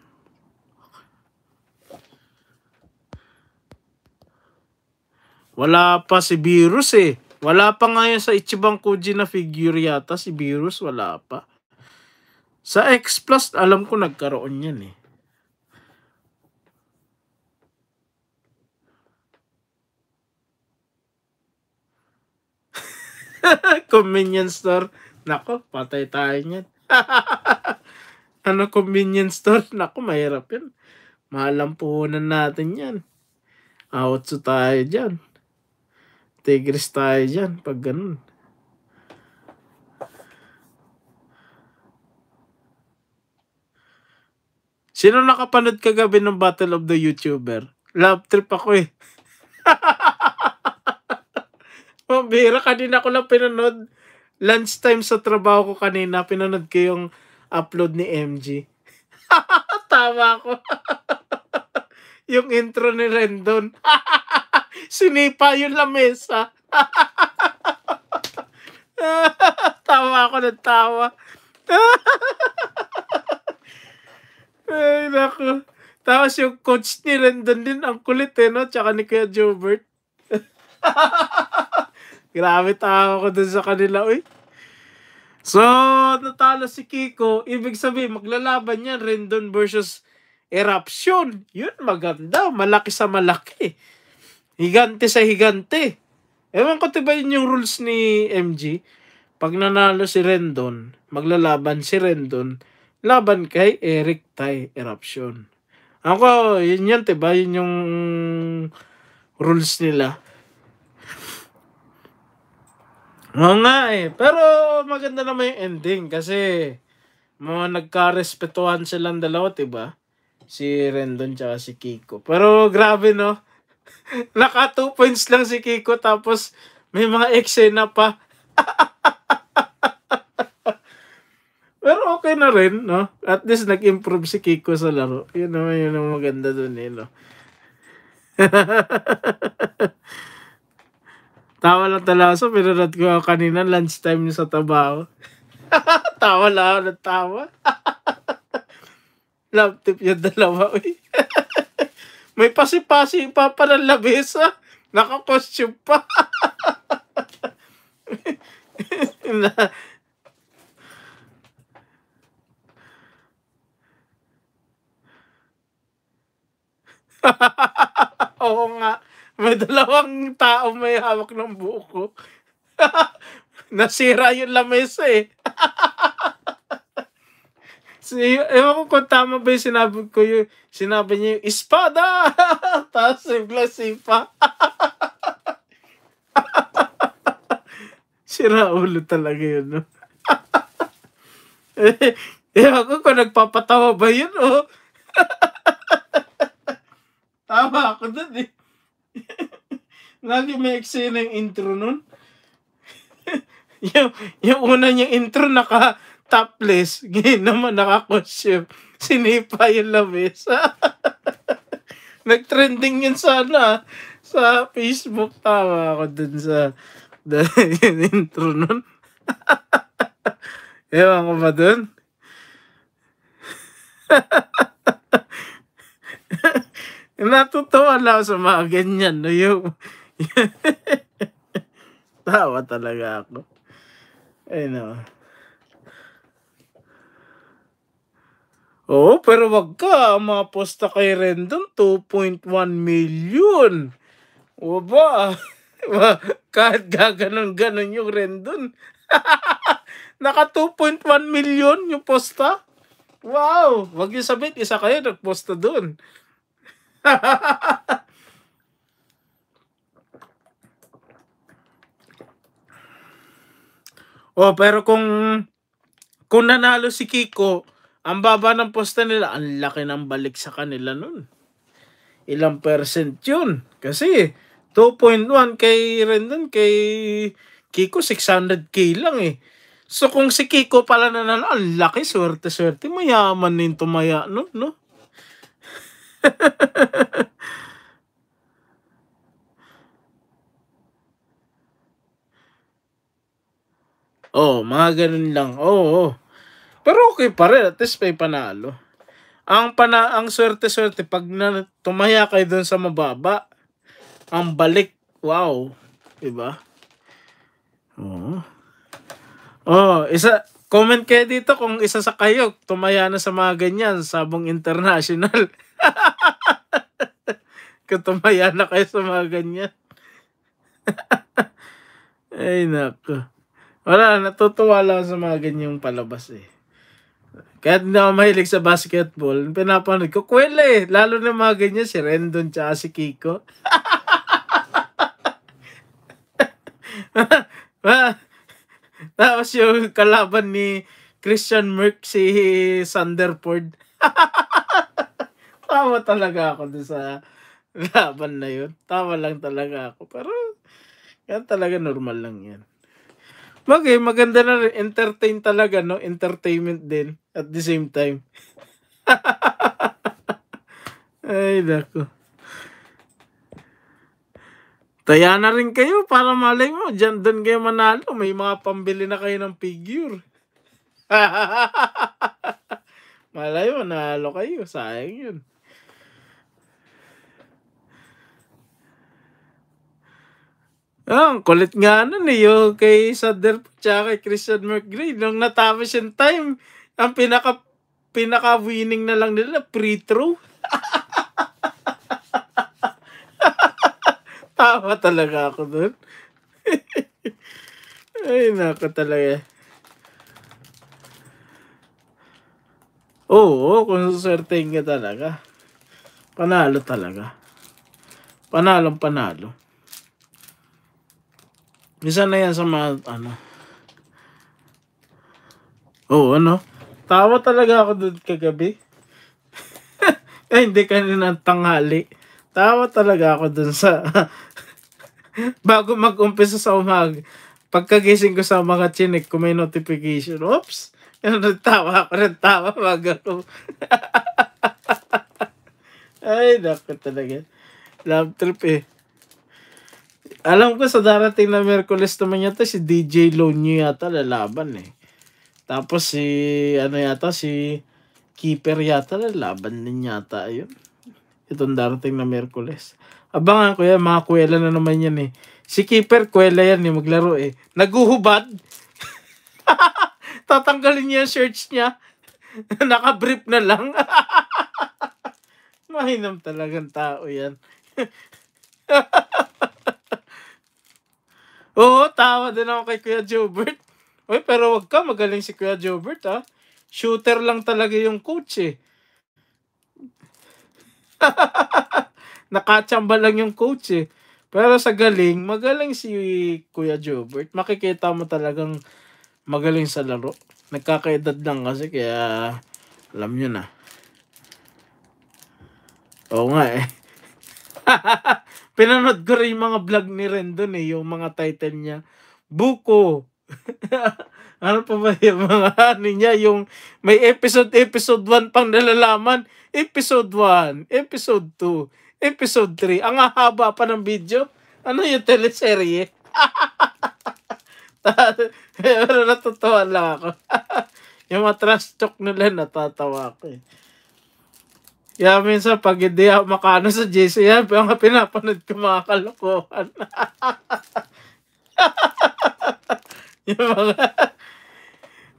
Wala pa si Virus eh. Wala pa ngayon sa Ichiban Koji na figure yata. Si Virus wala pa. Sa X Plus, alam ko nagkaroon yan eh. convenience store. Nako, patay tayo niyan. ano convenience store? Nako, mahirap yan. Mahal natin yan. Ahotso tayo dyan. Tigris tayo dyan pag ganun. Sino nakapanood kagabi ng Battle of the YouTuber? Love trip ako eh. Pambira, kanina ko lang pinanood. Lunchtime sa trabaho ko kanina, pinanood ko yung upload ni MG. Tama ako. yung intro ni Rendon. Sinipa yung lamesa. tawa ako ng tawa. Ay, naku. Tapos yung coach ni Rendon din, ang kulit eh, no? Tsaka ni Kuya Jobert. Grabe tawa ko dun sa kanila, uy. So, natalo si Kiko. Ibig sabihin, maglalaban yan, Rendon versus Eruption. Yun, maganda. Malaki sa malaki. Higante sa higante. Ewan ko, diba yun yung rules ni MG? Pag nanalo si Rendon, maglalaban si Rendon, laban kay Eric Tay Eruption. Ako, yun yan, diba? Yun yung rules nila. Oo nga eh. Pero maganda naman yung ending kasi mga nagka-respetuhan silang dalawa, diba? Si Rendon tsaka si Kiko. Pero grabe no. Naka 2 points lang si Kiko tapos may mga eksena pa. Pero okay na rin, no? At least nag-improve si Kiko sa laro. Yun naman yun ang maganda dun eh, no? Tawa lang talaga. So, pinunod ko kanina lunchtime sa Tabao. tawa lang ako ng tawa. Love tip yung dalawa, uy. May pasi-pasi pa para labesa. Nakakostume pa. na, Oo nga may dalawang tao may hawak ng buko. Nasira yung lamesa eh. so, ewan ko kung tama ba yung sinabi ko yung, sinabi niya yung, Espada! Tapos simple sipa. Sira ulo talaga yun, no? eh, ewan ko kung nagpapatawa ba yun, oh. Tama ako dun eh. Lagi may eksena yung intro nun. yung, yung una niyang intro naka topless. Ngayon naman naka costume. Sinipa yung lamis. Nag-trending yun sana ah. sa Facebook. Tama ako dun sa yung intro nun. Ewan ko ba dun? Natutuwa lang sa mga ganyan. No? Yung, Tawa talaga ako. Ay no. Oh. Oo, pero wag ka. posta kay Rendon, 2.1 million. O ba? Kahit gaganon-ganon yung Rendon. Naka 2.1 million yung posta. Wow! Wag niyo sabihin, isa kayo nagposta doon. Oh, pero kung kung nanalo si Kiko, ang baba ng posta nila, ang laki ng balik sa kanila nun. Ilang percent yun? Kasi 2.1 kay Rendon, kay Kiko 600k lang eh. So kung si Kiko pala nanalo, ang laki, swerte-swerte, mayaman din tumaya, no? no? Oh, mga ganun lang. Oo. Oh, oh. Pero okay pa rin. At least may panalo. Ang, pana ang swerte-swerte, pag na tumaya kayo dun sa mababa, ang balik, wow. Diba? Oo. Oh. Oh, isa, comment kayo dito kung isa sa kayo, tumaya na sa mga ganyan, sabong international. kung tumaya na kayo sa mga ganyan. Ay, nako. Wala, natutuwa lang sa mga ganyang palabas eh. Kahit hindi ako mahilig sa basketball, pinapanood ko, kwela eh. Lalo na mga ganyan, si Rendon tsaka si Kiko. Tapos yung kalaban ni Christian Merck, si Sanderford. Tama talaga ako dun sa laban na yun. Tama lang talaga ako. Pero, yan talaga normal lang yan. Bagay, maganda na rin. Entertain talaga, no? Entertainment din at the same time. Ay, dako. Taya na rin kayo para malay mo. Diyan doon kayo manalo. May mga pambili na kayo ng figure. malay mo, nalo kayo. Sayang yun. Oh, kulit nga nun eh, yung kay Sander tsaka kay Christian McGray. Nung natapos yung time, ang pinaka, pinaka winning na lang nila, free throw. Tama talaga ako dun. Ay, nako talaga. Oo, kung susertein ka talaga. Panalo talaga. Panalong panalo. panalo. Minsan na yan sa mga, ano. Oo, oh, ano? Tawa talaga ako doon kagabi. eh, hindi kanina tanghali. Tawa talaga ako doon sa... bago mag-umpisa sa umag. Pagkagising ko sa mga chinik ko may notification. Oops! Ano, nagtawa ako ng tawa. Magano. Ay, naku talaga. Love trip eh. Alam ko sa darating na Merkules naman yata si DJ Lonyo yata lalaban eh. Tapos si ano yata si Keeper yata lalaban din yata ayun. Itong darating na Merkules. Abangan ko yan, mga kuwela na naman yan eh. Si Keeper, kuwela yan eh, maglaro eh. Naguhubad. Tatanggalin niya yung shirts niya. Nakabrip na lang. Mahinam talagang tao yan. Oo, tawa din ako kay Kuya Jobert. Uy, pero wag ka, magaling si Kuya Jobert ha. Ah. Shooter lang talaga yung coach eh. Nakachamba lang yung coach eh. Pero sa galing, magaling si Kuya Jobert. Makikita mo talagang magaling sa laro. Nagkakaedad lang kasi kaya alam nyo na. Oo nga eh. pinanood ko rin yung mga vlog ni Ren doon eh, yung mga title niya. Buko. ano pa ba yung mga ano niya, yung may episode, episode 1 pang nalalaman, episode 1, episode 2, episode 3. Ang haba pa ng video, ano yung teleserye? Pero natutuwa lang ako. yung mga trash talk nila, natatawa ako eh. Yeah, minsan pag hindi ako makano sa JC, yan mga pinapanood ko mga kalokohan. yung mga...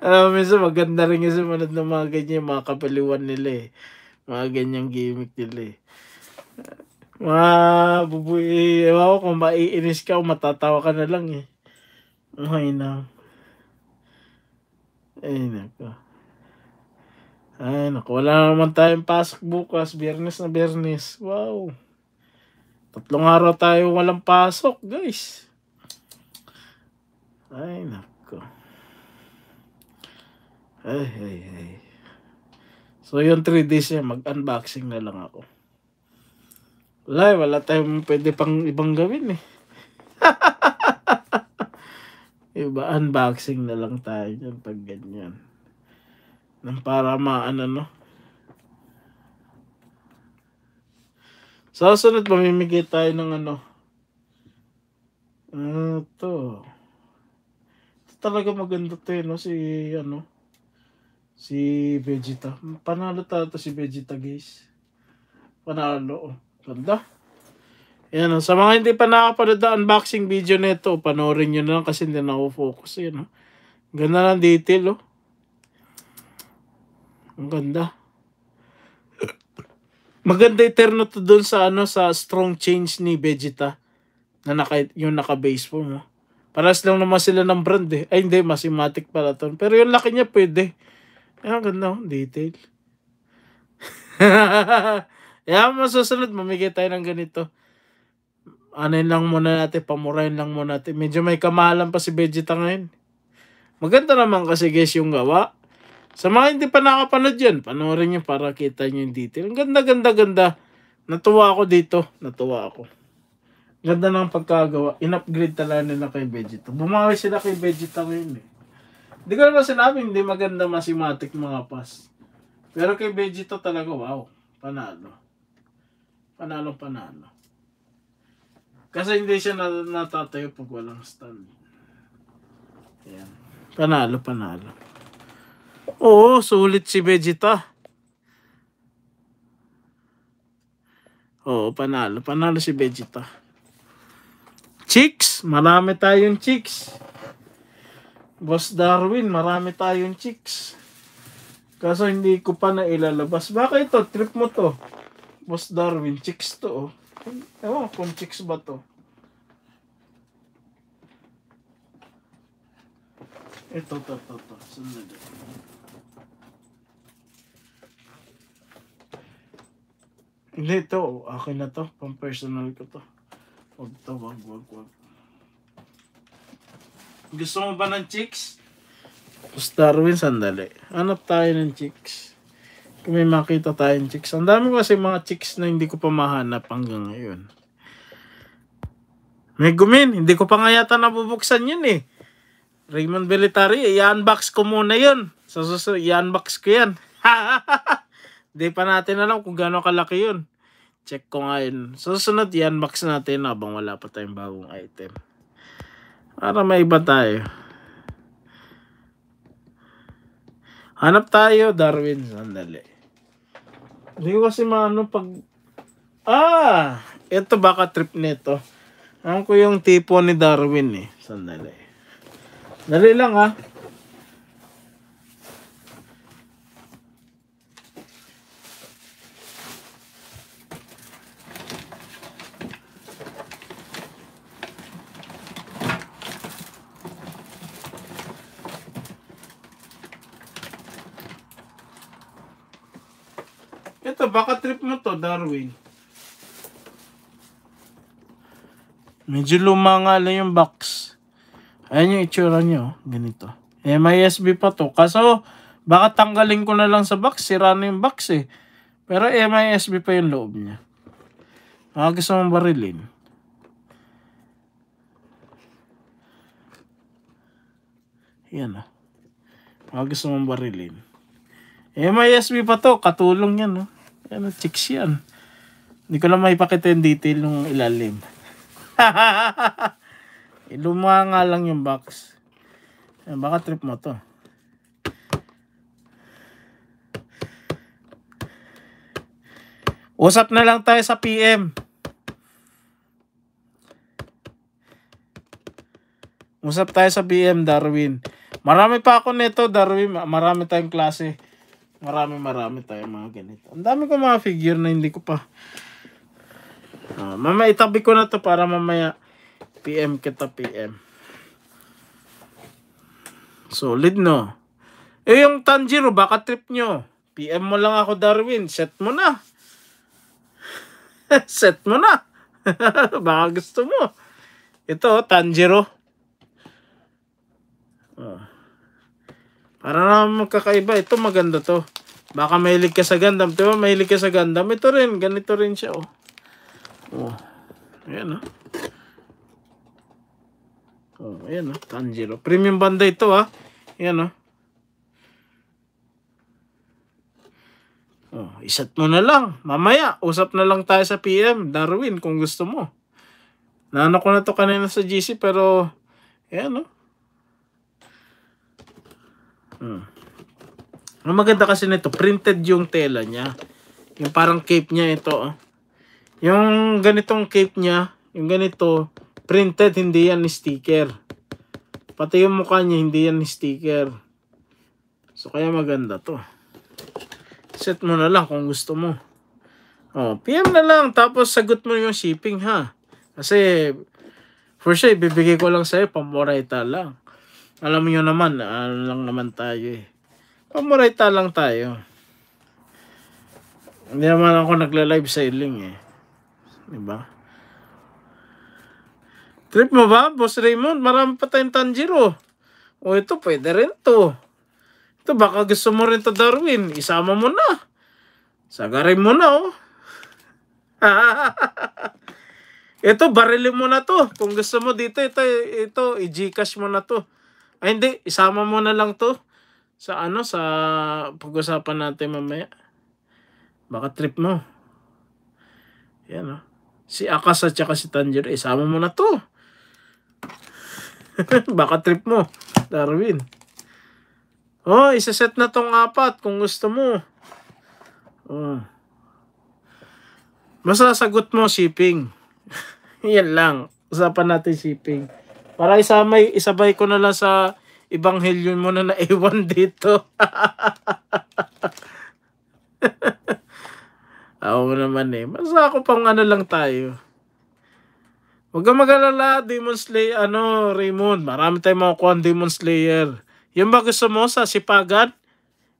Alam mo, minsan maganda rin yung sumunod ng mga ganyan, mga kapaliwan nila eh. Mga ganyang gimmick nila eh. Mga bubuwi, ewan ko kung maiinis ka o matatawa ka na lang eh. Ay na. Ay na ko. Ay, naku, wala naman tayong pasok bukas. Biyernes na biyernes. Wow. Tatlong araw tayo walang pasok, guys. Ay, naku. Ay, ay, ay. So, yung 3 days niya, mag-unboxing na lang ako. Wala, eh, wala tayong pwede pang ibang gawin eh. Iba, unboxing na lang tayo pag ganyan. Nang para maano, no? Sa sunod, mamimigay tayo ng ano. Ano Ito talaga maganda to eh, no? Si, ano? Si Vegeta. Panalo tayo si Vegeta, guys. Panalo. Oh. Ganda. Yan, oh. sa mga hindi pa nakapanood na unboxing video nito, panoorin nyo na lang kasi hindi na ako focus. Yan, oh. Ganda ng detail, oh. Ang ganda. Maganda eterno to doon sa ano sa strong change ni Vegeta na naka, yung naka-base form. No? Oh. Paras lang naman sila ng brand eh. Ay hindi, masimatic pala to. Pero yung laki niya pwede. Ang ganda, oh, detail. yeah, masusunod, mamigay tayo ng ganito. Ano lang muna natin, pamurahin lang muna natin. Medyo may kamahalan pa si Vegeta ngayon. Maganda naman kasi guys yung gawa. Sa mga hindi pa nakapanood yan, panoorin nyo para kita nyo yung detail. Ang ganda, ganda, ganda. Natuwa ako dito. Natuwa ako. Ganda ng pagkagawa. In-upgrade talaga nila kay Vegeta. Bumawi sila kay Vegeta ngayon eh. Hindi ko naman sinabi, hindi maganda masimatic mga pas. Pero kay Vegeta talaga, wow. Panalo. Panalo, panalo. Kasi hindi siya nat natatayo pag walang stand. Ayan. Panalo, panalo. Oo, sulit si Vegeta. Oo, panalo. Panalo si Vegeta. Chicks, marami tayong chicks. Boss Darwin, marami tayong chicks. Kaso hindi ko pa na ilalabas. Baka ito, trip mo to. Boss Darwin, chicks to oh. Ewan kung chicks ba to. Ito, to, to, to. Sandali. Hindi to, akin na to, pang personal ko to. Huwag to, wag, wag, wag. Gusto mo ba ng chicks? Starwin, sandali. Hanap tayo ng chicks. Kung may makita tayong chicks. Ang dami kasi mga chicks na hindi ko pa mahanap hanggang ngayon. May gumin, hindi ko pa nga yata nabubuksan yun eh. Raymond Belitari, i-unbox ko muna yun. Sa i-unbox ko yan. Hindi pa natin alam kung gaano kalaki yun. Check ko nga yun. Susunod sunod yan, box natin habang wala pa tayong bagong item. Para may iba tayo. Hanap tayo, Darwin. Sandali. Hindi ko kasi maano pag... Ah! Ito baka trip nito. Ang ko yung tipo ni Darwin eh. Sandali. Dali lang ah. baka trip mo to, Darwin. Medyo luma nga yung box. Ayan yung itsura nyo. Ganito. Eh, pa to. Kaso, baka tanggalin ko na lang sa box. Sira na yung box eh. Pero eh, pa yung loob niya. Baka gusto mong barilin. Yan ah. Baka gusto mong barilin. Eh, pa to. Katulong yan ah. Ano, chicks yan. Hindi ko lang maipakita yung detail nung ilalim. Eh, luma nga lang yung box. Ayan, baka trip mo to. Usap na lang tayo sa PM. Usap tayo sa PM, Darwin. Marami pa ako nito, Darwin. Marami tayong klase. Marami marami tayo mga ganito. Ang dami ko mga figure na hindi ko pa. Uh, mamaya itabi ko na to para mamaya PM kita PM. Solid no. Eh yung Tanjiro baka trip nyo. PM mo lang ako Darwin. Set mo na. Set mo na. baka gusto mo. Ito Tanjiro. ah Uh. Para naman magkakaiba. Ito maganda to. Baka mahilig ka sa Gundam. Diba mahilig ka sa Gundam? Ito rin. Ganito rin siya oh. Oh. Ayan oh. Oh, ayan oh. Tanjiro. Premium banda ito ah. Ayan oh. Oh, isat mo na lang. Mamaya, usap na lang tayo sa PM. Darwin, kung gusto mo. Naano ko na to kanina sa GC, pero, ayan, no? Oh. Hmm. Ang maganda kasi nito, printed yung tela niya. Yung parang cape niya ito. Oh. Yung ganitong cape niya, yung ganito, printed, hindi yan sticker. Pati yung mukha niya, hindi yan sticker. So, kaya maganda to. Set mo na lang kung gusto mo. Oh, PM na lang, tapos sagot mo yung shipping ha. Kasi, for sure, ibibigay ko lang sa'yo, pamorayta lang. Alam niyo naman, ano lang naman tayo eh. Pamurayta lang tayo. Hindi naman ako nagla-live sa iling eh. Diba? Trip mo ba, Boss Raymond? Marami pa tayong Tanjiro. O ito, pwede rin to. Ito, baka gusto mo rin to, Darwin. Isama mo na. Sagarin mo na, oh. ito, barilin mo na to. Kung gusto mo dito, ito, ito i-gcash mo na to. Ay hindi, isama mo na lang to sa ano sa pag-usapan natin mamaya. Baka trip mo. Yan oh. Si Akas at saka si Tanjiro, isama mo na to. Baka trip mo, Darwin. Oh, isa-set na tong apat kung gusto mo. Oh. Masasagot mo shipping. Yan lang. Usapan natin shipping. Para isamay, isabay ko na lang sa ebanghelyo mo na naiwan dito. Oo naman eh. Mas ako pang ano lang tayo. Huwag kang mag-alala, Demon Slayer, ano, Raymond. Marami tayong makukuha Demon Slayer. Yung ba gusto mo sa sipagan?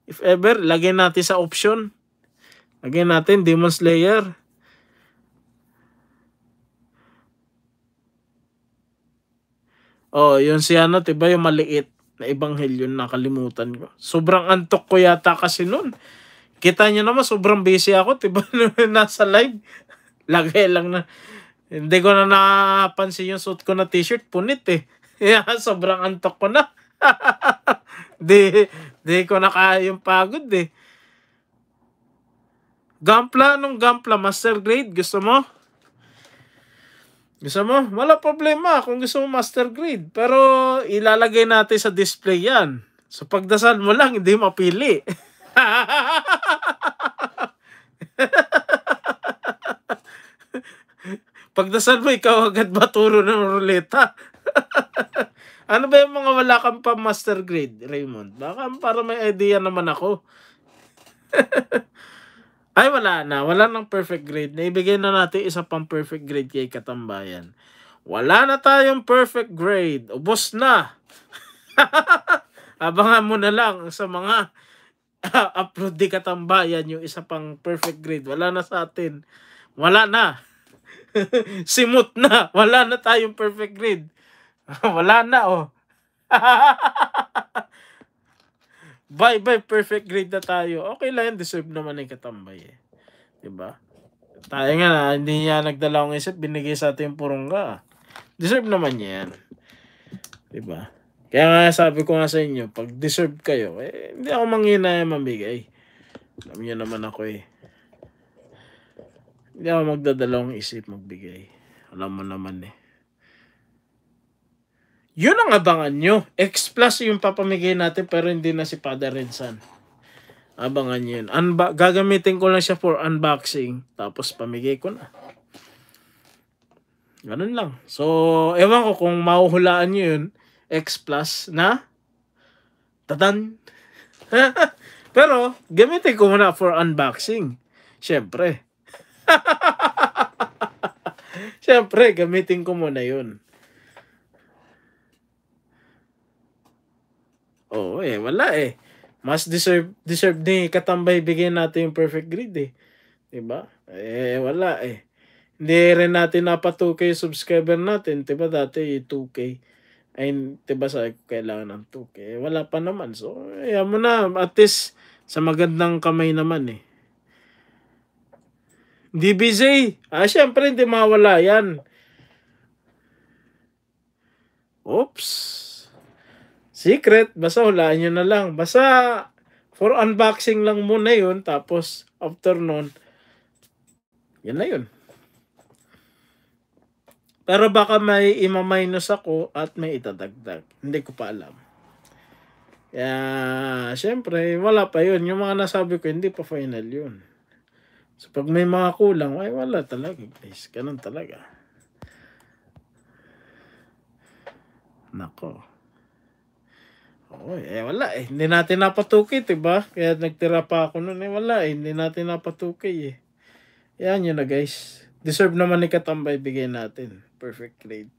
If ever, lagyan natin sa option. Lagyan natin Demon Slayer. Oh, yun si ano, 'di ba, yung maliit na ebanghelyo na nakalimutan ko. Sobrang antok ko yata kasi noon. Kita niyo naman sobrang busy ako, 'di ba, nasa live. Lagay lang na hindi ko na napansin yung suit ko na t-shirt, punit eh. Yeah, sobrang antok ko na. di, di ko na kaya yung pagod eh. Gampla, nung Gampla, Master Grade, gusto mo? Gusto mo? Wala problema kung gusto mo master grade. Pero ilalagay natin sa display yan. So pagdasal mo lang, hindi mapili. pagdasal mo, ikaw agad maturo ng ruleta. ano ba yung mga wala kang pa master grade, Raymond? Baka para may idea naman ako. Ay, wala na. Wala nang perfect grade. Naibigay na natin isa pang perfect grade kay Katambayan. Wala na tayong perfect grade. Ubos na. Abangan mo na lang sa mga upload ni Katambayan yung isa pang perfect grade. Wala na sa atin. Wala na. Simot na. Wala na tayong perfect grade. Wala na, oh. Bye bye, perfect grade na tayo. Okay lang yan, deserve naman ng katambay eh. Diba? Tayo nga na, hindi niya nagdala ng isip, binigay sa atin yung purongga. Deserve naman yan. Diba? Kaya nga sabi ko nga sa inyo, pag deserve kayo, eh, hindi ako manghina yung mamigay. Alam niyo naman ako eh. Hindi ako magdadalawang isip magbigay. Alam mo naman eh. Yun ang abangan nyo. X Plus yung papamigay natin pero hindi na si Father Red Abangan nyo yun. Unba gagamitin ko lang siya for unboxing. Tapos pamigay ko na. Ganun lang. So, ewan ko kung mahuhulaan nyo yun. X Plus na Tadan! pero, gamitin ko muna for unboxing. Siyempre. Siyempre, gamitin ko muna yun. Oo eh, wala eh. Mas deserve, deserve ni Katambay bigyan natin yung perfect grade eh. Diba? Eh, wala eh. Hindi rin natin 2K subscriber natin. Diba dati 2K. Ay, diba sa kailangan ng 2K. Eh, wala pa naman. So, ayan mo na. At least, sa magandang kamay naman eh. DBZ. Ah, syempre hindi mawala yan. Oops secret, basta hulaan nyo na lang. Basta for unboxing lang muna yun, tapos after nun, yun na yun. Pero baka may imaminus ako at may itadagdag. Hindi ko pa alam. Kaya, syempre, wala pa yun. Yung mga nasabi ko, hindi pa final yun. So, pag may mga kulang, ay wala talaga, guys. Ganun talaga. Nako. Oh, eh wala eh. Hindi natin napatukay, 'di ba? Kaya nagtira pa ako noon eh. Wala eh. Hindi natin napatukay eh. Yan yun na guys. Deserve naman ni Katambay bigay natin. Perfect grade.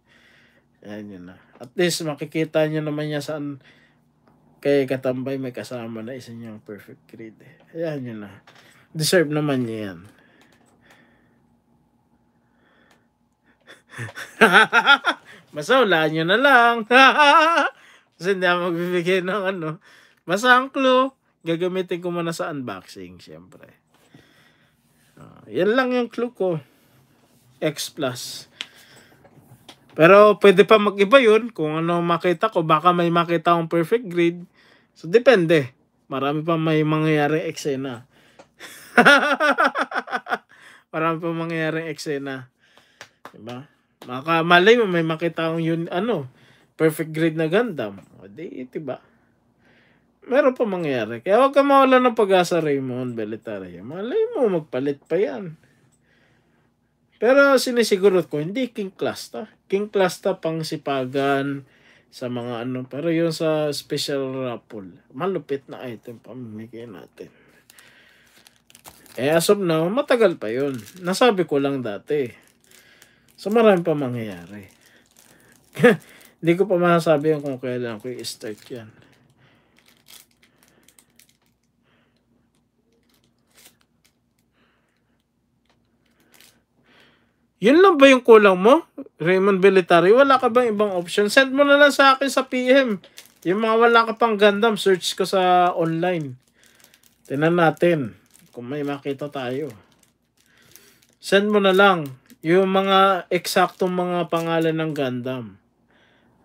Yan yun na. At least makikita nyo naman niya saan kay Katambay may kasama na isa niyang perfect grade. Eh. Yan yun na. Deserve naman niya yan. Masawlaan nyo na lang. Kasi hindi ako magbibigay ng ano. Basta ang clue, gagamitin ko muna sa unboxing, syempre. Uh, yan lang yung clue ko. X+. plus. Pero pwede pa mag-iba yun. Kung ano makita ko, baka may makita akong perfect grade. So, depende. Marami pa may mangyayaring eksena. Eh Marami pa mangyayaring eksena. Eh diba? Maka, malay mo, may makita akong yun, ano, perfect grade na Gundam. O di, diba? Meron pa mangyayari. Kaya huwag ka mawala ng pag-asa, Raymond Beletaria. Malay mo, magpalit pa yan. Pero sinisiguro ko, hindi King Cluster. King Cluster pang sipagan sa mga ano. Pero yung sa special raffle, malupit na item pamimigay natin. Eh, as of now, matagal pa yun. Nasabi ko lang dati. So, marami pa mangyayari. Hindi ko pa masasabi yung kung kailan ko i-start yan. Yun lang ba yung kulang mo? Raymond Military, wala ka bang ibang option? Send mo na lang sa akin sa PM. Yung mga wala ka pang Gundam, search ko sa online. Tinan natin kung may makita tayo. Send mo na lang yung mga eksaktong mga pangalan ng Gundam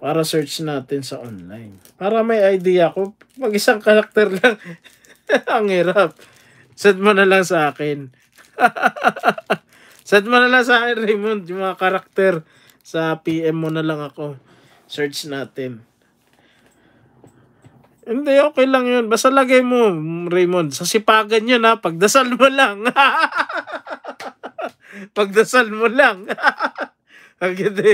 para search natin sa online. Para may idea ko, mag-isang karakter lang. Ang hirap. Send mo na lang sa akin. Send mo na lang sa akin, Raymond, yung mga karakter. Sa PM mo na lang ako. Search natin. Hindi, okay lang yun. Basta lagay mo, Raymond. Sa sipagan yun, ha? Pagdasal mo lang. Pagdasal mo lang. Eh. Pwede,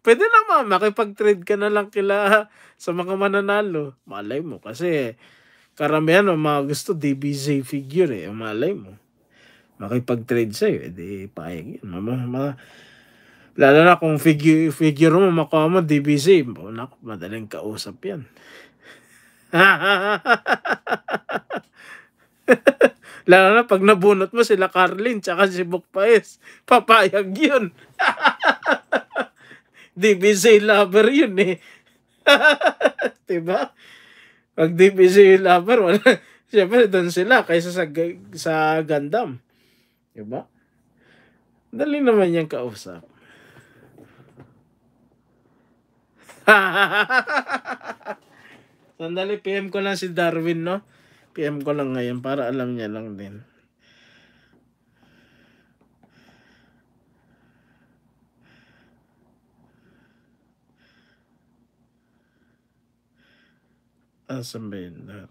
pwede naman, makipag-trade ka na lang kila sa mga mananalo. Malay mo, kasi karamihan ang mga gusto DBZ figure eh. Malay mo. Makipag-trade sa sa'yo, edi eh, payag yun. Mama, ma, lalo na kung figure, figure mo, makuha mo DBZ, naku, madaling kausap yan. Lalo na pag nabunot mo sila Carlin tsaka si Bukpaes. Papayag yun. DBC lover yun eh. diba? Pag DBC lover, wala. Siyempre, doon sila kaysa sa, sa Gundam. Diba? Dali naman yung kausap. Sandali, PM ko lang si Darwin, no? PM ko lang ngayon para alam niya lang din. That's a mean nothing.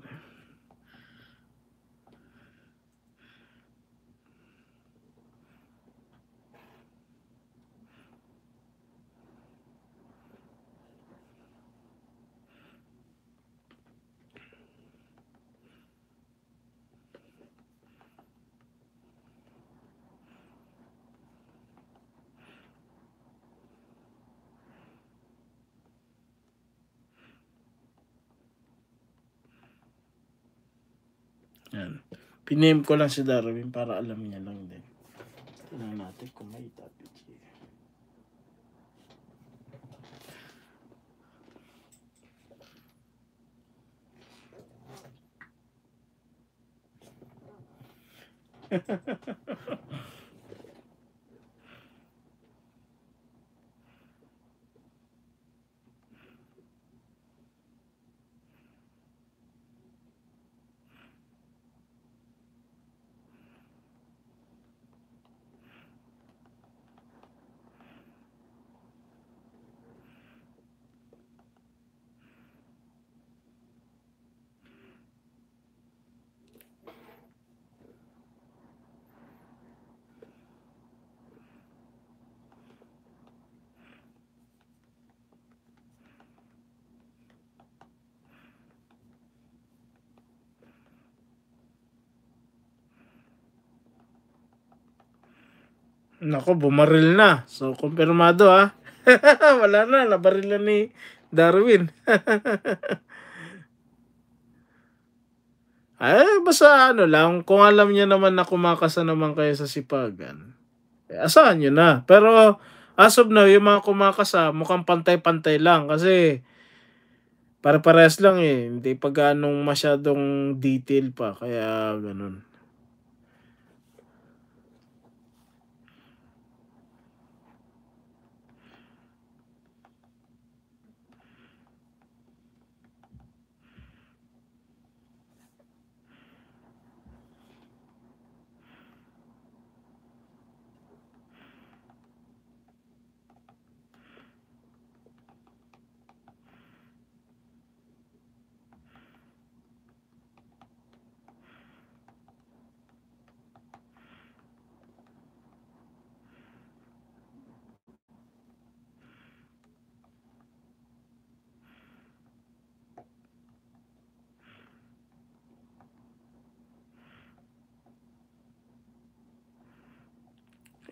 Yan. Piname ko lang si Darwin para alam niya lang din. Tignan natin kung may topic here. Ha, ha, ha, ha, ha. Nako, bumaril na. So, kumpirmado ha. Wala na, nabaril na ni Darwin. Ay, eh, basta ano lang, kung alam niya naman na kumakasa naman kayo sa sipagan, eh, asahan niyo na. Pero, as of now, yung mga kumakasa, mukhang pantay-pantay lang kasi para-pares lang eh. Hindi pa ganong masyadong detail pa, kaya ganun.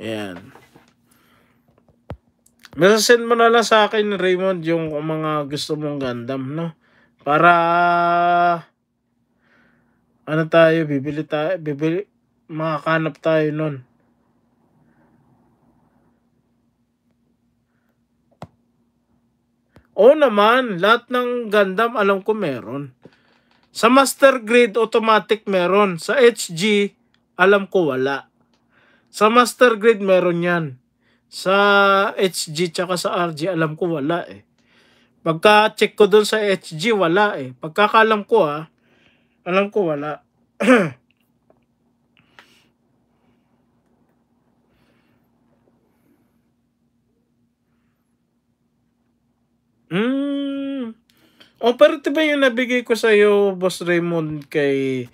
Ayan. Masasend mo na lang sa akin, Raymond, yung mga gusto mong Gundam, no? Para ano tayo, bibili tayo, bibili, makakanap tayo nun. Oo naman, lahat ng Gundam alam ko meron. Sa Master Grade, automatic meron. Sa HG, alam ko wala. Sa master grade meron yan. Sa HG tsaka sa RG alam ko wala eh. Pagka check ko doon sa HG wala eh. Pagkakalam ko ah. Alam ko wala. Hmm. O, oh, pero diba yung nabigay ko sa iyo, Boss Raymond, kay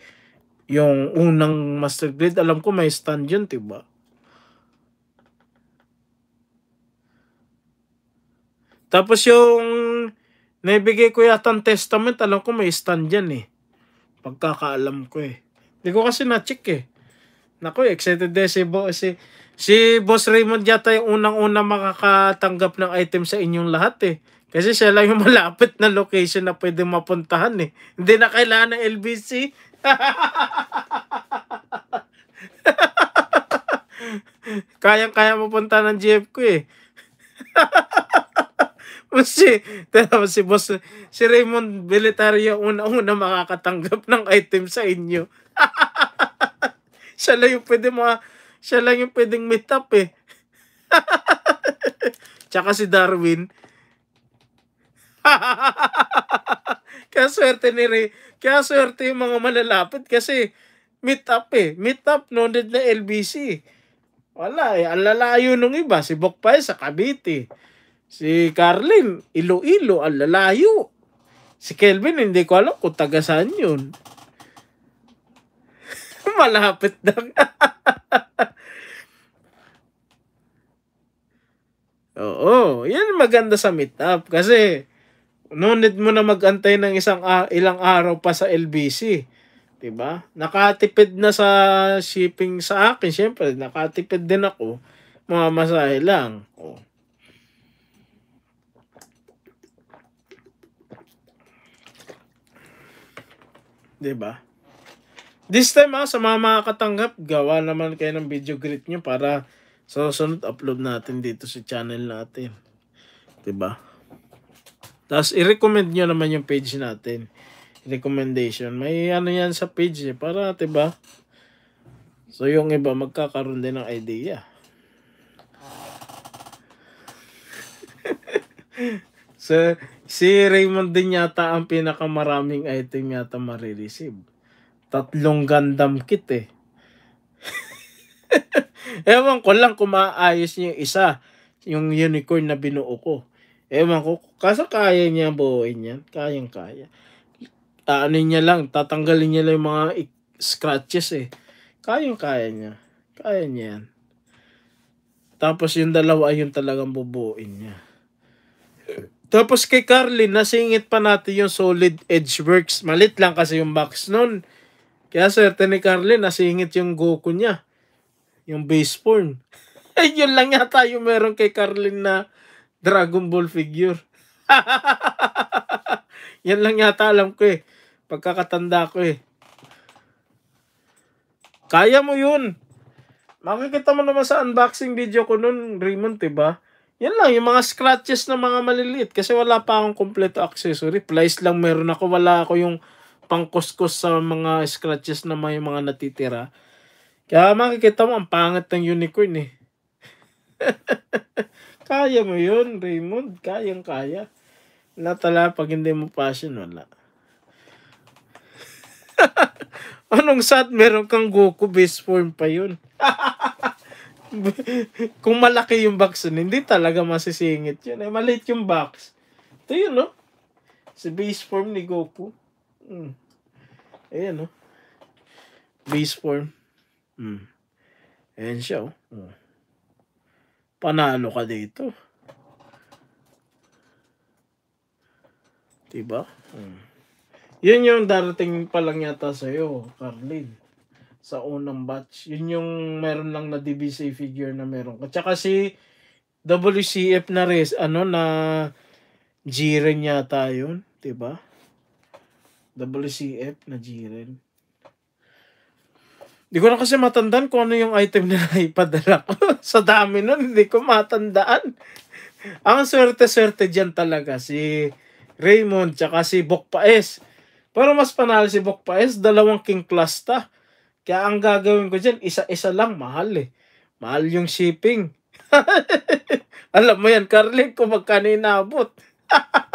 yung unang Master Grade, alam ko may stand yun, diba? Tapos yung naibigay ko yata ang testament, alam ko may stand yan eh. Pagkakaalam ko eh. Hindi ko kasi na-check eh. Nako, excited eh si, Bo, si, si Boss Raymond yata yung unang unang makakatanggap ng item sa inyong lahat eh. Kasi siya lang yung malapit na location na pwede mapuntahan eh. Hindi na kailangan ng LBC, Kayang-kaya mapunta ng GF ko eh. si, tara, si boss, si Raymond Beletario una-una makakatanggap ng item sa inyo. siya lang yung pwede mga, ah. siya lang yung pwedeng meet up eh. Tsaka si Darwin. Kaya swerte ni Ray, kaya swerte yung mga malalapit kasi meet up eh. Meet up noted na LBC. Wala eh. Ang lalayo nung iba. Si Bokpay sa Cavite. Si Carlin, Iloilo. Ang lalayo. Si Kelvin, hindi ko alam kung taga saan yun. Malapit na Oo. Yan maganda sa meet up. Kasi No need mo na magantay ng isang uh, ilang araw pa sa LBC. 'Di ba? Nakatipid na sa shipping sa akin, syempre nakatipid din ako. Mga masahe lang. Oh. Di ba? This time ha, ah, sa mga makakatanggap, gawa naman kayo ng video greet nyo para sa susunod upload natin dito sa channel natin. 'di ba? Tapos, i-recommend nyo naman yung page natin. Recommendation. May ano yan sa page eh. Para, ba diba? So, yung iba magkakaroon din ng idea. so, si Raymond din yata ang pinakamaraming item yata marireceive. Tatlong gandam kit eh. Ewan ko lang kung maayos niya yung isa. Yung unicorn na binuo ko. Ewan ko, kaso kaya niya buuin yan. Kayang-kaya. Ano niya lang, tatanggalin niya lang yung mga scratches eh. Kayang-kaya niya. Kaya niya yan. Tapos yung dalawa ay yung talagang bubuin niya. Tapos kay Carly, nasingit pa natin yung solid edge works. Malit lang kasi yung box noon. Kaya swerte ni Carly, nasingit yung Goku niya. Yung base form. Ay, yun lang yata yung meron kay Carly na Dragon Ball figure. Yan lang yata alam ko eh. Pagkakatanda ko eh. Kaya mo yun. Makikita mo naman sa unboxing video ko nun, Raymond, diba? Yan lang, yung mga scratches na mga maliliit. Kasi wala pa akong kompleto accessory. Plies lang meron ako. Wala ako yung pangkuskus sa mga scratches na may mga natitira. Kaya makikita mo, ang pangit ng unicorn eh. Kaya mo yun, Raymond. Kayang-kaya. Natala pag hindi mo passion, wala. Anong sad, Meron kang Goku base form pa yun. Kung malaki yung box nun, hindi talaga masisingit yun. Eh, maliit yung box. Ito yun, no? Si base form ni Goku. Mm. Ayan, no? Base form. Mm. Ayan siya, oh. Hmm panalo ka dito. Diba? Hmm. Yun yung darating pa lang yata sa'yo, Carlin. Sa unang batch. Yun yung meron lang na DBCA figure na meron ka. Tsaka si WCF na res, ano na Jiren yata yun. Diba? WCF na Jiren. Hindi ko na kasi matandaan kung ano yung item na ipadala ko. Sa dami nun, hindi ko matandaan. Ang swerte-swerte dyan talaga si Raymond tsaka si Bokpaes. Pero mas panalo si Bokpaes, dalawang king class ta. Kaya ang gagawin ko dyan, isa-isa lang, mahal eh. Mahal yung shipping. Alam mo yan, Carlin, kung magkano inabot.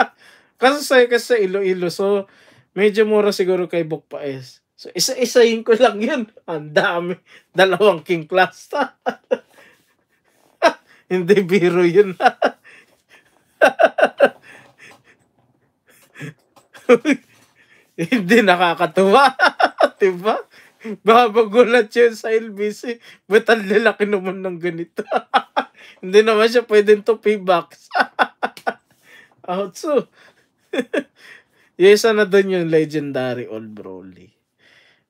kasi sa'yo kasi sa Iloilo, so medyo mura siguro kay Bokpaes. So, isa-isahin ko lang yun. Ang dami. Dalawang king class. Hindi biro yun. Hindi nakakatuwa. diba? Baka magulat yun sa LBC. Ba't ang lalaki naman ng ganito? Hindi naman siya pwedeng to payback. Out so. yung na doon yung legendary old Broly.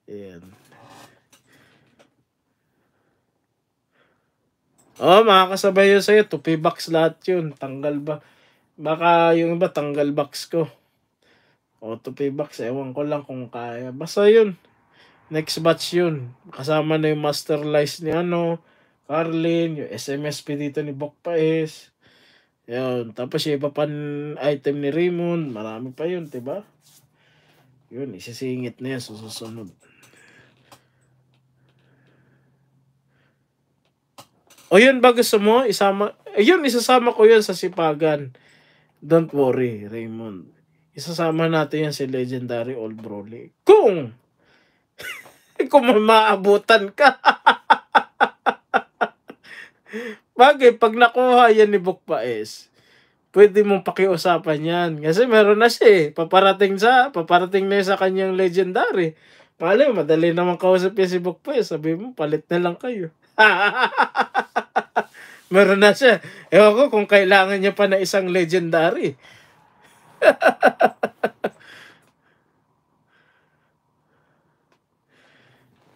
Ayan. Oh, makakasabay yun sa'yo. Tupi box lahat yun. Tanggal ba? Baka yung iba tanggal box ko. O tupi box. Ewan ko lang kung kaya. Basta yun. Next batch yun. Kasama na yung master lice ni ano, Carlin, yung SMSP dito ni Bok Paes. Yun. Tapos yung iba pan item ni Raymond. Marami pa yun, ba diba? Yun, isisingit na yan susunod. O yun ba gusto mo? Isama, ayun, eh, isasama ko yun sa sipagan. Don't worry, Raymond. Isasama natin yan si Legendary Old Broly. Kung, kung maabutan ka. Bagay, pag nakuha yan ni Bukpaes, pwede mong pakiusapan yan. Kasi meron na siya eh. Paparating, sa, paparating na sa kanyang legendary. Malay, madali naman kausap yan si Bukpaes. Sabi mo, palit na lang kayo. Meron na siya. Ewan ko kung kailangan niya pa na isang legendary.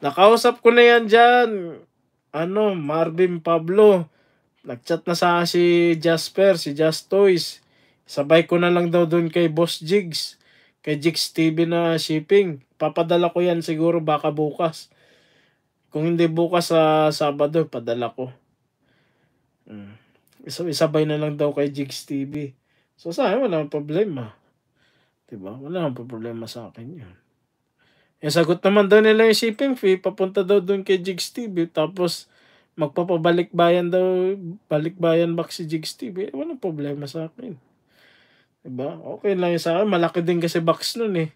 Nakausap ko na yan dyan. Ano, Marvin Pablo. Nagchat na sa si Jasper, si Just Toys. Sabay ko na lang daw doon kay Boss Jigs. Kay Jigs TV na shipping. Papadala ko yan siguro baka bukas. Kung hindi bukas sa uh, Sabado, padala ko. Mm. Isa, isabay na lang daw kay Jigs TV. So sa akin, wala problema. Diba? Wala akong problema sa akin yun. Yung sagot naman daw nila yung shipping fee, papunta daw doon kay Jigs TV, tapos magpapabalik bayan daw, balik bayan back si Jigs TV. Eh, walang problema sa akin. Diba? Okay lang yun sa akin. Malaki din kasi box nun eh.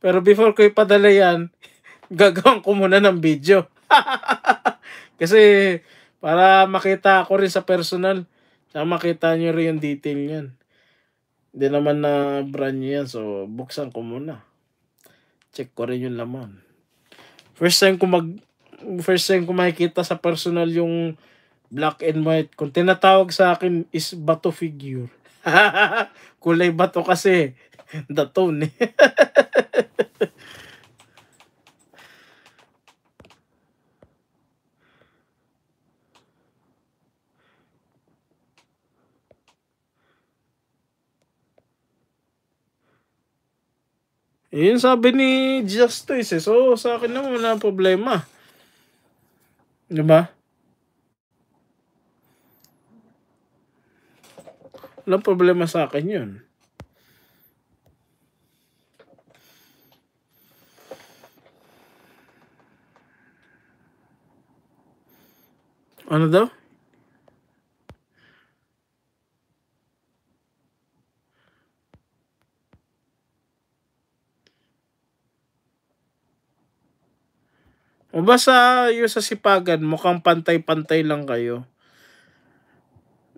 Pero before ko ipadala yan, gagawin ko muna ng video. Kasi para makita ako rin sa personal, tsaka makita nyo rin yung detail niyan. Hindi naman na brand nyo yan, so buksan ko muna. Check ko rin yung laman. First time ko mag first time ko makikita sa personal yung black and white. Kung tinatawag sa akin is bato figure. Kulay bato kasi. The tone eh. Yun sabi ni Justice eh. So, sa akin naman wala problema. Diba? Walang problema sa akin yun. Ano daw? Basta yung sa sipagan, mukhang pantay-pantay lang kayo.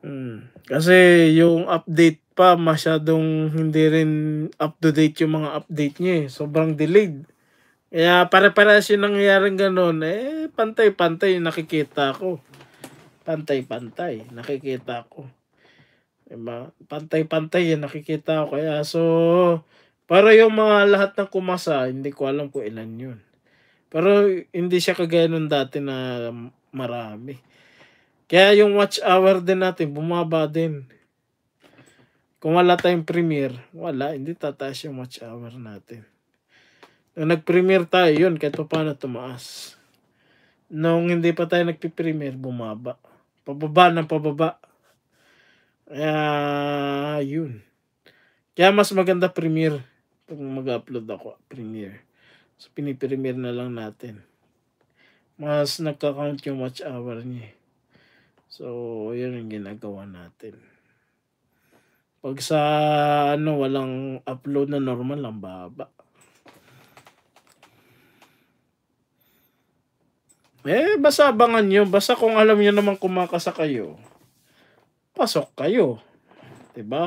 Hmm. Kasi yung update pa, masyadong hindi rin up-to-date yung mga update niya eh. Sobrang delayed. Kaya pare-pares yung nangyayaring ganun. Eh, pantay-pantay nakikita ko. Pantay-pantay nakikita ko. Diba? Pantay-pantay yung nakikita ko. Kaya so, para yung mga lahat ng kumasa, hindi ko alam kung ilan yun. Pero hindi siya kagaya nun dati na marami. Kaya yung watch hour din natin, bumaba din. Kung wala tayong premiere, wala, hindi tataas yung watch hour natin. Nung nag-premiere tayo, yun, kahit pa paano tumaas. Nung hindi pa tayo nag-premiere, bumaba. Pababa ng pababa. Kaya, yun. Kaya mas maganda premiere pag mag-upload ako, premiere. So, pinipremiere na lang natin. Mas nagka-count yung watch hour niya. Eh. So, yun ang ginagawa natin. Pag sa ano, walang upload na normal lang, baba. Eh, basta abangan nyo. Basta kung alam nyo naman kumakasa kayo, pasok kayo. ba? Diba?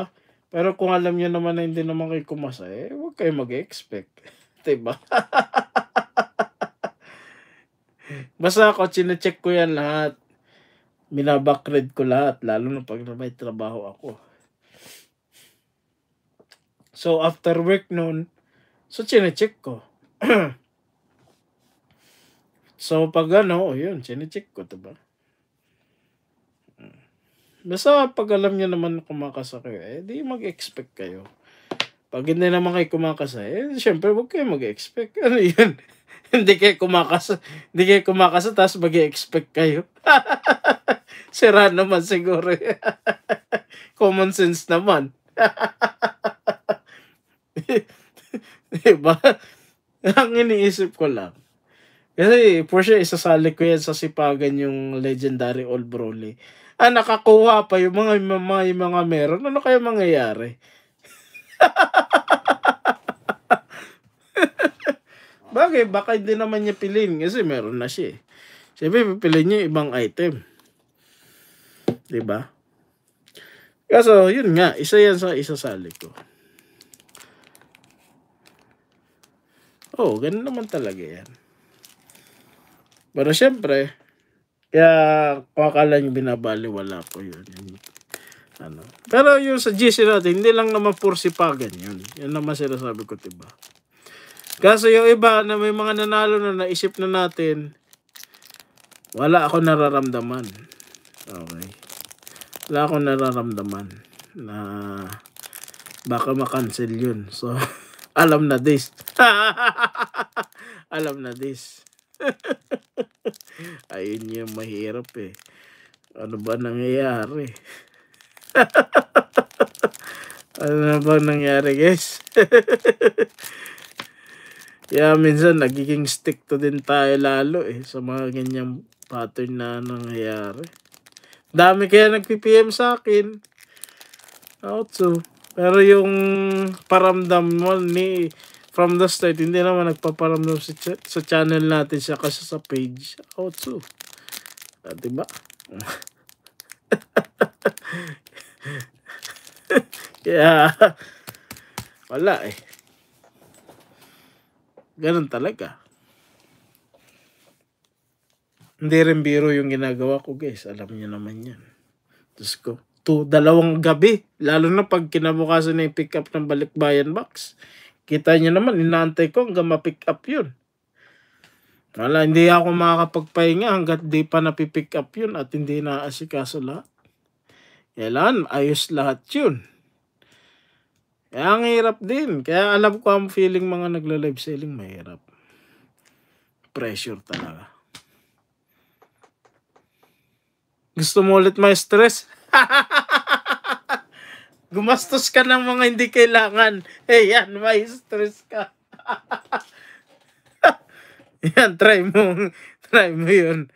Pero kung alam nyo naman na hindi naman kayo kumasa, eh, huwag kayo mag-expect di ba? Basta ako, chinecheck ko yan lahat. Minabackread ko lahat, lalo na pag may trabaho ako. So, after work noon, so chinecheck ko. so, pag ano, oh, yun, chinecheck ko, diba? Basta pag alam nyo naman kumakasakay, eh, di mag-expect kayo. Pag hindi naman kayo kumakasa, eh, syempre, huwag kayo mag-expect. Ano yun? hindi kayo kumakasa, hindi kayo kumakasa, tapos mag expect kayo. Sira naman siguro. Common sense naman. diba? Ang iniisip ko lang. Kasi for sure, isasali ko yan sa sipagan yung legendary Old Broly. Ah, nakakuha pa yung mga, yung mga, yung mga meron. Ano kaya mangyayari? Bakit? Baka hindi naman niya piliin kasi meron na siya eh. Siyempre, pipiliin niya ibang item. ba? Diba? Kaso, yun nga. Isa yan sa isasali ko. oh, ganun naman talaga yan. Pero siyempre, kaya kung akala nyo binabaliwala ko yun. Ano? Pero yung sa GC natin, hindi lang naman pursipagan yun. Yan naman sinasabi ko, diba? Kaso yung iba na may mga nanalo na naisip na natin, wala ako nararamdaman. Okay. Wala ako nararamdaman na baka makancel yun. So, alam na this. alam na this. Ayun yung mahirap eh. Ano ba nangyayari? ano na bang nangyari guys? yeah, minsan nagiging stick to din tayo lalo eh sa mga ganyang pattern na nangyayari. Dami kaya nagpi-PM sa akin. Also, pero yung paramdam mo ni from the start, hindi naman nagpaparamdam sa, ch sa channel natin siya kasi sa page. Also, ah, diba? yeah. Wala eh. Ganun talaga. Hindi rin biro yung ginagawa ko guys. Alam niyo naman yan. Diyos ko. To, dalawang gabi. Lalo na pag kinabukasan na pick up ng balikbayan box. Kita niyo naman, inaantay ko hanggang ma-pick up yun. Wala, hindi ako makakapagpahinga hanggat di pa napipick up yun at hindi naaasikaso lahat. Kailan, ayos lahat yun. Kaya ang hirap din. Kaya alam ko ang feeling mga nagla-live selling, mahirap. Pressure talaga. Gusto mo ulit may stress? Gumastos ka ng mga hindi kailangan. Eh yan, may stress ka. yan, try mo. Try mo yun.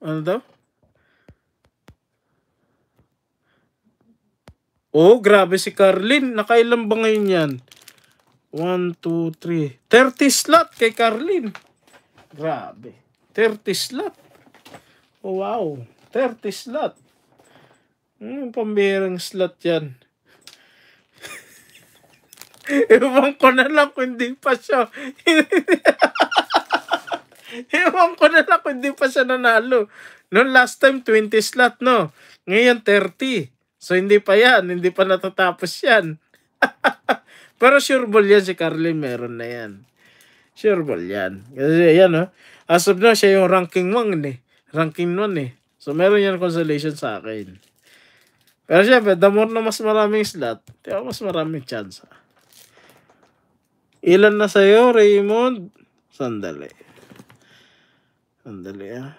Ano daw? Oh, grabe si Carlin. Nakailan ba ngayon yan? 1, 2, 3. 30 slot kay Carlin. Grabe. 30 slot. Oh, wow. 30 slot. Hmm, pambirang slot yan. Ewan ko na lang kung hindi pa siya. Ewan ko na lang kung hindi pa siya nanalo. Noon last time, 20 slot, no? Ngayon, 30. So, hindi pa yan. Hindi pa natatapos yan. Pero sure yan si Carly. Meron na yan. Sure yan. Kasi yan, no? As of now, siya yung ranking 1, eh. Ranking 1, eh. So, meron yan consolation sa akin. Pero syempre, the more na mas maraming slot, di mas maraming chance. Ha? Ah. Ilan na sa'yo, Raymond? Sandali. Andali ah.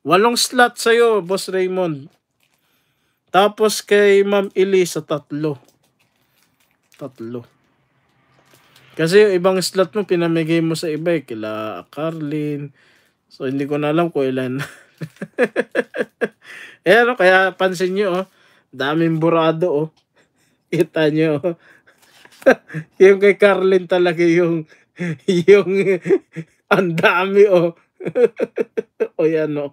Walong slot sa'yo, Boss Raymond. Tapos kay Ma'am Elisa, tatlo. Tatlo. Kasi yung ibang slot mo, pinamigay mo sa iba eh. Kila Carlin. So, hindi ko na alam kung ilan. eh, ano, kaya pansin nyo, oh. Daming burado, oh. Kita nyo, oh. yung kay Carlin talaga yung yung ang dami oh. o yan oh.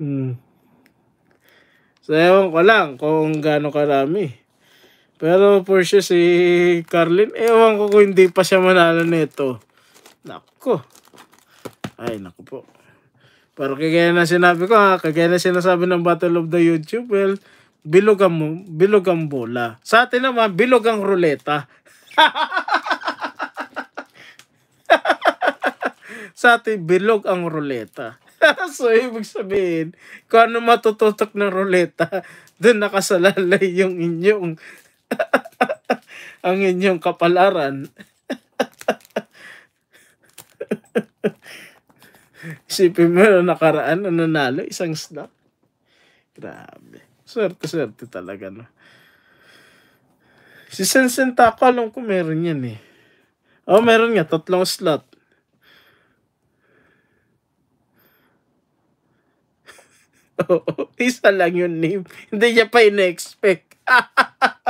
hmm. So ewan ko lang kung gaano karami. Pero for sure si Carlin, ewan ko kung hindi pa siya manalo nito. Nako. Ay, nako po. Pero kagaya na sinabi ko ha, kagaya na sinasabi ng Battle of the YouTube, well, bilog ang, bilog ang bola. Sa atin naman, bilog ang ruleta. Sa ating bilog ang ruleta. so, ibig sabihin, kung ano matututok ng ruleta, doon nakasalalay yung inyong ang inyong kapalaran. Isipin mo na nakaraan na nanalo isang snack. Grabe. Swerte-swerte talaga, no? Si Sensenta ko, alam ko meron yan eh. Oh, meron nga, tatlong slot. isa lang yung name. Hindi niya pa in-expect.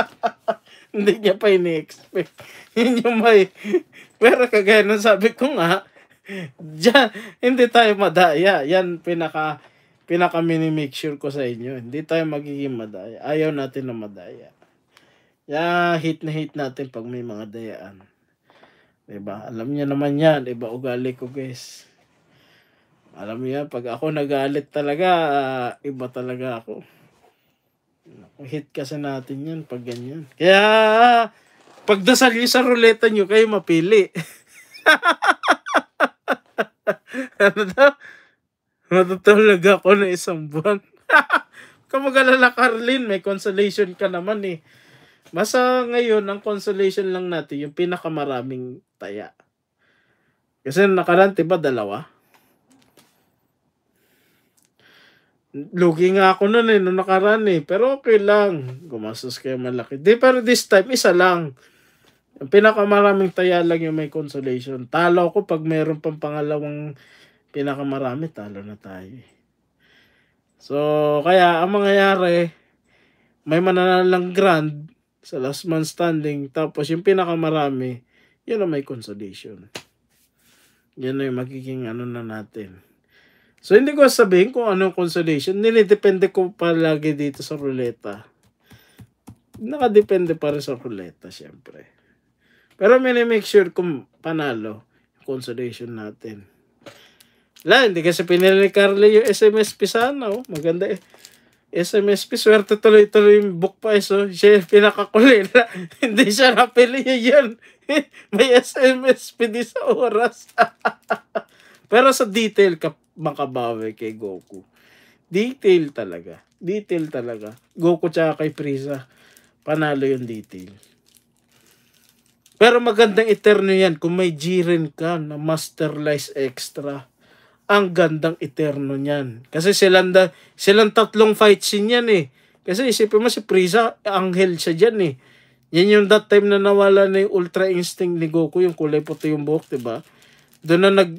Hindi niya pa in-expect. Yun yung may... Pero kagaya nung sabi ko nga, Diyan, hindi tayo madaya. Yan, pinaka, pinaka mini-make sure ko sa inyo. Hindi tayo magiging madaya. Ayaw natin na madaya. Yeah, hate na hate natin pag may mga dayaan. 'Di ba? Alam niya naman 'yan, 'di ba? Ugali ko, guys. Alam niya pag ako nagalit talaga, uh, iba talaga ako. Hit kasi natin 'yan pag ganyan. Kaya pagdasal niyo sa ruleta niyo kayo mapili. ano daw? Matutulog ako na isang buwan. Kamagalala, Carlin. May consolation ka naman eh. Basta ngayon, ang consolation lang natin, yung pinakamaraming taya. Kasi nakaraan, diba, dalawa? Lugi nga ako nun eh, nung nakaraan eh. Pero okay lang. Gumastos kayo malaki. Di, pero this time, isa lang. Ang pinakamaraming taya lang yung may consolation. Talo ko pag mayroon pang pangalawang pinakamarami, talo na tayo. Eh. So, kaya ang mangyayari, may mananalang grand, sa last man standing. Tapos yung pinakamarami, yun ang may consolation. Yan na yung magiging ano na natin. So, hindi ko sabihin kung anong consolation. Nilidepende ko palagi dito sa ruleta. Nakadepende pa rin sa ruleta, syempre. Pero minimake sure kung panalo yung consolation natin. La, hindi kasi pinili ni Carly yung SMS Pisano. Maganda eh. SMSP, swerte tuloy-tuloy yung book pa eh. So, siya yung pinakakulay hindi siya napili eh, yun. May SMSP di sa oras. Pero sa detail, ka makabawi kay Goku. Detail talaga. Detail talaga. Goku tsaka kay Prisa, panalo yung detail. Pero magandang eterno yan kung may Jiren ka na Master Extra ang gandang eterno niyan. Kasi silang, da, silang tatlong fight scene yan eh. Kasi isipin mo si Prisa, anghel siya dyan eh. Yan yung that time na nawala na yung Ultra Instinct ni Goku, yung kulay puti yung buhok, di ba? Doon na nag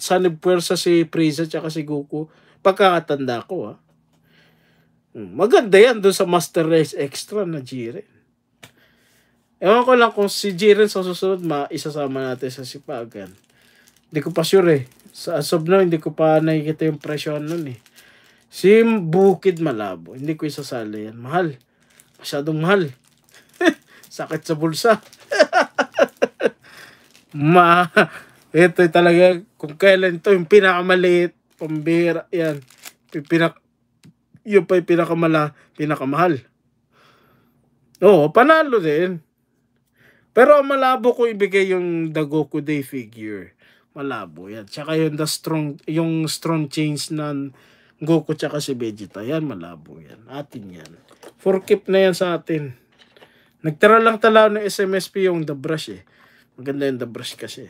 sanib puwersa si Prisa tsaka si Goku. Pagkakatanda ko ah. Hmm, maganda yan doon sa Master Race Extra na Jiren. Ewan ko lang kung si Jiren sa susunod ma natin sa Sipagan. Hindi ko pa sure eh. Sa Asob no, hindi ko pa nakikita yung presyo nun eh. Si Bukid Malabo, hindi ko isasali yan. Mahal. Masyadong mahal. Sakit sa bulsa. Ma, ito talaga, kung kailan ito yung pinakamaliit, pambira, yan. Yung pinak, yung pa yung pinakamala, pinakamahal. Oo, panalo din. Pero malabo ko ibigay yung Dagoku Day figure. Malabo yan. Tsaka yung, the strong, yung strong change nan Goku tsaka si Vegeta. Yan, malabo yan. Atin yan. For keep na yan sa atin. Nagtara lang talaga ng SMSP yung The Brush eh. Maganda yung The Brush kasi.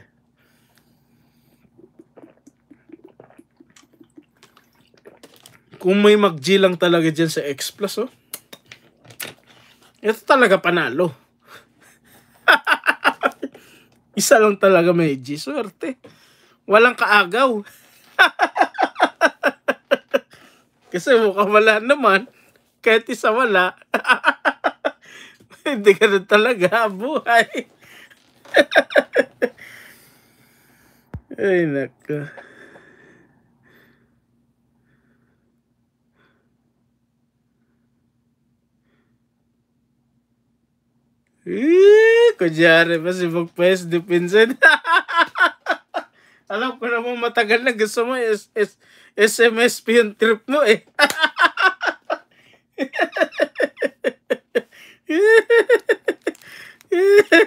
Kung may mag-G lang talaga dyan sa X Plus oh. Ito talaga panalo. Isa lang talaga may G. Swerte. Walang kaagaw. Kasi mukhang wala naman. Kahit isa wala. Hindi ganun talaga buhay. Ay, nako. Kunyari pa si Magpes Dupinsen. Alam ko naman matagal na gusto mo is, is, SMSP yung trip mo eh.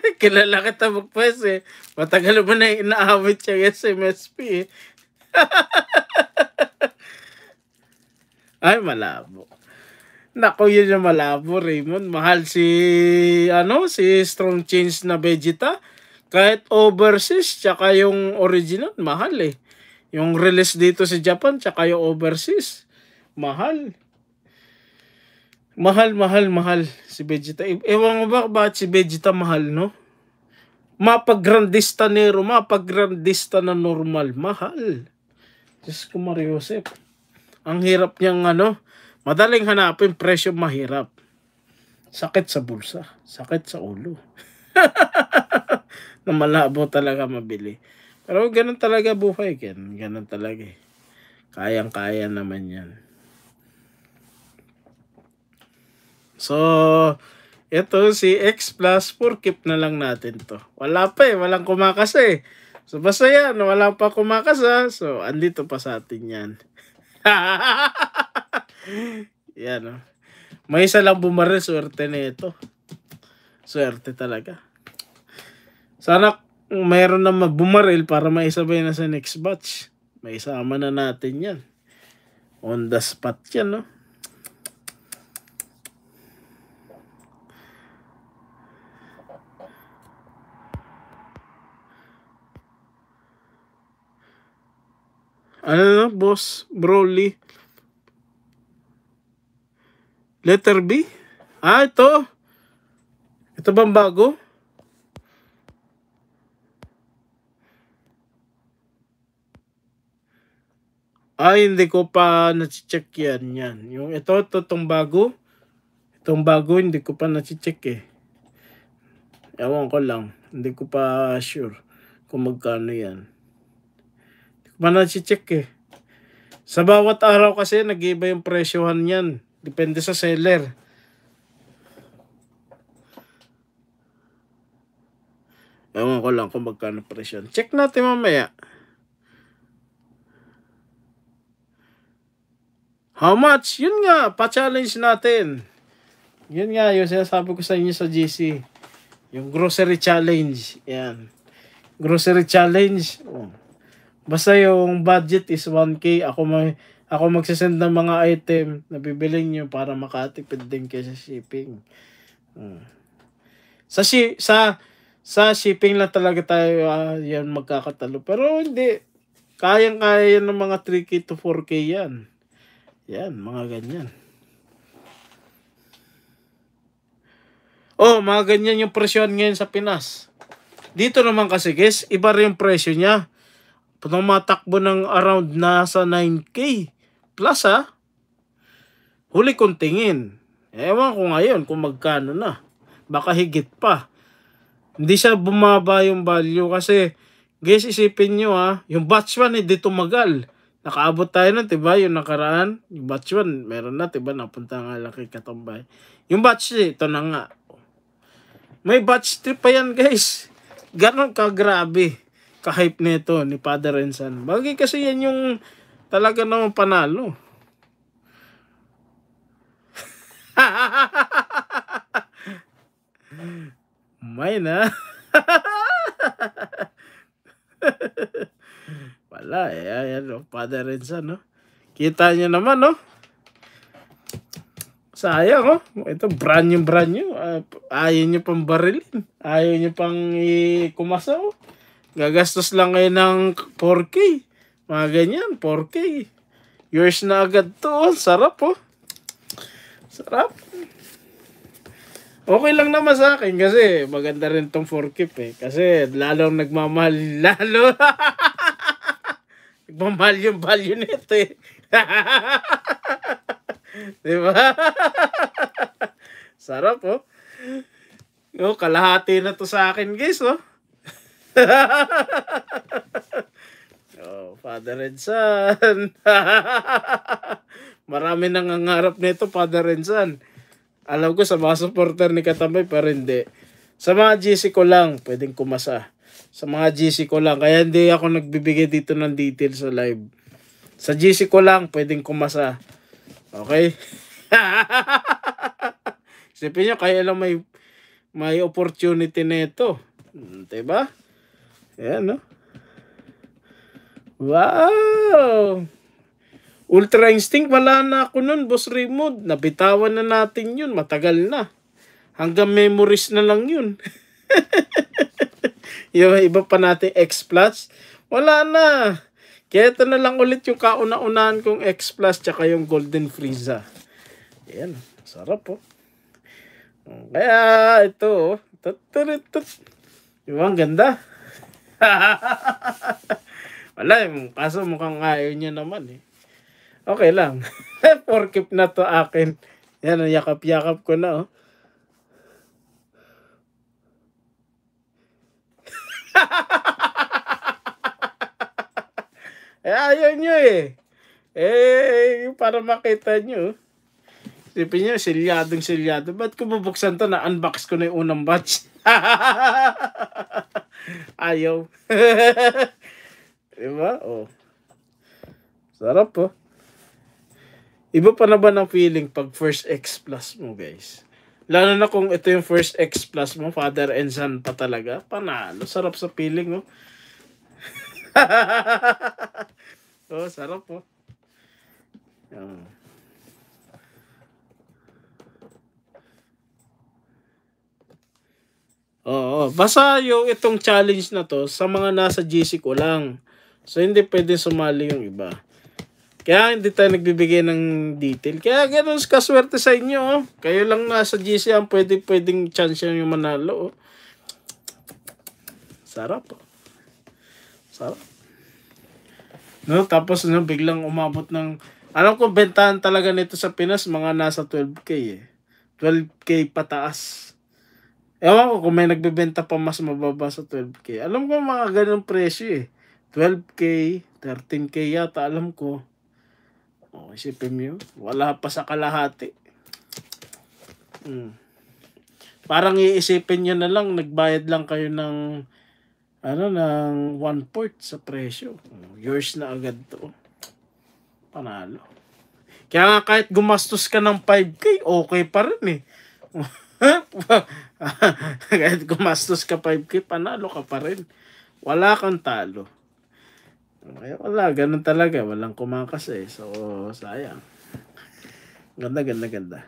Kilala kita magpas eh. Matagal mo na inaawit siya yung SMSP eh. Ay, malabo. Nako, yun yung malabo, Raymond. Mahal si, ano, si Strong Change na Vegeta kahit overseas, tsaka yung original, mahal eh. Yung release dito sa Japan, tsaka yung overseas, mahal. Mahal, mahal, mahal si Vegeta. Ewan mo ba bakit si Vegeta mahal, no? Mapagrandista ni Roma, mapagrandista na normal, mahal. Diyos ko, Mariosep. Ang hirap niyang ano, madaling hanapin, presyo mahirap. Sakit sa bulsa, sakit sa ulo. na malabo talaga mabili. Pero ganun talaga buhay, Ken. Ganun talaga eh. Kayang-kaya naman yan. So, ito si X Plus, 4 keep na lang natin to. Wala pa eh, walang kumakas eh. So, basta yan, wala pa kumakas ha. So, andito pa sa atin yan. yan o. Oh. May isa lang bumaril, swerte na ito. Swerte talaga. Sana mayroon na bumaril para maisabay na sa next batch. May na natin yan. On the spot yan, no? Ano na, boss? Broly? Letter B? Ah, ito. Ito bang bago? Ay, hindi ko pa na-check yan. yan. Yung ito, ito, itong bago. Itong bago, hindi ko pa na-check eh. Ewan ko lang. Hindi ko pa sure kung magkano yan. Hindi ko pa na-check eh. Sa bawat araw kasi, nag iba yung presyohan yan. Depende sa seller. Ewan ko lang kung magkano presyo. Check natin mamaya. How much? Yun nga, pa-challenge natin. Yun nga, yung sinasabi ko sa inyo sa GC. Yung grocery challenge. Yan. Grocery challenge. Oh. Basta yung budget is 1K. Ako may ako magsasend ng mga item na bibiling nyo para makatipid din kayo sa shipping. Hmm. Sa, shi- sa sa shipping lang talaga tayo uh, yan magkakatalo. Pero hindi. Kayang-kaya yan ng mga 3K to 4K yan. Yan, mga ganyan. Oh, mga ganyan yung presyon ngayon sa Pinas. Dito naman kasi guys, iba rin yung presyo niya. Tumatakbo ng around nasa 9K. Plus ha, ah. huli kong tingin. Ewan ko ngayon kung magkano na. Baka higit pa. Hindi siya bumaba yung value kasi guys isipin nyo ha, yung batch 1 dito magal Nakaabot tayo nun, diba? Yung nakaraan, yung batch 1, meron na, diba? Napunta nga lang kay Yung batch 3, ito na nga. May batch 3 pa yan, guys. Ganon grabe Ka-hype nito ni Father and Son. Bagay kasi yan yung talaga naman panalo. May na. Wala eh. Ayan, oh, Father and son, no? Kita nyo naman, no? Sayang, oh. Ito, brand new, brand new. Uh, ayaw nyo pang barilin. Ayaw nyo pang kumasa, oh. Gagastos lang kayo ng 4K. Mga ganyan, 4K. Yours na agad to, oh. Sarap, oh. Sarap. Okay lang naman sa akin kasi maganda rin tong 4K eh. Kasi lalong nagmamahal, lalo. nagmamahal yung value nito eh. Di ba? Sarap oh. No, oh, kalahati na to sa akin guys oh. oh, Father and Son. Marami nangangarap nito, Father and Son. Alam ko sa mga supporter ni Katambay pero hindi. Sa mga GC ko lang, pwedeng kumasa. Sa mga GC ko lang. Kaya hindi ako nagbibigay dito ng details sa live. Sa GC ko lang, pwedeng kumasa. Okay? Sipin nyo, kaya lang may, may opportunity na ito. Hmm, diba? Ayan, no? Wow! Ultra Instinct, wala na ako nun, Boss Raymond. Nabitawan na natin yun, matagal na. Hanggang memories na lang yun. yung iba pa natin X-Plus, wala na. Kaya na lang ulit yung kauna-unahan kong X-Plus tsaka yung Golden Frieza. Ayan, sarap po. Oh. Kaya ito, oh. tuturutut. Diba, ganda? wala, kaso mukhang ayaw niya naman eh okay lang. Forkip na to akin. Yan, yakap-yakap ko na, oh. eh, ayaw nyo eh. Eh, para makita nyo. Sipin nyo, silyadong silyado. Ba't ko bubuksan to na unbox ko na yung unang batch? ayaw. diba? Oh. Sarap po. Oh. Iba pa na ba ng feeling pag first X plus mo, guys? Lalo na kung ito yung first X plus mo, father and son pa talaga. Panalo, sarap sa feeling, no? Oh. oh, sarap, oh. Um. Oo, basa yung itong challenge na to sa mga nasa GC ko lang. So hindi pwedeng sumali yung iba. Kaya hindi tayo nagbibigay ng detail. Kaya ganun kaswerte sa inyo. Oh. Kayo lang nasa GC ang pwede, pwedeng chance nyo manalo. Oh. Sarap. Oh. Sarap. No, tapos no, biglang umabot ng... Alam ko, bentahan talaga nito sa Pinas, mga nasa 12K eh. 12K pataas. Ewan ko kung may nagbebenta pa mas mababa sa 12K. Alam ko mga ganun presyo eh. 12K, 13K yata, alam ko oh, isipin mo yun. Wala pa sa kalahati. Mm. Parang iisipin nyo na lang, nagbayad lang kayo ng ano, ng one-fourth sa presyo. Oh, yours na agad to. Panalo. Kaya nga kahit gumastos ka ng 5K, okay pa rin eh. kahit gumastos ka 5K, panalo ka pa rin. Wala kang talo. Kaya wala, ganun talaga. Walang kumakas eh. So, sayang. Ganda, ganda, ganda.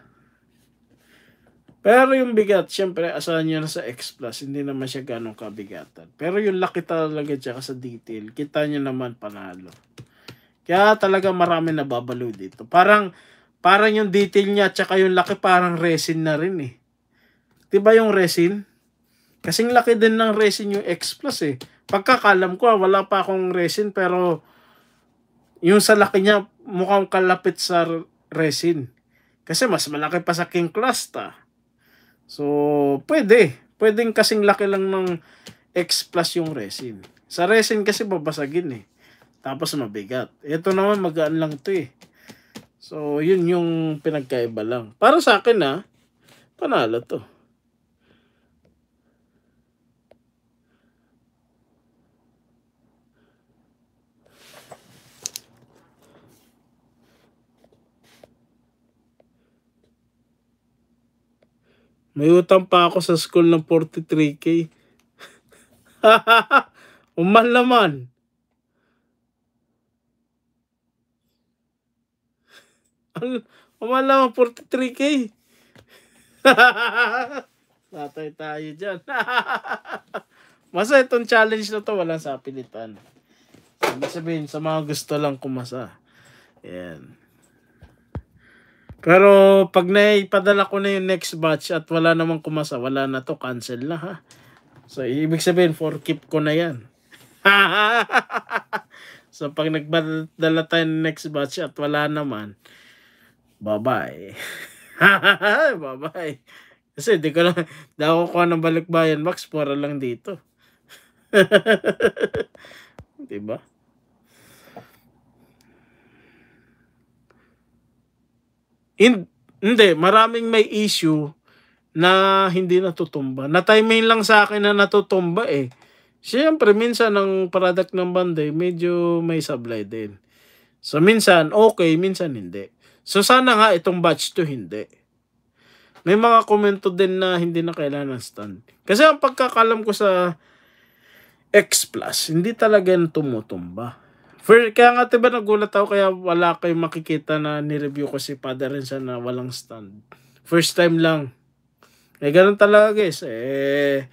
Pero yung bigat, syempre, asahan nyo na sa X+, Plus, hindi naman siya ganong kabigatan. Pero yung laki talaga tsaka sa detail, kita nyo naman panalo. Kaya talaga marami nababalo dito. Parang, parang yung detail niya tsaka yung laki parang resin na rin eh. Diba yung resin? Kasing laki din ng resin yung X Plus eh. Pagkakalam ko, ah, wala pa akong resin pero yung sa laki niya mukhang kalapit sa resin. Kasi mas malaki pa sa King class, ta. So, pwede. Pwedeng kasing laki lang ng X plus yung resin. Sa resin kasi babasagin eh. Tapos mabigat. Ito naman magaan lang to eh. So, yun yung pinagkaiba lang. Para sa akin ah, panalo to. May utang pa ako sa school ng 43k. Umal naman. Umal naman 43k. Tatay tayo dyan. masa itong challenge na to, walang sapilitan. Sabi sabihin, sa mga gusto lang kumasa. Yan. Pero pag naipadala ko na yung next batch at wala namang kumasa, wala na to, cancel na ha. So ibig sabihin, for keep ko na yan. so pag nagpadala tayo ng next batch at wala naman, bye-bye. bye-bye. Kasi di ko lang, di ako kuha ng balikbayan box, pura lang dito. diba? In, hindi, maraming may issue na hindi natutumba. Na-timing lang sa akin na natutumba eh. Siyempre, minsan ang product ng Banday, eh, medyo may sablay din. So, minsan okay, minsan hindi. So, sana nga itong batch to hindi. May mga komento din na hindi na kailangan stand. Kasi ang pagkakalam ko sa X Plus, hindi talaga tumutumba. First, kaya nga diba nagulat ako kaya wala kayong makikita na ni-review ko si Pada rin sa na walang stand. First time lang. Eh, ganun talaga guys. Eh,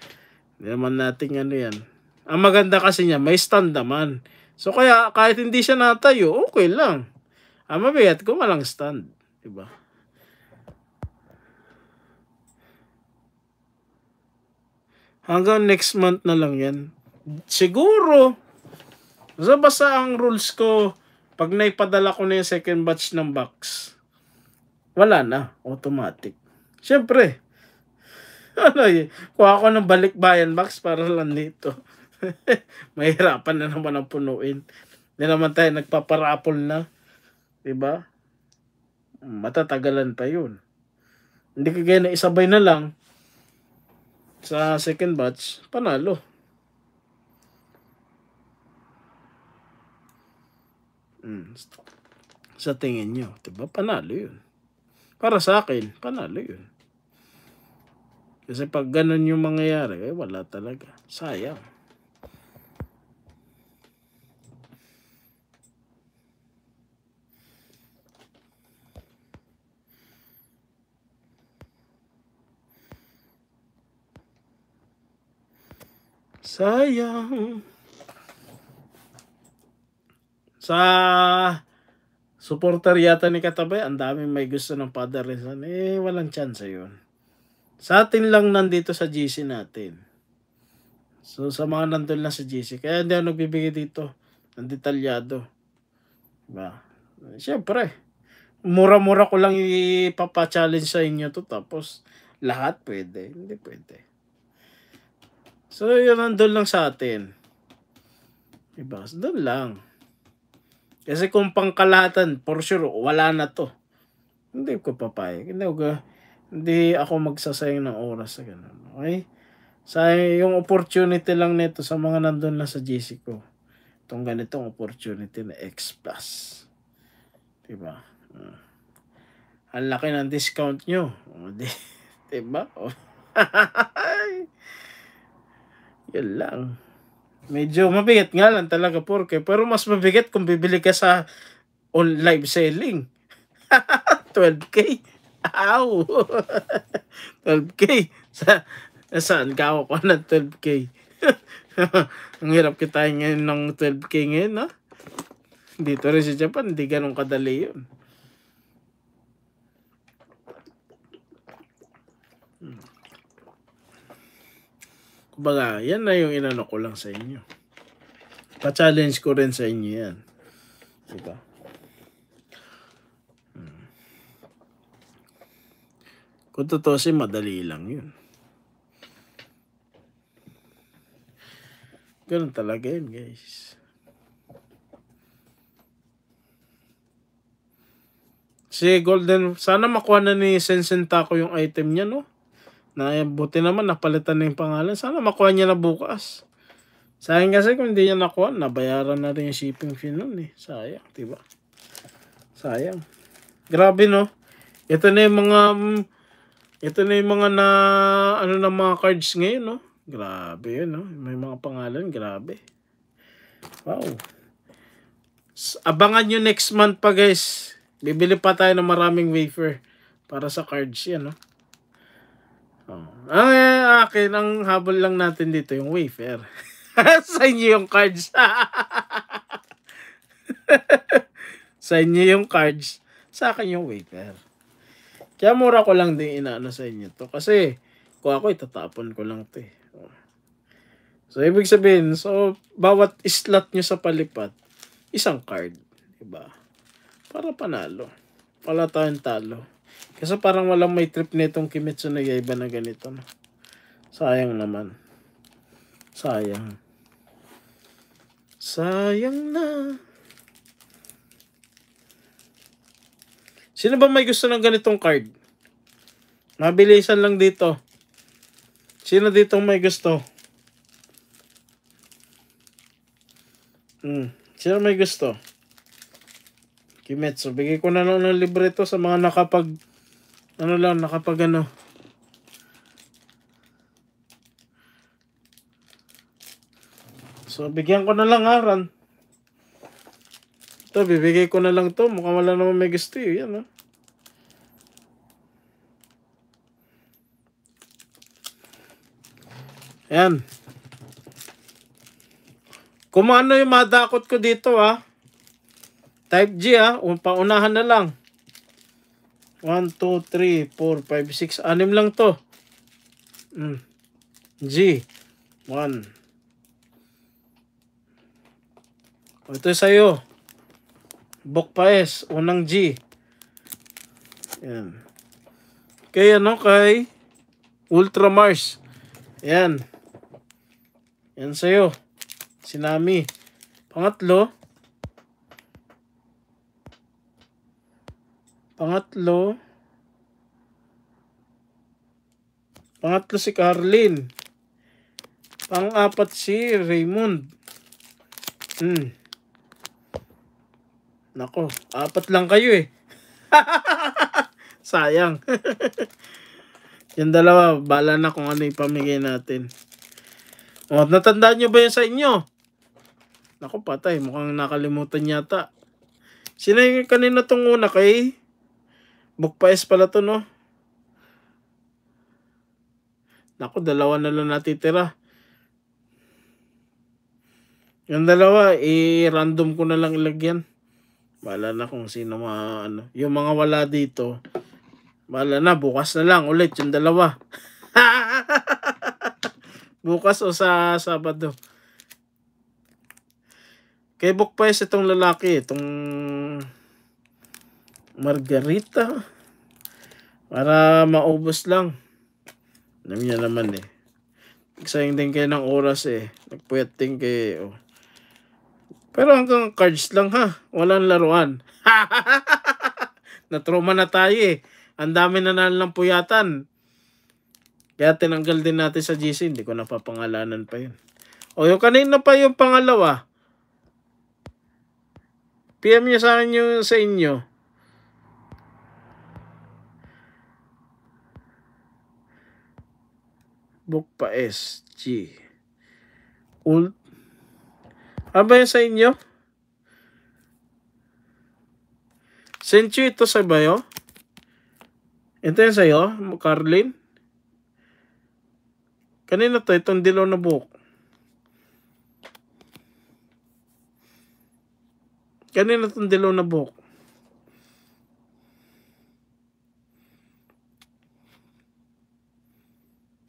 hindi naman natin ano yan. Ang maganda kasi niya, may stand naman. So kaya kahit hindi siya natayo, okay lang. Ang mabigat ko walang stand. Diba? Hanggang next month na lang yan. Siguro, So, basta ang rules ko, pag naipadala ko na yung second batch ng box, wala na, automatic. Siyempre, ano yun, eh, kuha ko ng balikbayan box para lang dito. Mahirapan na naman ang punuin. Hindi naman tayo nagpaparapol na. Diba? Matatagalan pa yun. Hindi kagaya na isabay na lang sa second batch, panalo. Mm. Sa tingin nyo, diba panalo yun? Para sa akin, panalo yun. Kasi pag ganun yung mangyayari, eh, wala talaga. Sayang. Sayang. Sa supporter yata ni Katabay, ang daming may gusto ng Father Rizal. Eh, walang chance yun. Sa atin lang nandito sa GC natin. So, sa mga nandun lang sa GC. Kaya hindi ako nagbibigay dito ng detalyado. Diba? Siyempre, mura-mura ko lang ipapa-challenge sa inyo to. Tapos, lahat pwede. Hindi pwede. So, yun nandun lang sa atin. Diba? So, doon lang. Kasi kung pangkalahatan, for sure, wala na to. Hindi ko papayag. Hindi, hindi ako magsasayang ng oras sa ganun. Okay? Sa yung opportunity lang nito sa mga nandun na sa GC ko. Itong ganitong opportunity na X+. Diba? Uh, ang laki ng discount nyo. O, oh, di, diba? O. Oh. Yun lang. Medyo mabigat nga lang talaga porke. Pero mas mabigat kung bibili ka sa online live selling. 12K. Ow! 12K. Sa, saan ka ako ng 12K? Ang hirap kita ngayon ng 12K ngayon, no? Dito rin sa Japan, hindi ganun kadali yun. Kumbaga, yan na yung inano ko lang sa inyo. Pa-challenge ko rin sa inyo yan. Diba? Hmm. Kung totoo si madali lang yun. Ganun talaga yun, guys. Si Golden, sana makuha na ni Sensenta ko yung item niya, no? Na, buti naman, napalitan na yung pangalan. Sana makuha niya na bukas. Sayang kasi kung hindi niya nakuha, nabayaran na rin yung shipping fee nun eh. Sayang, diba? Sayang. Grabe no? Ito na yung mga... Mm, ito na yung mga na... Ano na mga cards ngayon no? Grabe yun no? May mga pangalan, grabe. Wow. Abangan nyo next month pa guys. Bibili pa tayo ng maraming wafer para sa cards yan no? Oh. Ang ah, akin, ang habol lang natin dito yung wafer. sa inyo yung cards. sa inyo yung cards. Sa akin yung wafer. Kaya mura ko lang din inaano sa inyo to. Kasi kung ako itatapon ko lang to eh. So, ibig sabihin, so, bawat slot nyo sa palipat, isang card. Diba? Para panalo. Wala tayong talo. Kasi parang walang may trip nitong Kimetsu no Yaiba na ganito. No? Sayang naman. Sayang. Sayang na. Sino ba may gusto ng ganitong card? Mabilisan lang dito. Sino dito may gusto? Hmm. Sino may gusto? Kimetsu. Bigay ko na lang ng libreto sa mga nakapag ano lang, nakapag ano. So, bigyan ko na lang aran. Ah, Ito, bibigay ko na lang to. Mukhang wala naman may gusto yun. Eh. Yan, ha? Ah. yan Kung ano yung madakot ko dito, ha? Ah. Type G, ha? Paunahan na lang. 1, 2, 3, 4, 5, 6. Anim lang to. Mm. G. 1. Ito sa'yo. Bok pa S. Unang G. Yan. Kay ano? Kay Ultramars. Yan. Yan sa'yo. Sinami. Pangatlo. Pangatlo. Pangatlo, pangatlo si Carlin. Pang-apat si Raymond. Hmm. Nako, apat lang kayo eh. Sayang. yung dalawa, bala na kung ano ipamigay natin. O, natandaan nyo ba yun sa inyo? Nako, patay. Mukhang nakalimutan yata. Sino yung kanina tong una kay Bukpais pala to, no? Naku, dalawa na lang natitira. Yung dalawa, i-random ko na lang ilagyan. Bala na kung sino mga ano. Yung mga wala dito, bala na, bukas na lang ulit yung dalawa. bukas o sa Sabado. Kay Bukpais itong lalaki, itong margarita para maubos lang. Alam niya naman eh. Nagsayang din kayo ng oras eh. Nagpuyat din kayo. Eh, oh. Pero hanggang cards lang ha. Walang laruan. Natroma na tayo eh. Ang dami na nalang puyatan. Kaya tinanggal din natin sa GC. Hindi ko napapangalanan pa yun. O yung kanina pa yung pangalawa. PM niya sa akin yung sa inyo. Facebook pa SG. Ult. Ano ba yan sa inyo? Sent you ito sa bayo? Ito yan sa'yo, Carlin? Kanina to, itong dilaw na buhok. Kanina itong dilaw na buhok.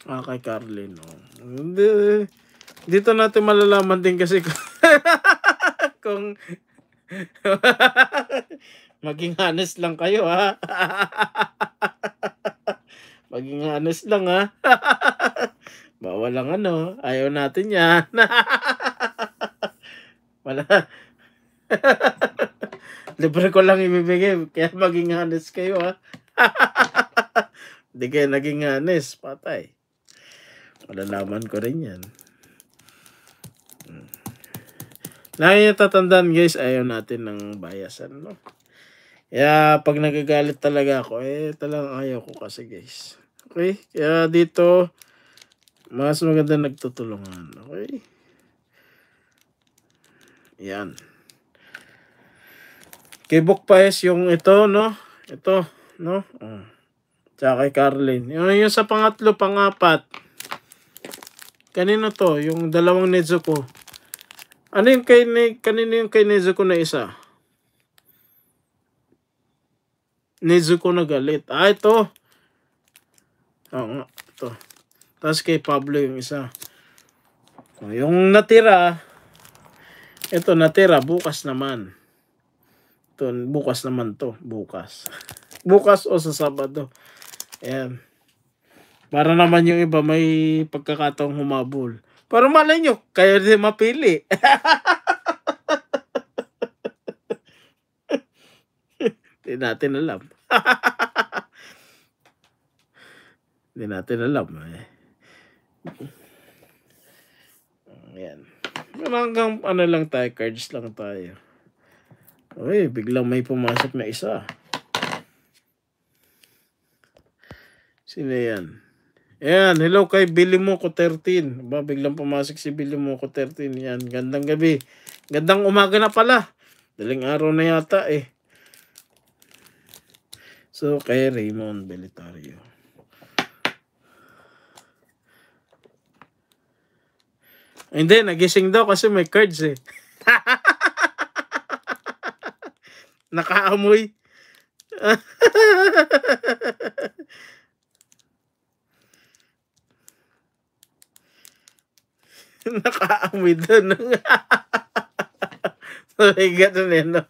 Ah, kay Carlin. Oh. Hindi. Dito natin malalaman din kasi kung maging honest lang kayo ha. maging honest lang ha. Bawal lang ano. Ayaw natin yan. Wala. Libre ko lang ibibigay. Kaya maging honest kayo ha. Hindi kayo naging honest. Patay. Malalaman ko rin yan. Hmm. Lagi natatandaan guys, ayaw natin ng bayasan. no? Kaya pag nagagalit talaga ako, eh talagang ayaw ko kasi guys. Okay? Kaya dito, mas maganda nagtutulungan. Okay? Yan. Kay Bukpaes yung ito, no? Ito, no? Oh. Tsaka kay Carlin. Yung, yung sa pangatlo, pangapat. Kanino to? Yung dalawang Nezuko. Ano yung kay, ne, kanino yung kay Nezuko na isa? Nezuko na galit. Ah, ito. Oo nga, ito. Tapos kay Pablo yung isa. Oh, yung natira, ito natira, bukas naman. Ito, bukas naman to, bukas. bukas o sa Sabado. Ayan. Para naman yung iba may pagkakataong humabol. Pero malay nyo, kayo din mapili. Hindi natin alam. Hindi natin alam eh. Yan. Hanggang ano lang tayo, cards lang tayo. Uy, biglang may pumasok na isa. Sino yan? Ayan, hello kay Billy Moco 13. Ba, biglang pumasok si Billy Moco 13. Yan, gandang gabi. Gandang umaga na pala. Daling araw na yata eh. So, kay Raymond Belitario. Hindi, nagising daw kasi may cards eh. Nakaamoy. nakaamoy doon. so, may ganun eh, no?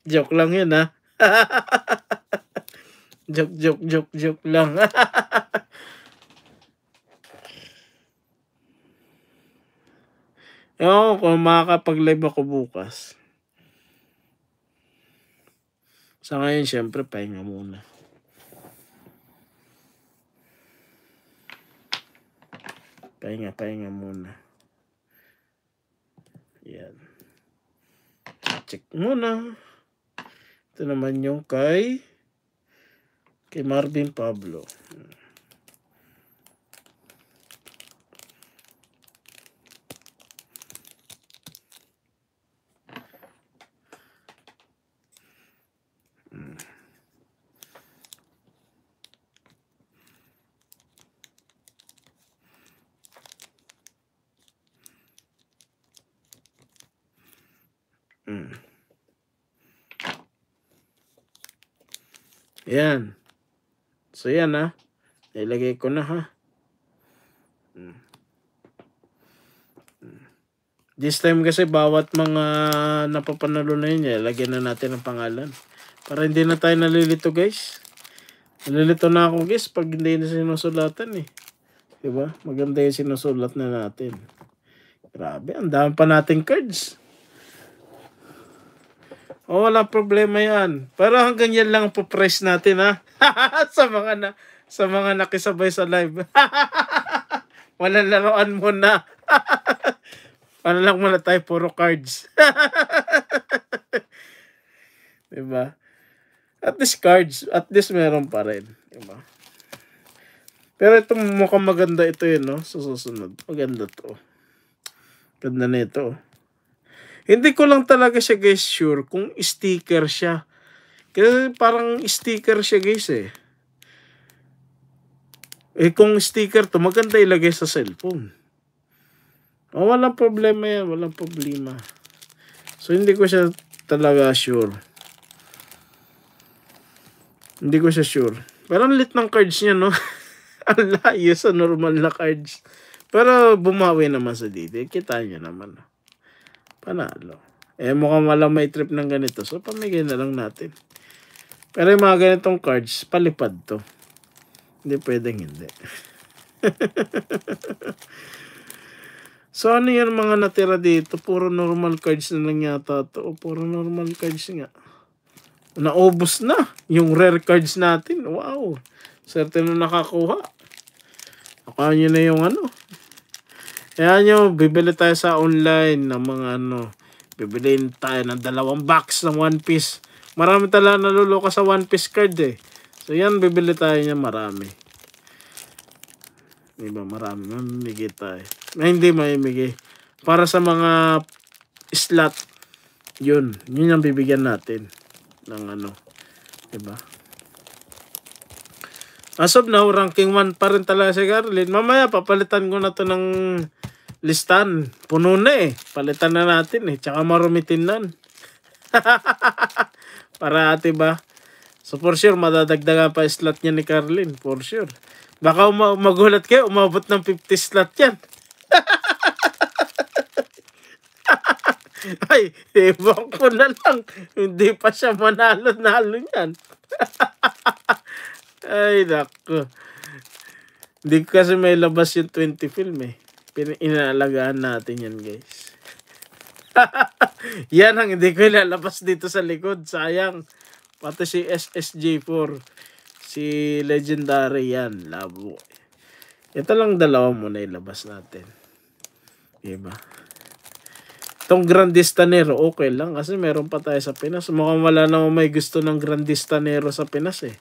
joke lang yun, ha? joke, joke, joke, joke lang. Oo, kung makakapag-live ako bukas. Sa ngayon, syempre, pahinga muna. Pahinga, pahinga muna. Yan. Check muna. Ito naman yung kay kay Marvin Pablo. Hmm. Ayan. So yan ha. Ah. Ilagay ko na ha. Hmm. Hmm. This time kasi bawat mga napapanalo na yun, eh, lagyan na natin ang pangalan. Para hindi na tayo nalilito guys. Nalilito na ako guys pag hindi na sinusulatan eh. Diba? Maganda yung sinusulat na natin. Grabe, ang dami pa nating cards. Oh, walang problema yan. Pero hanggang yan lang po press natin, ha? sa mga na, sa mga nakisabay sa live. Walang laruan muna. ano lang muna tayo, puro cards. diba? At least cards, at least meron pa rin. Diba? Pero itong mukhang maganda ito yun, no? Sa susunod. Maganda to. Ganda na ito, hindi ko lang talaga siya guys sure kung sticker siya. Kasi parang sticker siya guys eh. Eh kung sticker to, maganda ilagay sa cellphone. Oh, walang problema yan. Walang problema. So, hindi ko siya talaga sure. Hindi ko siya sure. Parang ang lit ng cards niya, no? ang layo sa normal na cards. Pero bumawi naman sa dito. Kita niya naman. Panalo. Eh, mukhang walang may trip ng ganito. So, pamigay na lang natin. Pero yung mga ganitong cards, palipad to. Hindi pwedeng hindi. so, ano yan mga natira dito? Puro normal cards na lang yata to. O, puro normal cards nga. Naubos na yung rare cards natin. Wow! Swerte na nakakuha. Nakuha nyo na yung ano, kaya nyo, bibili tayo sa online ng mga ano. Bibili tayo ng dalawang box ng One Piece. Marami talaga naluloka sa One Piece card eh. So yan, bibili tayo niya marami. Diba, marami. Mamimigay tayo. Ay, eh, hindi mamimigay. Para sa mga slot, yun. Yun yung bibigyan natin. Ng ano. Diba? As of now, ranking 1 pa rin talaga si Garlin. Mamaya, papalitan ko na to ng listan. Puno na eh. Palitan na natin eh. Tsaka marumitin marumitinan. Para ate ba? So for sure, madadagdagan pa slot niya ni Carlin. For sure. Baka uma magulat kayo, umabot ng 50 slot yan. Ay, ibang ko na lang. Hindi pa siya manalo-nalo niyan. Ay, nako. Hindi kasi may labas yung 20 film eh. Inaalagaan natin yan guys. yan ang hindi ko ilalabas dito sa likod. Sayang. Pati si SSJ4. Si Legendary yan. Labo. Ito lang dalawa muna ilabas natin. Diba? Itong Grandistanero okay lang kasi meron pa tayo sa Pinas. Mukhang wala naman may gusto ng Grandistanero sa Pinas eh.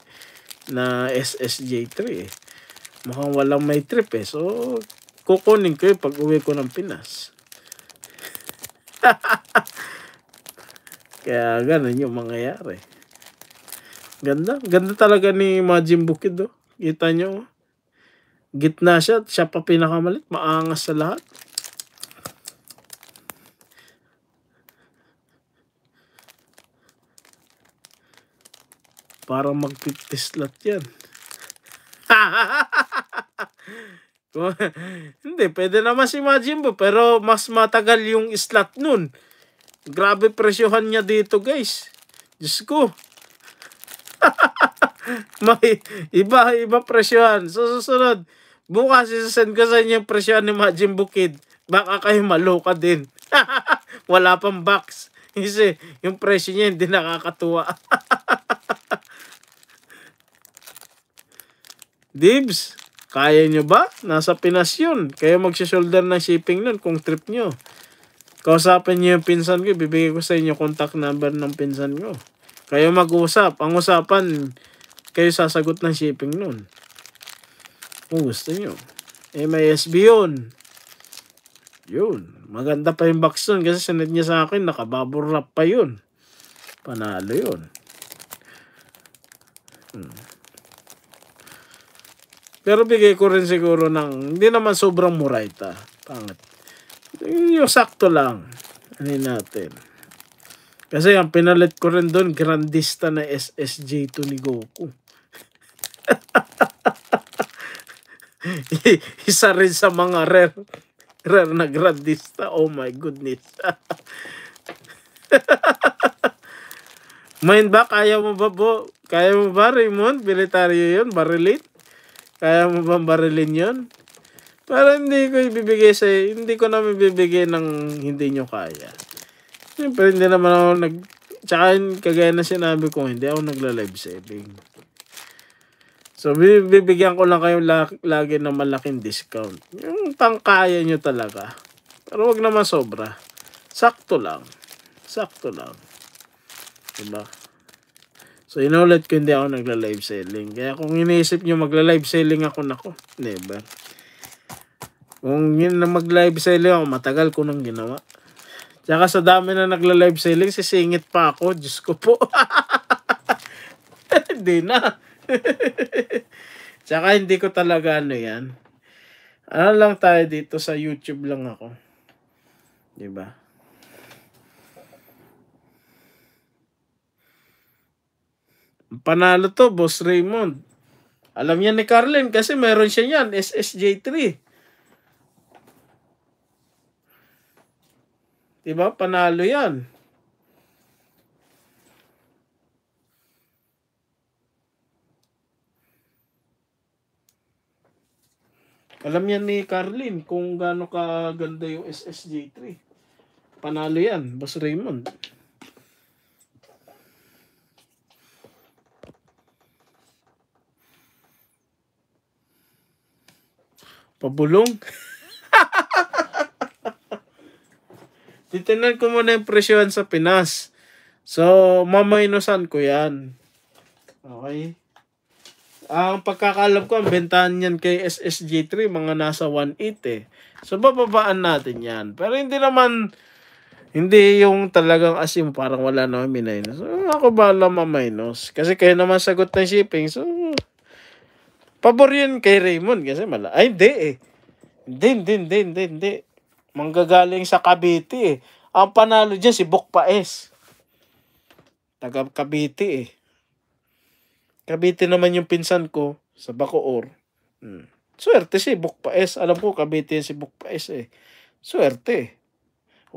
Na SSJ3 eh. Mukhang walang may trip eh. So, kukunin ko yung pag-uwi ko ng Pinas. Kaya ganun yung mangyayari. Ganda. Ganda talaga ni Majin Bukid. Oh. Kita nyo. Oh. Gitna siya. Siya pa pinakamalit. Maangas sa lahat. Para mag magtitislat yan. Hindi, pwede naman si Majin Buu, pero mas matagal yung slot nun. Grabe presyohan niya dito, guys. Diyos ko. May iba-iba presyohan. So, susunod, bukas isasend ko sa inyo presyohan ni Majin Buu Kid. Baka kayo maloka din. Wala pang box. Kasi yung presyo niya hindi nakakatuwa. Dibs, kaya nyo ba? Nasa Pinas yun. Kayo magsisolder ng shipping nun kung trip nyo. Kausapin nyo yung pinsan ko. Bibigay ko sa inyo contact number ng pinsan ko. Kayo mag-usap. Ang usapan, kayo sasagot ng shipping nun. Kung gusto nyo. MISB yun. Yun. Maganda pa yung box nun kasi sinad niya sa akin. Nakababor wrap pa yun. Panalo yun. Hmm. Pero bigay ko rin siguro ng, hindi naman sobrang muraita. Pangit. Yung sakto lang. Ano natin. Kasi ang pinalit ko rin doon, grandista na SSJ2 ni Goku. Isa rin sa mga rare, rare na grandista. Oh my goodness. Mind back, kaya mo ba, Bo? Kaya mo ba, Raymond? Militaryo yun, barilit? Kaya mo bang barilin yun? Para hindi ko ibibigay sa hindi ko na ibibigay ng hindi nyo kaya. Siyempre, hindi naman ako nag... Tsaka, kagaya na sinabi ko, hindi ako nagla-live saving. So, bibigyan ko lang kayo lagi ng malaking discount. Yung pangkaya nyo talaga. Pero wag naman sobra. Sakto lang. Sakto lang. Diba? So, inulit ko hindi ako nagla-live selling. Kaya kung iniisip nyo magla-live selling ako, nako, never. Kung yun na mag-live selling ako, matagal ko nang ginawa. Tsaka sa dami na nagla-live selling, sisingit pa ako. Diyos ko po. hindi na. Tsaka hindi ko talaga ano yan. Ano lang tayo dito sa YouTube lang ako. 'Di ba? Panalo to, Boss Raymond. Alam yan ni Carlin kasi meron siya yan, SSJ3. Diba? Panalo yan. Alam yan ni Carlin kung gaano kaganda yung SSJ3. Panalo yan, Boss Raymond. Pabulong. Titinan ko muna yung presyon sa Pinas. So, mamaynosan ko yan. Okay. Ang pagkakalam ko, ang bentahan niyan kay SSG3, mga nasa 180. Eh. So, bababaan natin yan. Pero hindi naman, hindi yung talagang asim, parang wala na minus. So, ako bala maminus. Kasi kayo naman sagot ng shipping. So, Pabor yun kay Raymond kasi mala. Ay, hindi eh. Hindi, hindi, hindi, hindi, hindi. Manggagaling sa Cavite eh. Ang panalo dyan si Bok Paes. Taga Cavite eh. Cavite naman yung pinsan ko sa Bacoor. Hmm. Swerte si Bok Paes. Alam ko Cavite yan si Bok Paes eh. Swerte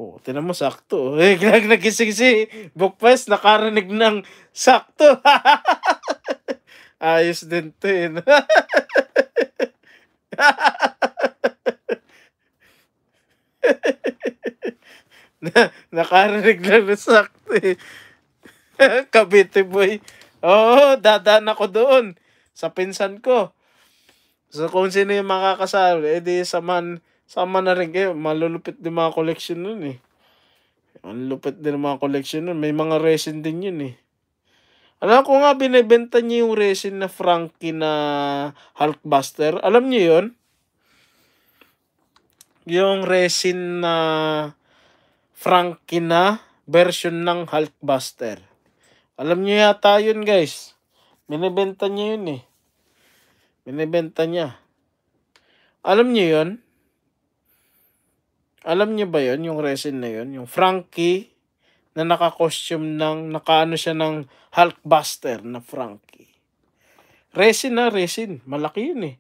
Oh, tinan mo, sakto. Eh, nagising si Bukpes, nakarinig ng sakto. Ayos din to eh. No? na, nakarinig lang na sakto eh. Cavite boy. Oo, oh, dadaan ako doon. Sa pinsan ko. So kung sino yung makakasali, edi eh, saman, sama na rin kayo. Malulupit din mga collection nun eh. Ang lupit din mga collection nun. May mga resin din yun eh. Alam ko nga, binibenta niya yung resin na Frankie na Hulkbuster. Alam niyo yon Yung resin na Frankie na version ng Hulkbuster. Alam niyo yata yun, guys. Binibenta niya yun eh. Binibenta niya. Alam niyo yun? Alam niyo ba yon yung resin na yon Yung Frankie na naka-costume ng, nakaano siya ng Hulkbuster na Frankie. Resin na, resin. Malaki yun eh.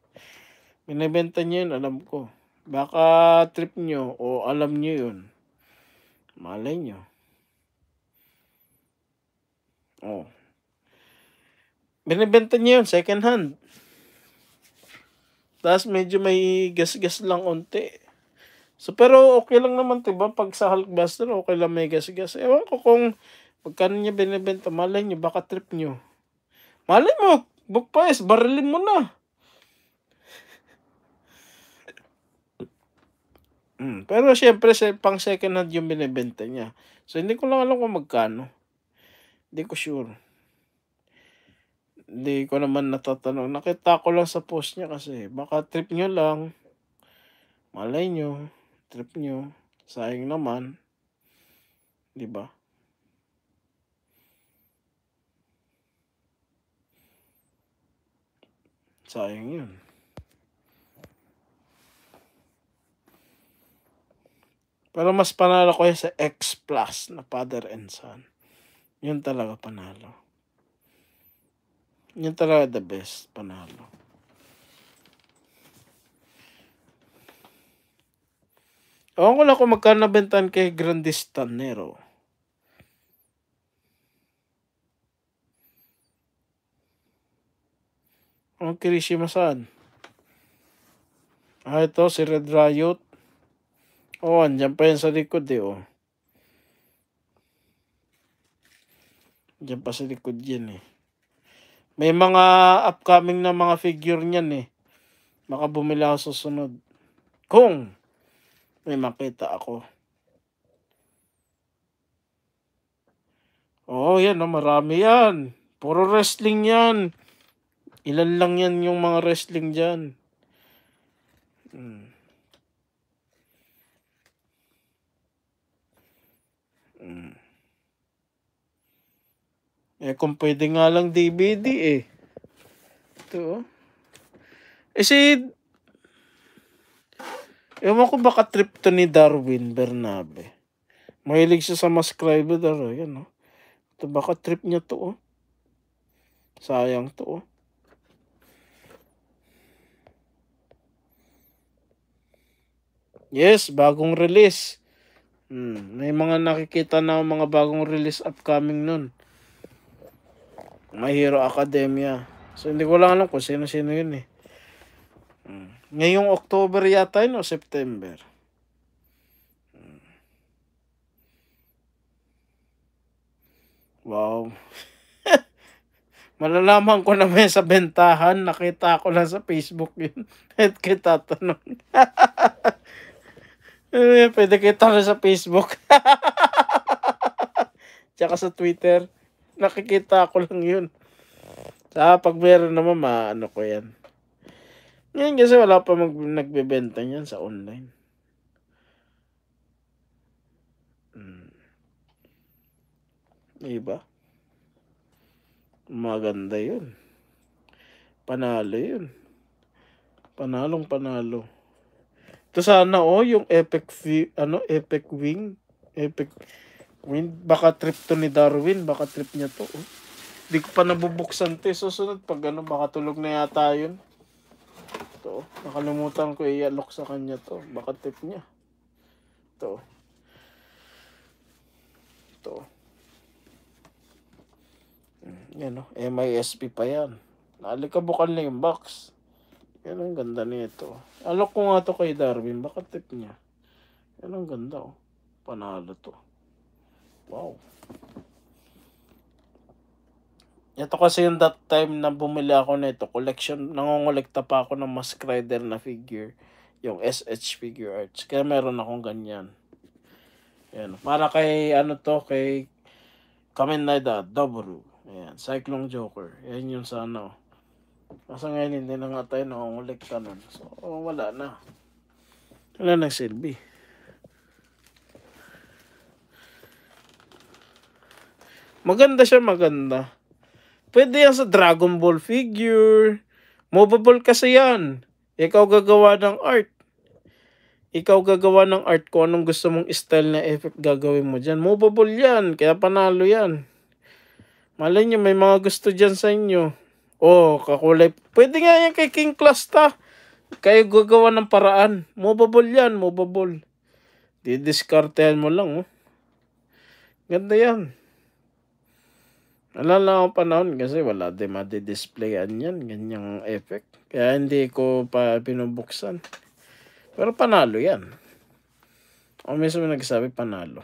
Binibenta niya yun, alam ko. Baka trip niyo o alam niyo yun. Malay nyo. Oh. Binibenta niya yun, second hand. Tapos medyo may gas-gas lang onte. So, pero okay lang naman, diba? Pag sa Hulkbuster, okay lang may gas-gas. Ewan ko kung pagkano niya binibenta, malay niyo, baka trip niyo. Malay mo, book pa is, barilin mo na. Mm. Pero siyempre, pang second hand yung binibenta niya. So, hindi ko lang alam kung magkano. Hindi ko sure. Hindi ko naman natatanong. Nakita ko lang sa post niya kasi baka trip niyo lang. Malay niyo trip nyo. Sayang naman. di ba? Sayang yun. Pero mas panalo ko sa X Plus na Father and Son. Yun talaga panalo. Yun talaga the best panalo. Ewan ko lang kung magkano nabentan kay Grandistanero. Ang Kirishima saan? Ah, ito si Red Riot. Oh, andyan pa yan sa likod eh, oh. Diyan pa sa likod yan eh. May mga upcoming na mga figure niyan eh. Baka ako sa sunod. Kung may makita ako. oh, yan. Oh, marami yan. Puro wrestling yan. Ilan lang yan yung mga wrestling dyan. Hmm. Hmm. Eh, kung pwede nga lang DVD eh. Ito oh. Eh si Ewan ko baka trip to ni Darwin Bernabe. Mahilig siya sa mascribe daro. Oh, yan, oh. Ito baka trip niya to, oh. Sayang to, oh. Yes, bagong release. Hmm, may mga nakikita na mga bagong release upcoming nun. My Hero Academia. So, hindi ko lang alam kung sino-sino yun eh. Hmm. Ngayong October yata yun o September. Wow. Malalaman ko na may sa bentahan. Nakita ko lang sa Facebook yun. At kita tanong. Pwede kita rin eh, sa Facebook. Tsaka sa Twitter. Nakikita ko lang yun. Sa pag meron naman, maano ko yan. Ngayon kasi wala pa mag, nagbebenta niyan sa online. Hmm. Iba. Maganda yun. Panalo yun. Panalong panalo. Ito sana oh, yung epic ano epic wing, epic wing baka trip to ni Darwin, baka trip niya to. Oh. Hindi ko pa nabubuksan 'to, eh. susunod pag ano baka tulog na yata 'yun to nakalimutan ko i-alok sa kanya to. Baka tip niya. to to Yan o, MISP pa yan. Nalikabukan na yung box. Yan ang ganda nito. Alok ko nga to kay Darwin. Baka tip niya. Yan ang ganda o. Oh. Panalo to. Wow. Ito kasi yung that time na bumili ako nito, collection, nangongolekta pa ako ng Mask Rider na figure, yung SH Figure Arts. Kaya meron akong ganyan. Yan. Para kay, ano to, kay Kamen Rider, Dobru. Ayan, Cyclone Joker. Yan yung sa ano. Kasi ngayon hindi na nga tayo nangongolekta nun. So, oh, wala na. Wala nang silbi. Maganda siya, maganda. Pwede yan sa Dragon Ball figure. Movable kasi yan. Ikaw gagawa ng art. Ikaw gagawa ng art ko anong gusto mong style na effect gagawin mo dyan. Movable yan. Kaya panalo yan. Malay nyo, may mga gusto dyan sa inyo. Oh, kakulay. Pwede nga yan kay King Cluster. Kayo gagawa ng paraan. Movable yan, movable. Didiskartehan mo lang. Oh. Ganda yan. Alala ko pa noon kasi wala din madidisplayan yan, ganyang effect. Kaya hindi ko pa pinubuksan. Pero panalo yan. O mismo nagsabi panalo.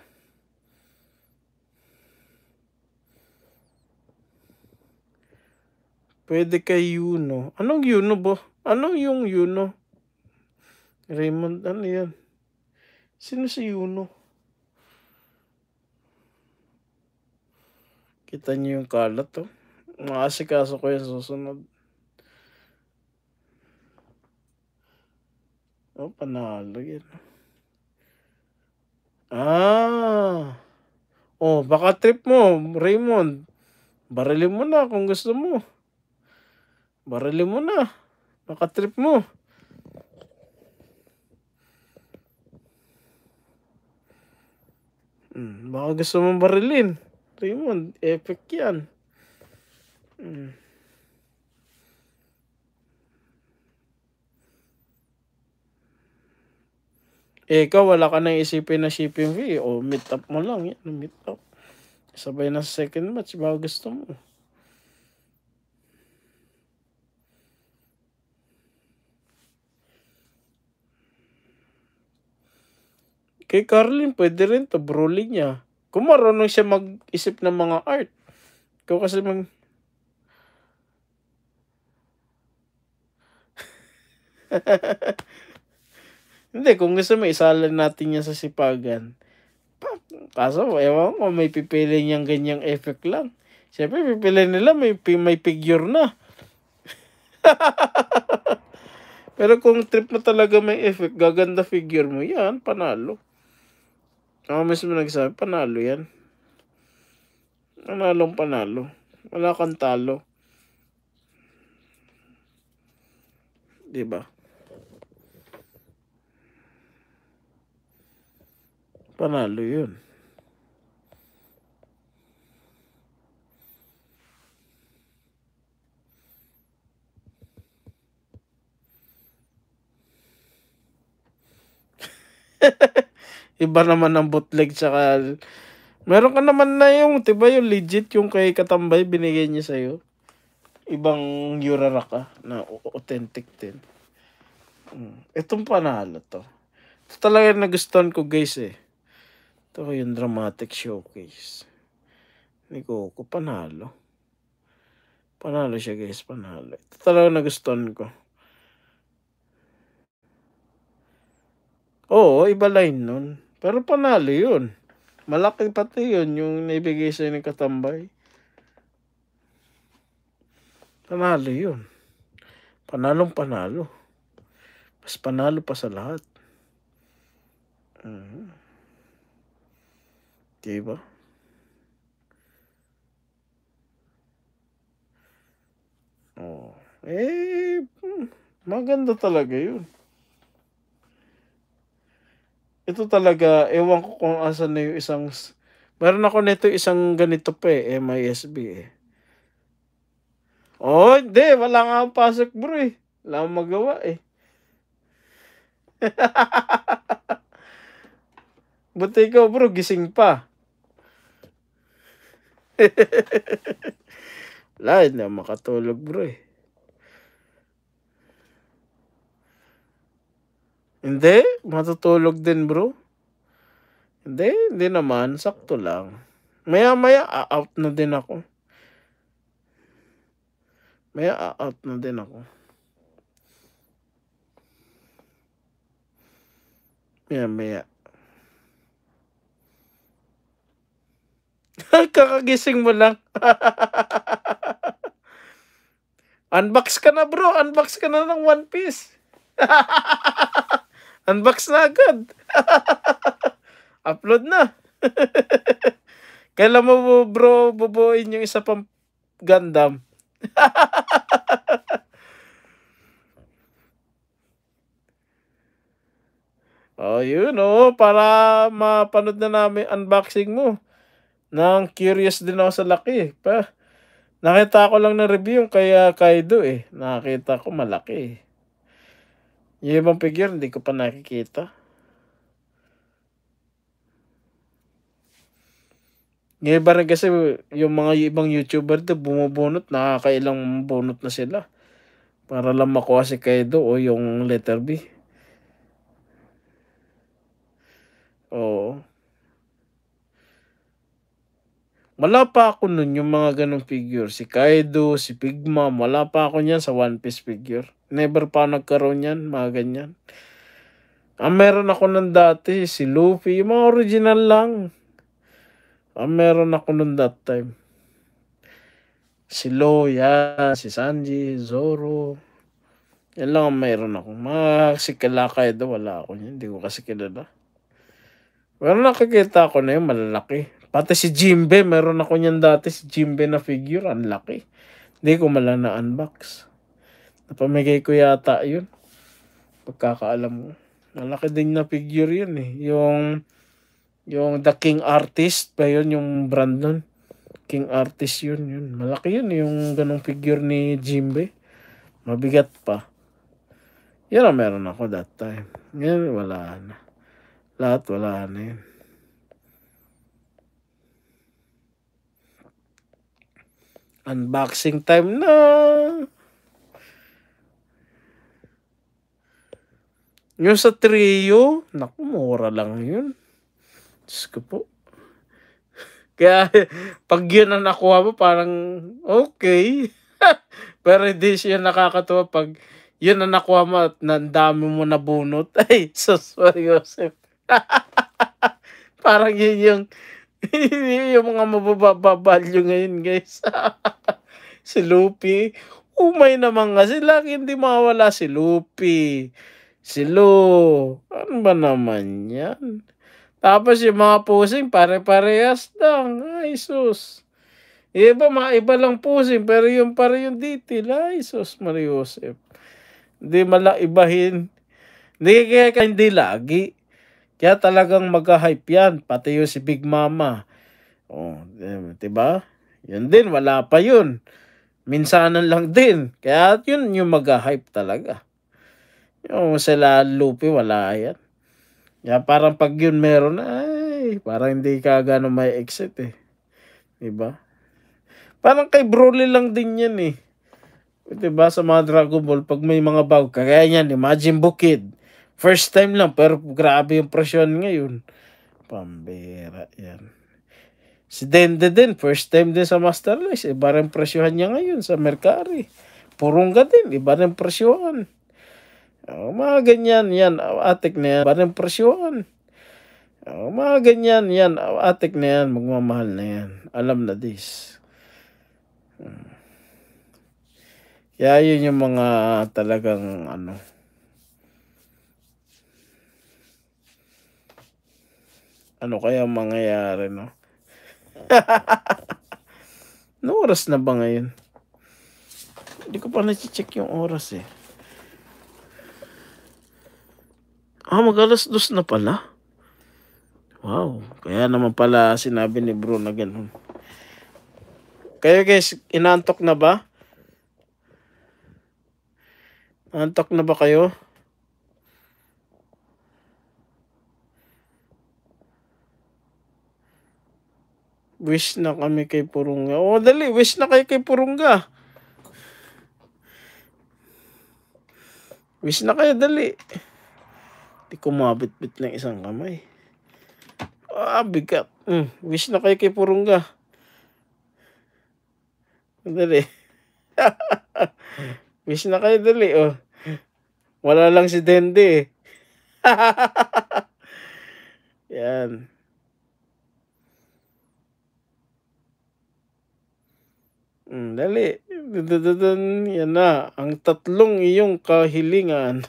Pwede kay Yuno. Anong Yuno bo? Ano yung Yuno? Raymond, ano yan? Sino si Yuno? Kita niyo yung kalat to. Oh. Maasikaso ko yung susunod. Oh, panalo yan. Ah! Oh, baka trip mo, Raymond. Barilin mo na kung gusto mo. Barilin mo na. Baka trip mo. Hmm, baka gusto mong barilin. Raymond, epic yan. Hmm. Eh, ikaw wala ka nang isipin na shipping fee. O, meet up mo lang. Yan, meet up. Sabay na sa second match. Baka gusto mo. Kay Carlin, pwede rin to. Broly niya. Kung marunong siya mag-isip ng mga art. Ikaw kasi mag... Hindi, kung gusto mo, isalan natin niya sa sipagan. Kaso, ewan ko, may pipili niyang ganyang effect lang. Siyempre, pipili nila, may, may figure na. Pero kung trip mo talaga may effect, gaganda figure mo, yan, panalo. Ako mismo nagsabi, panalo yan. Panalong panalo. Wala kang talo. Diba? Panalo yun. Iba naman ang bootleg tsaka meron ka naman na yung, 'di yung legit yung kay Katambay binigay niya sa iyo. Ibang Uraraka ah, na authentic din. mm. Itong panalo to. Ito talaga nagustuhan ko guys eh. Ito yung dramatic showcase. Ni Coco, panalo. Panalo siya guys, panalo. Ito talaga nagustuhan ko. Oo, iba line nun. Pero panalo yun. Malaki pati yun yung naibigay sa'yo ng katambay. Panalo yun. Panalong panalo. Mas panalo pa sa lahat. Uh, diba? Oh. Eh, hmm, maganda talaga yun ito talaga, ewan ko kung asan na yung isang, meron ako nito isang ganito pa eh, MISB eh. Oh, hindi, wala nga ang pasok bro eh. Wala akong magawa eh. Buti ko bro, gising pa. Lain na makatulog bro eh. Hindi, matutulog din bro. Hindi, hindi naman, sakto lang. Maya-maya, a-out na din ako. Maya, a-out na din ako. Maya-maya. Kakagising mo lang. Unbox ka na bro, unbox ka na ng One Piece. Unbox na agad. Upload na. Kailan mo bro bubuin yung isa pang Gundam? oh, yun oh, para mapanood na namin unboxing mo. Nang curious din ako sa laki. Eh. Pa, nakita ko lang na review yung kay Kaido eh. Nakita ko malaki eh. Yung ibang figure, hindi ko pa nakikita. Yung iba rin kasi, yung mga ibang YouTuber na bumubunot, nakakailang bunot na sila. Para lang makuha si Kaido o yung letter B. Oo. Wala pa ako nun yung mga ganong figure. Si Kaido, si Pigma, wala pa ako niyan sa One Piece figure. Never pa nagkaroon yan, mga ganyan. Ang ah, meron ako ng dati, si Luffy, yung mga original lang. Ang ah, meron ako nung that time. Si Loya, si Sanji, Zoro. Yan lang ang meron ako. Mga si Kalakayda, wala ako niyan. Hindi ko kasi kilala. Pero nakikita ko na yun, malalaki. Pati si Jimbe, meron ako niyan dati. Si Jimbe na figure, ang laki. Hindi ko mala na-unbox. Napamigay ko yata yun. Pagkakaalam mo. Malaki din na figure yun eh. Yung, yung The King Artist ba yun yung brand nun? King Artist yun yun. Malaki yun yung ganong figure ni Jimbe. Mabigat pa. Yan ang meron ako that time. Ngayon wala na. Lahat wala na yun. unboxing time na. Yung sa trio, naku, mura lang yun. Diyos ko po. Kaya, pag yun ang nakuha mo, parang, okay. Pero hindi siya nakakatuwa pag yun ang nakuha mo at nandami mo na bunot. Ay, sus, Joseph. parang yun yung, yung mga mabababalyo ngayon, guys. si Lupi, umay naman kasi lagi hindi mawala si Lupi, Si Lou, ano ba naman yan? Tapos yung mga pusing, pare-parehas lang. Ay, sus. Iba, mga iba lang pusing, pero yung pare yung detail. Ay, sus, Maria Joseph. Hindi malaibahin. Hindi kaya ka hindi lagi. Kaya talagang mag-hype yan, pati yung si Big Mama. Oh, eh, diba? Yun din, wala pa yun. Minsanan lang din. Kaya yun yung mag-hype talaga. Yung sila lupi, wala yan. Yan, parang pag yun meron, ay, parang hindi ka gano'n may exit eh. Diba? Parang kay Broly lang din yan eh. Diba sa mga Dragon Ball, pag may mga bago, kaya yan, imagine Bukid. First time lang, pero grabe yung presyon ngayon. Pambira, yan. Si Dende din, first time din sa Master Race, iba rin presyohan niya ngayon sa Mercari. Purong ka din, iba rin presyohan. Oh, mga ganyan yan, atik na yan, barang presyon. Oh, mga ganyan yan, atik na yan, magmamahal na yan. Alam na this. Hmm. Kaya yun yung mga talagang ano. Ano kaya mangyayari, no? no oras na ba ngayon? Hindi ko pa na-check yung oras eh. Ah, mag-alas dos na pala. Wow. Kaya naman pala sinabi ni bro na ganun. Kayo guys, inantok na ba? Antok na ba kayo? Wish na kami kay Purunga. O, oh, dali. Wish na kayo kay Purunga. Wish na kayo, dali. Dali. Di kumabit-bit ng isang kamay. Ah, bigat. Mm, wish na kayo kay Purunga. Dali. wish na kayo dali, oh. Wala lang si Dende, eh. Yan. Mm, dali. Yan na. Ang tatlong iyong kahilingan.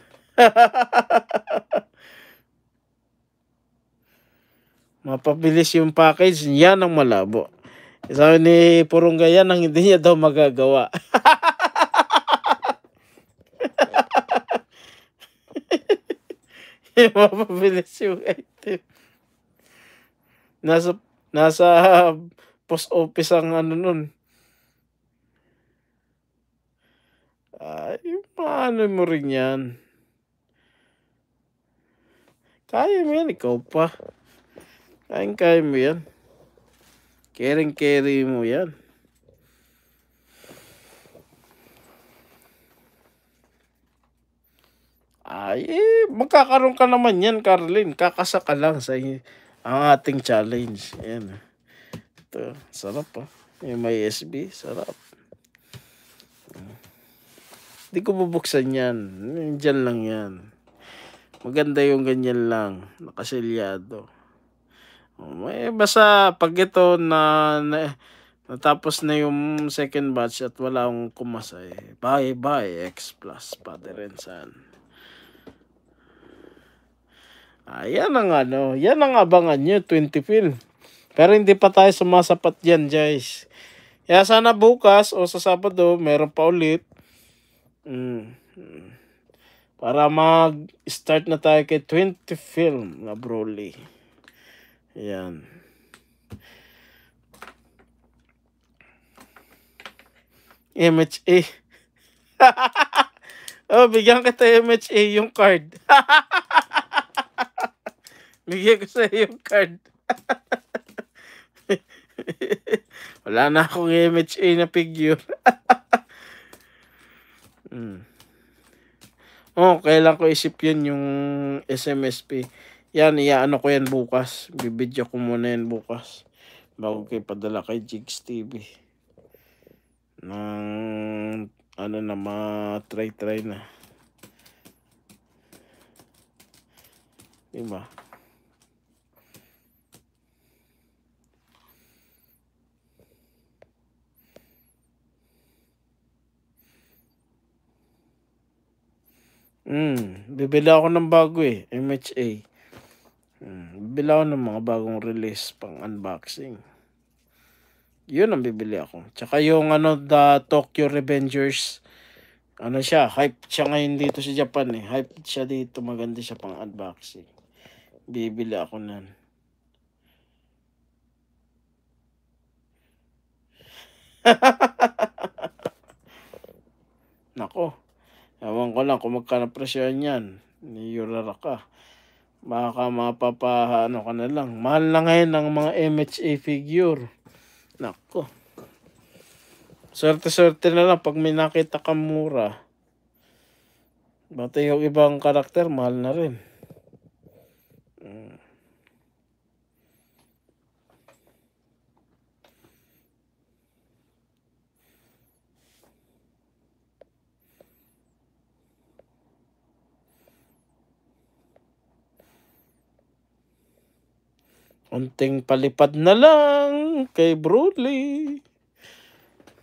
Mapabilis yung package, yan ang malabo. Sabi ni Purunga, yan ang hindi niya daw magagawa. mapabilis yung item. Nasa, nasa post office ang ano nun. Ay, paano mo rin yan? Kaya mo yan, ikaw pa. Kain kaya mo yan. Kering carry mo yan. Ay, eh, magkakaroon ka naman yan, Carlin. Kakasa ka lang sa ang ating challenge. Yan. Ah. Ito, sarap pa. Oh. May SB, sarap. Hindi ko bubuksan yan. Diyan lang yan. Maganda yung ganyan lang. Nakasilyado. Eh, basta pag ito na, na natapos na yung second batch at wala akong kumasa eh, Bye bye X plus Paderensan. Ayan ah, ang ano, yan ang abangan nyo, 20 film. Pero hindi pa tayo sumasapat yan, guys. Kaya sana bukas o sa Sabado, meron pa ulit. Mm. Para mag-start na tayo kay 20 film na Broly. Ayan. MHA. oh, bigyan kita MHA yung card. Bigyan ko sa yung card. Wala na akong MHA na figure. hmm. Oh, kailan ko isip yun yung SMSP. Yan, iaano ko yan bukas. Bibidyo ko muna yan bukas. Bago kay padala kay Jigs TV. Nang ano na ma-try-try na. Diba? Mm, bibili ako ng bago eh, MHA. Hmm, bilaw ng mga bagong release pang unboxing. Yun ang bibili ako. Tsaka yung ano, the Tokyo Revengers. Ano siya, hype siya ngayon dito sa Japan eh. Hype siya dito, maganda siya pang unboxing. Bibili ako nan. Nako. Ewan ko lang kung magkano presyo niyan. Ni Yurara ka baka mapapahano ka na lang mahal na ngayon ng mga MHA figure nako swerte-swerte na lang pag may nakita kang mura Bata yung ibang karakter, mahal na rin. Unting palipad na lang kay Broly.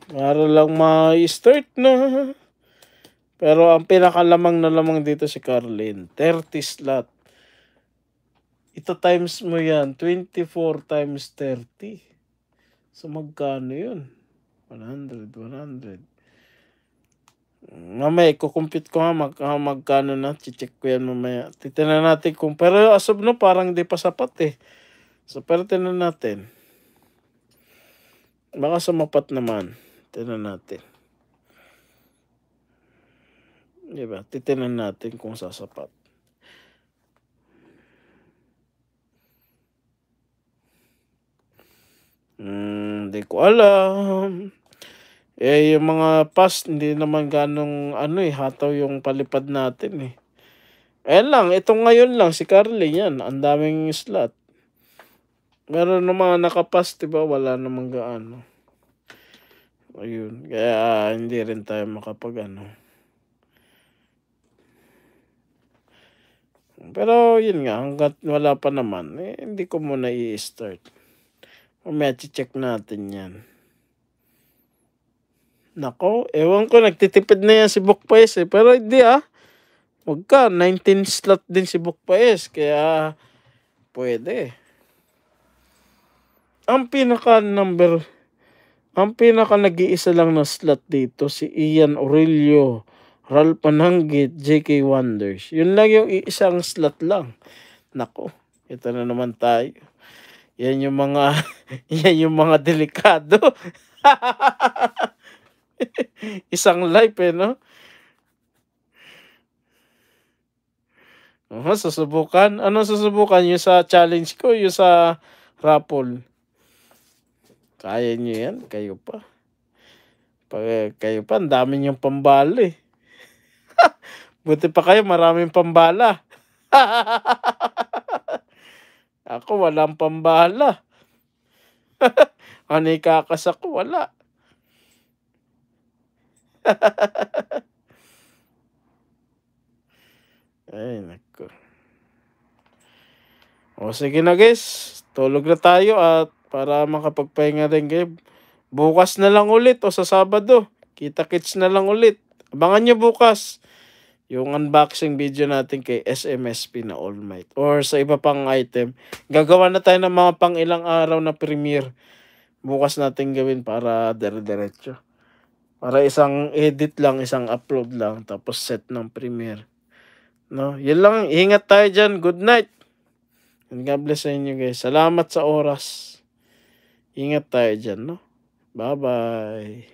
Para lang ma-start na. Pero ang pinakalamang na lamang dito si Carlin. 30 slot. Ito times mo yan. 24 times 30. So magkano yun? 100, 100. Mamaya, kukumpit ko ha, mag, ha ah, magkano na. Chicheck ko yan mamaya. Titinan natin kung, pero as no, parang di pa sapat eh. So, pero tinan natin. Baka sumapat naman. Tinan natin. Diba? Titinan natin kung sasapat. Hindi hmm, ko alam. Eh, yung mga past, hindi naman ganong ano eh, hataw yung palipad natin eh. Ayan lang, ito ngayon lang, si Carly yan. Ang daming slot meron ng mga nakapas, di ba? Wala namang gaano. Ayun. Kaya uh, hindi rin tayo makapag ano. Pero yun nga, hanggat wala pa naman, eh, hindi ko muna i-start. Mamaya check natin yan. Nako, ewan ko, nagtitipid na yan si Bukpaes eh. Pero hindi ah. Huwag ka, 19 slot din si Bukpaes. Kaya, pwede eh ang pinaka number ang pinaka nag-iisa lang na slot dito si Ian Aurelio, Ralph Pananggit, JK Wonders. Yun lang yung isang slot lang. Nako, ito na naman tayo. Yan yung mga yan yung mga delikado. isang life eh, no? Uh, susubukan. Ano susubukan? Yung sa challenge ko, yung sa raffle. Kaya nyo yan, kayo pa. Pag, kayo pa, ang dami niyong pambala eh. Buti pa kayo, maraming pambala. ako, walang pambala. ano ikakas ako, wala. Ay, nako. O sige na guys, tulog na tayo at para makapagpahinga rin kayo. Bukas na lang ulit o sa Sabado. Kita-kits na lang ulit. Abangan nyo bukas yung unboxing video natin kay SMSP na All Might or sa iba pang item. Gagawa na tayo ng mga pang ilang araw na premiere. Bukas natin gawin para dire-diretso. Para isang edit lang, isang upload lang, tapos set ng premiere. No, yun lang. Ingat tayo dyan. Good night. And God bless sa inyo guys. Salamat sa oras. Ingat tayo dyan, no? Bye-bye.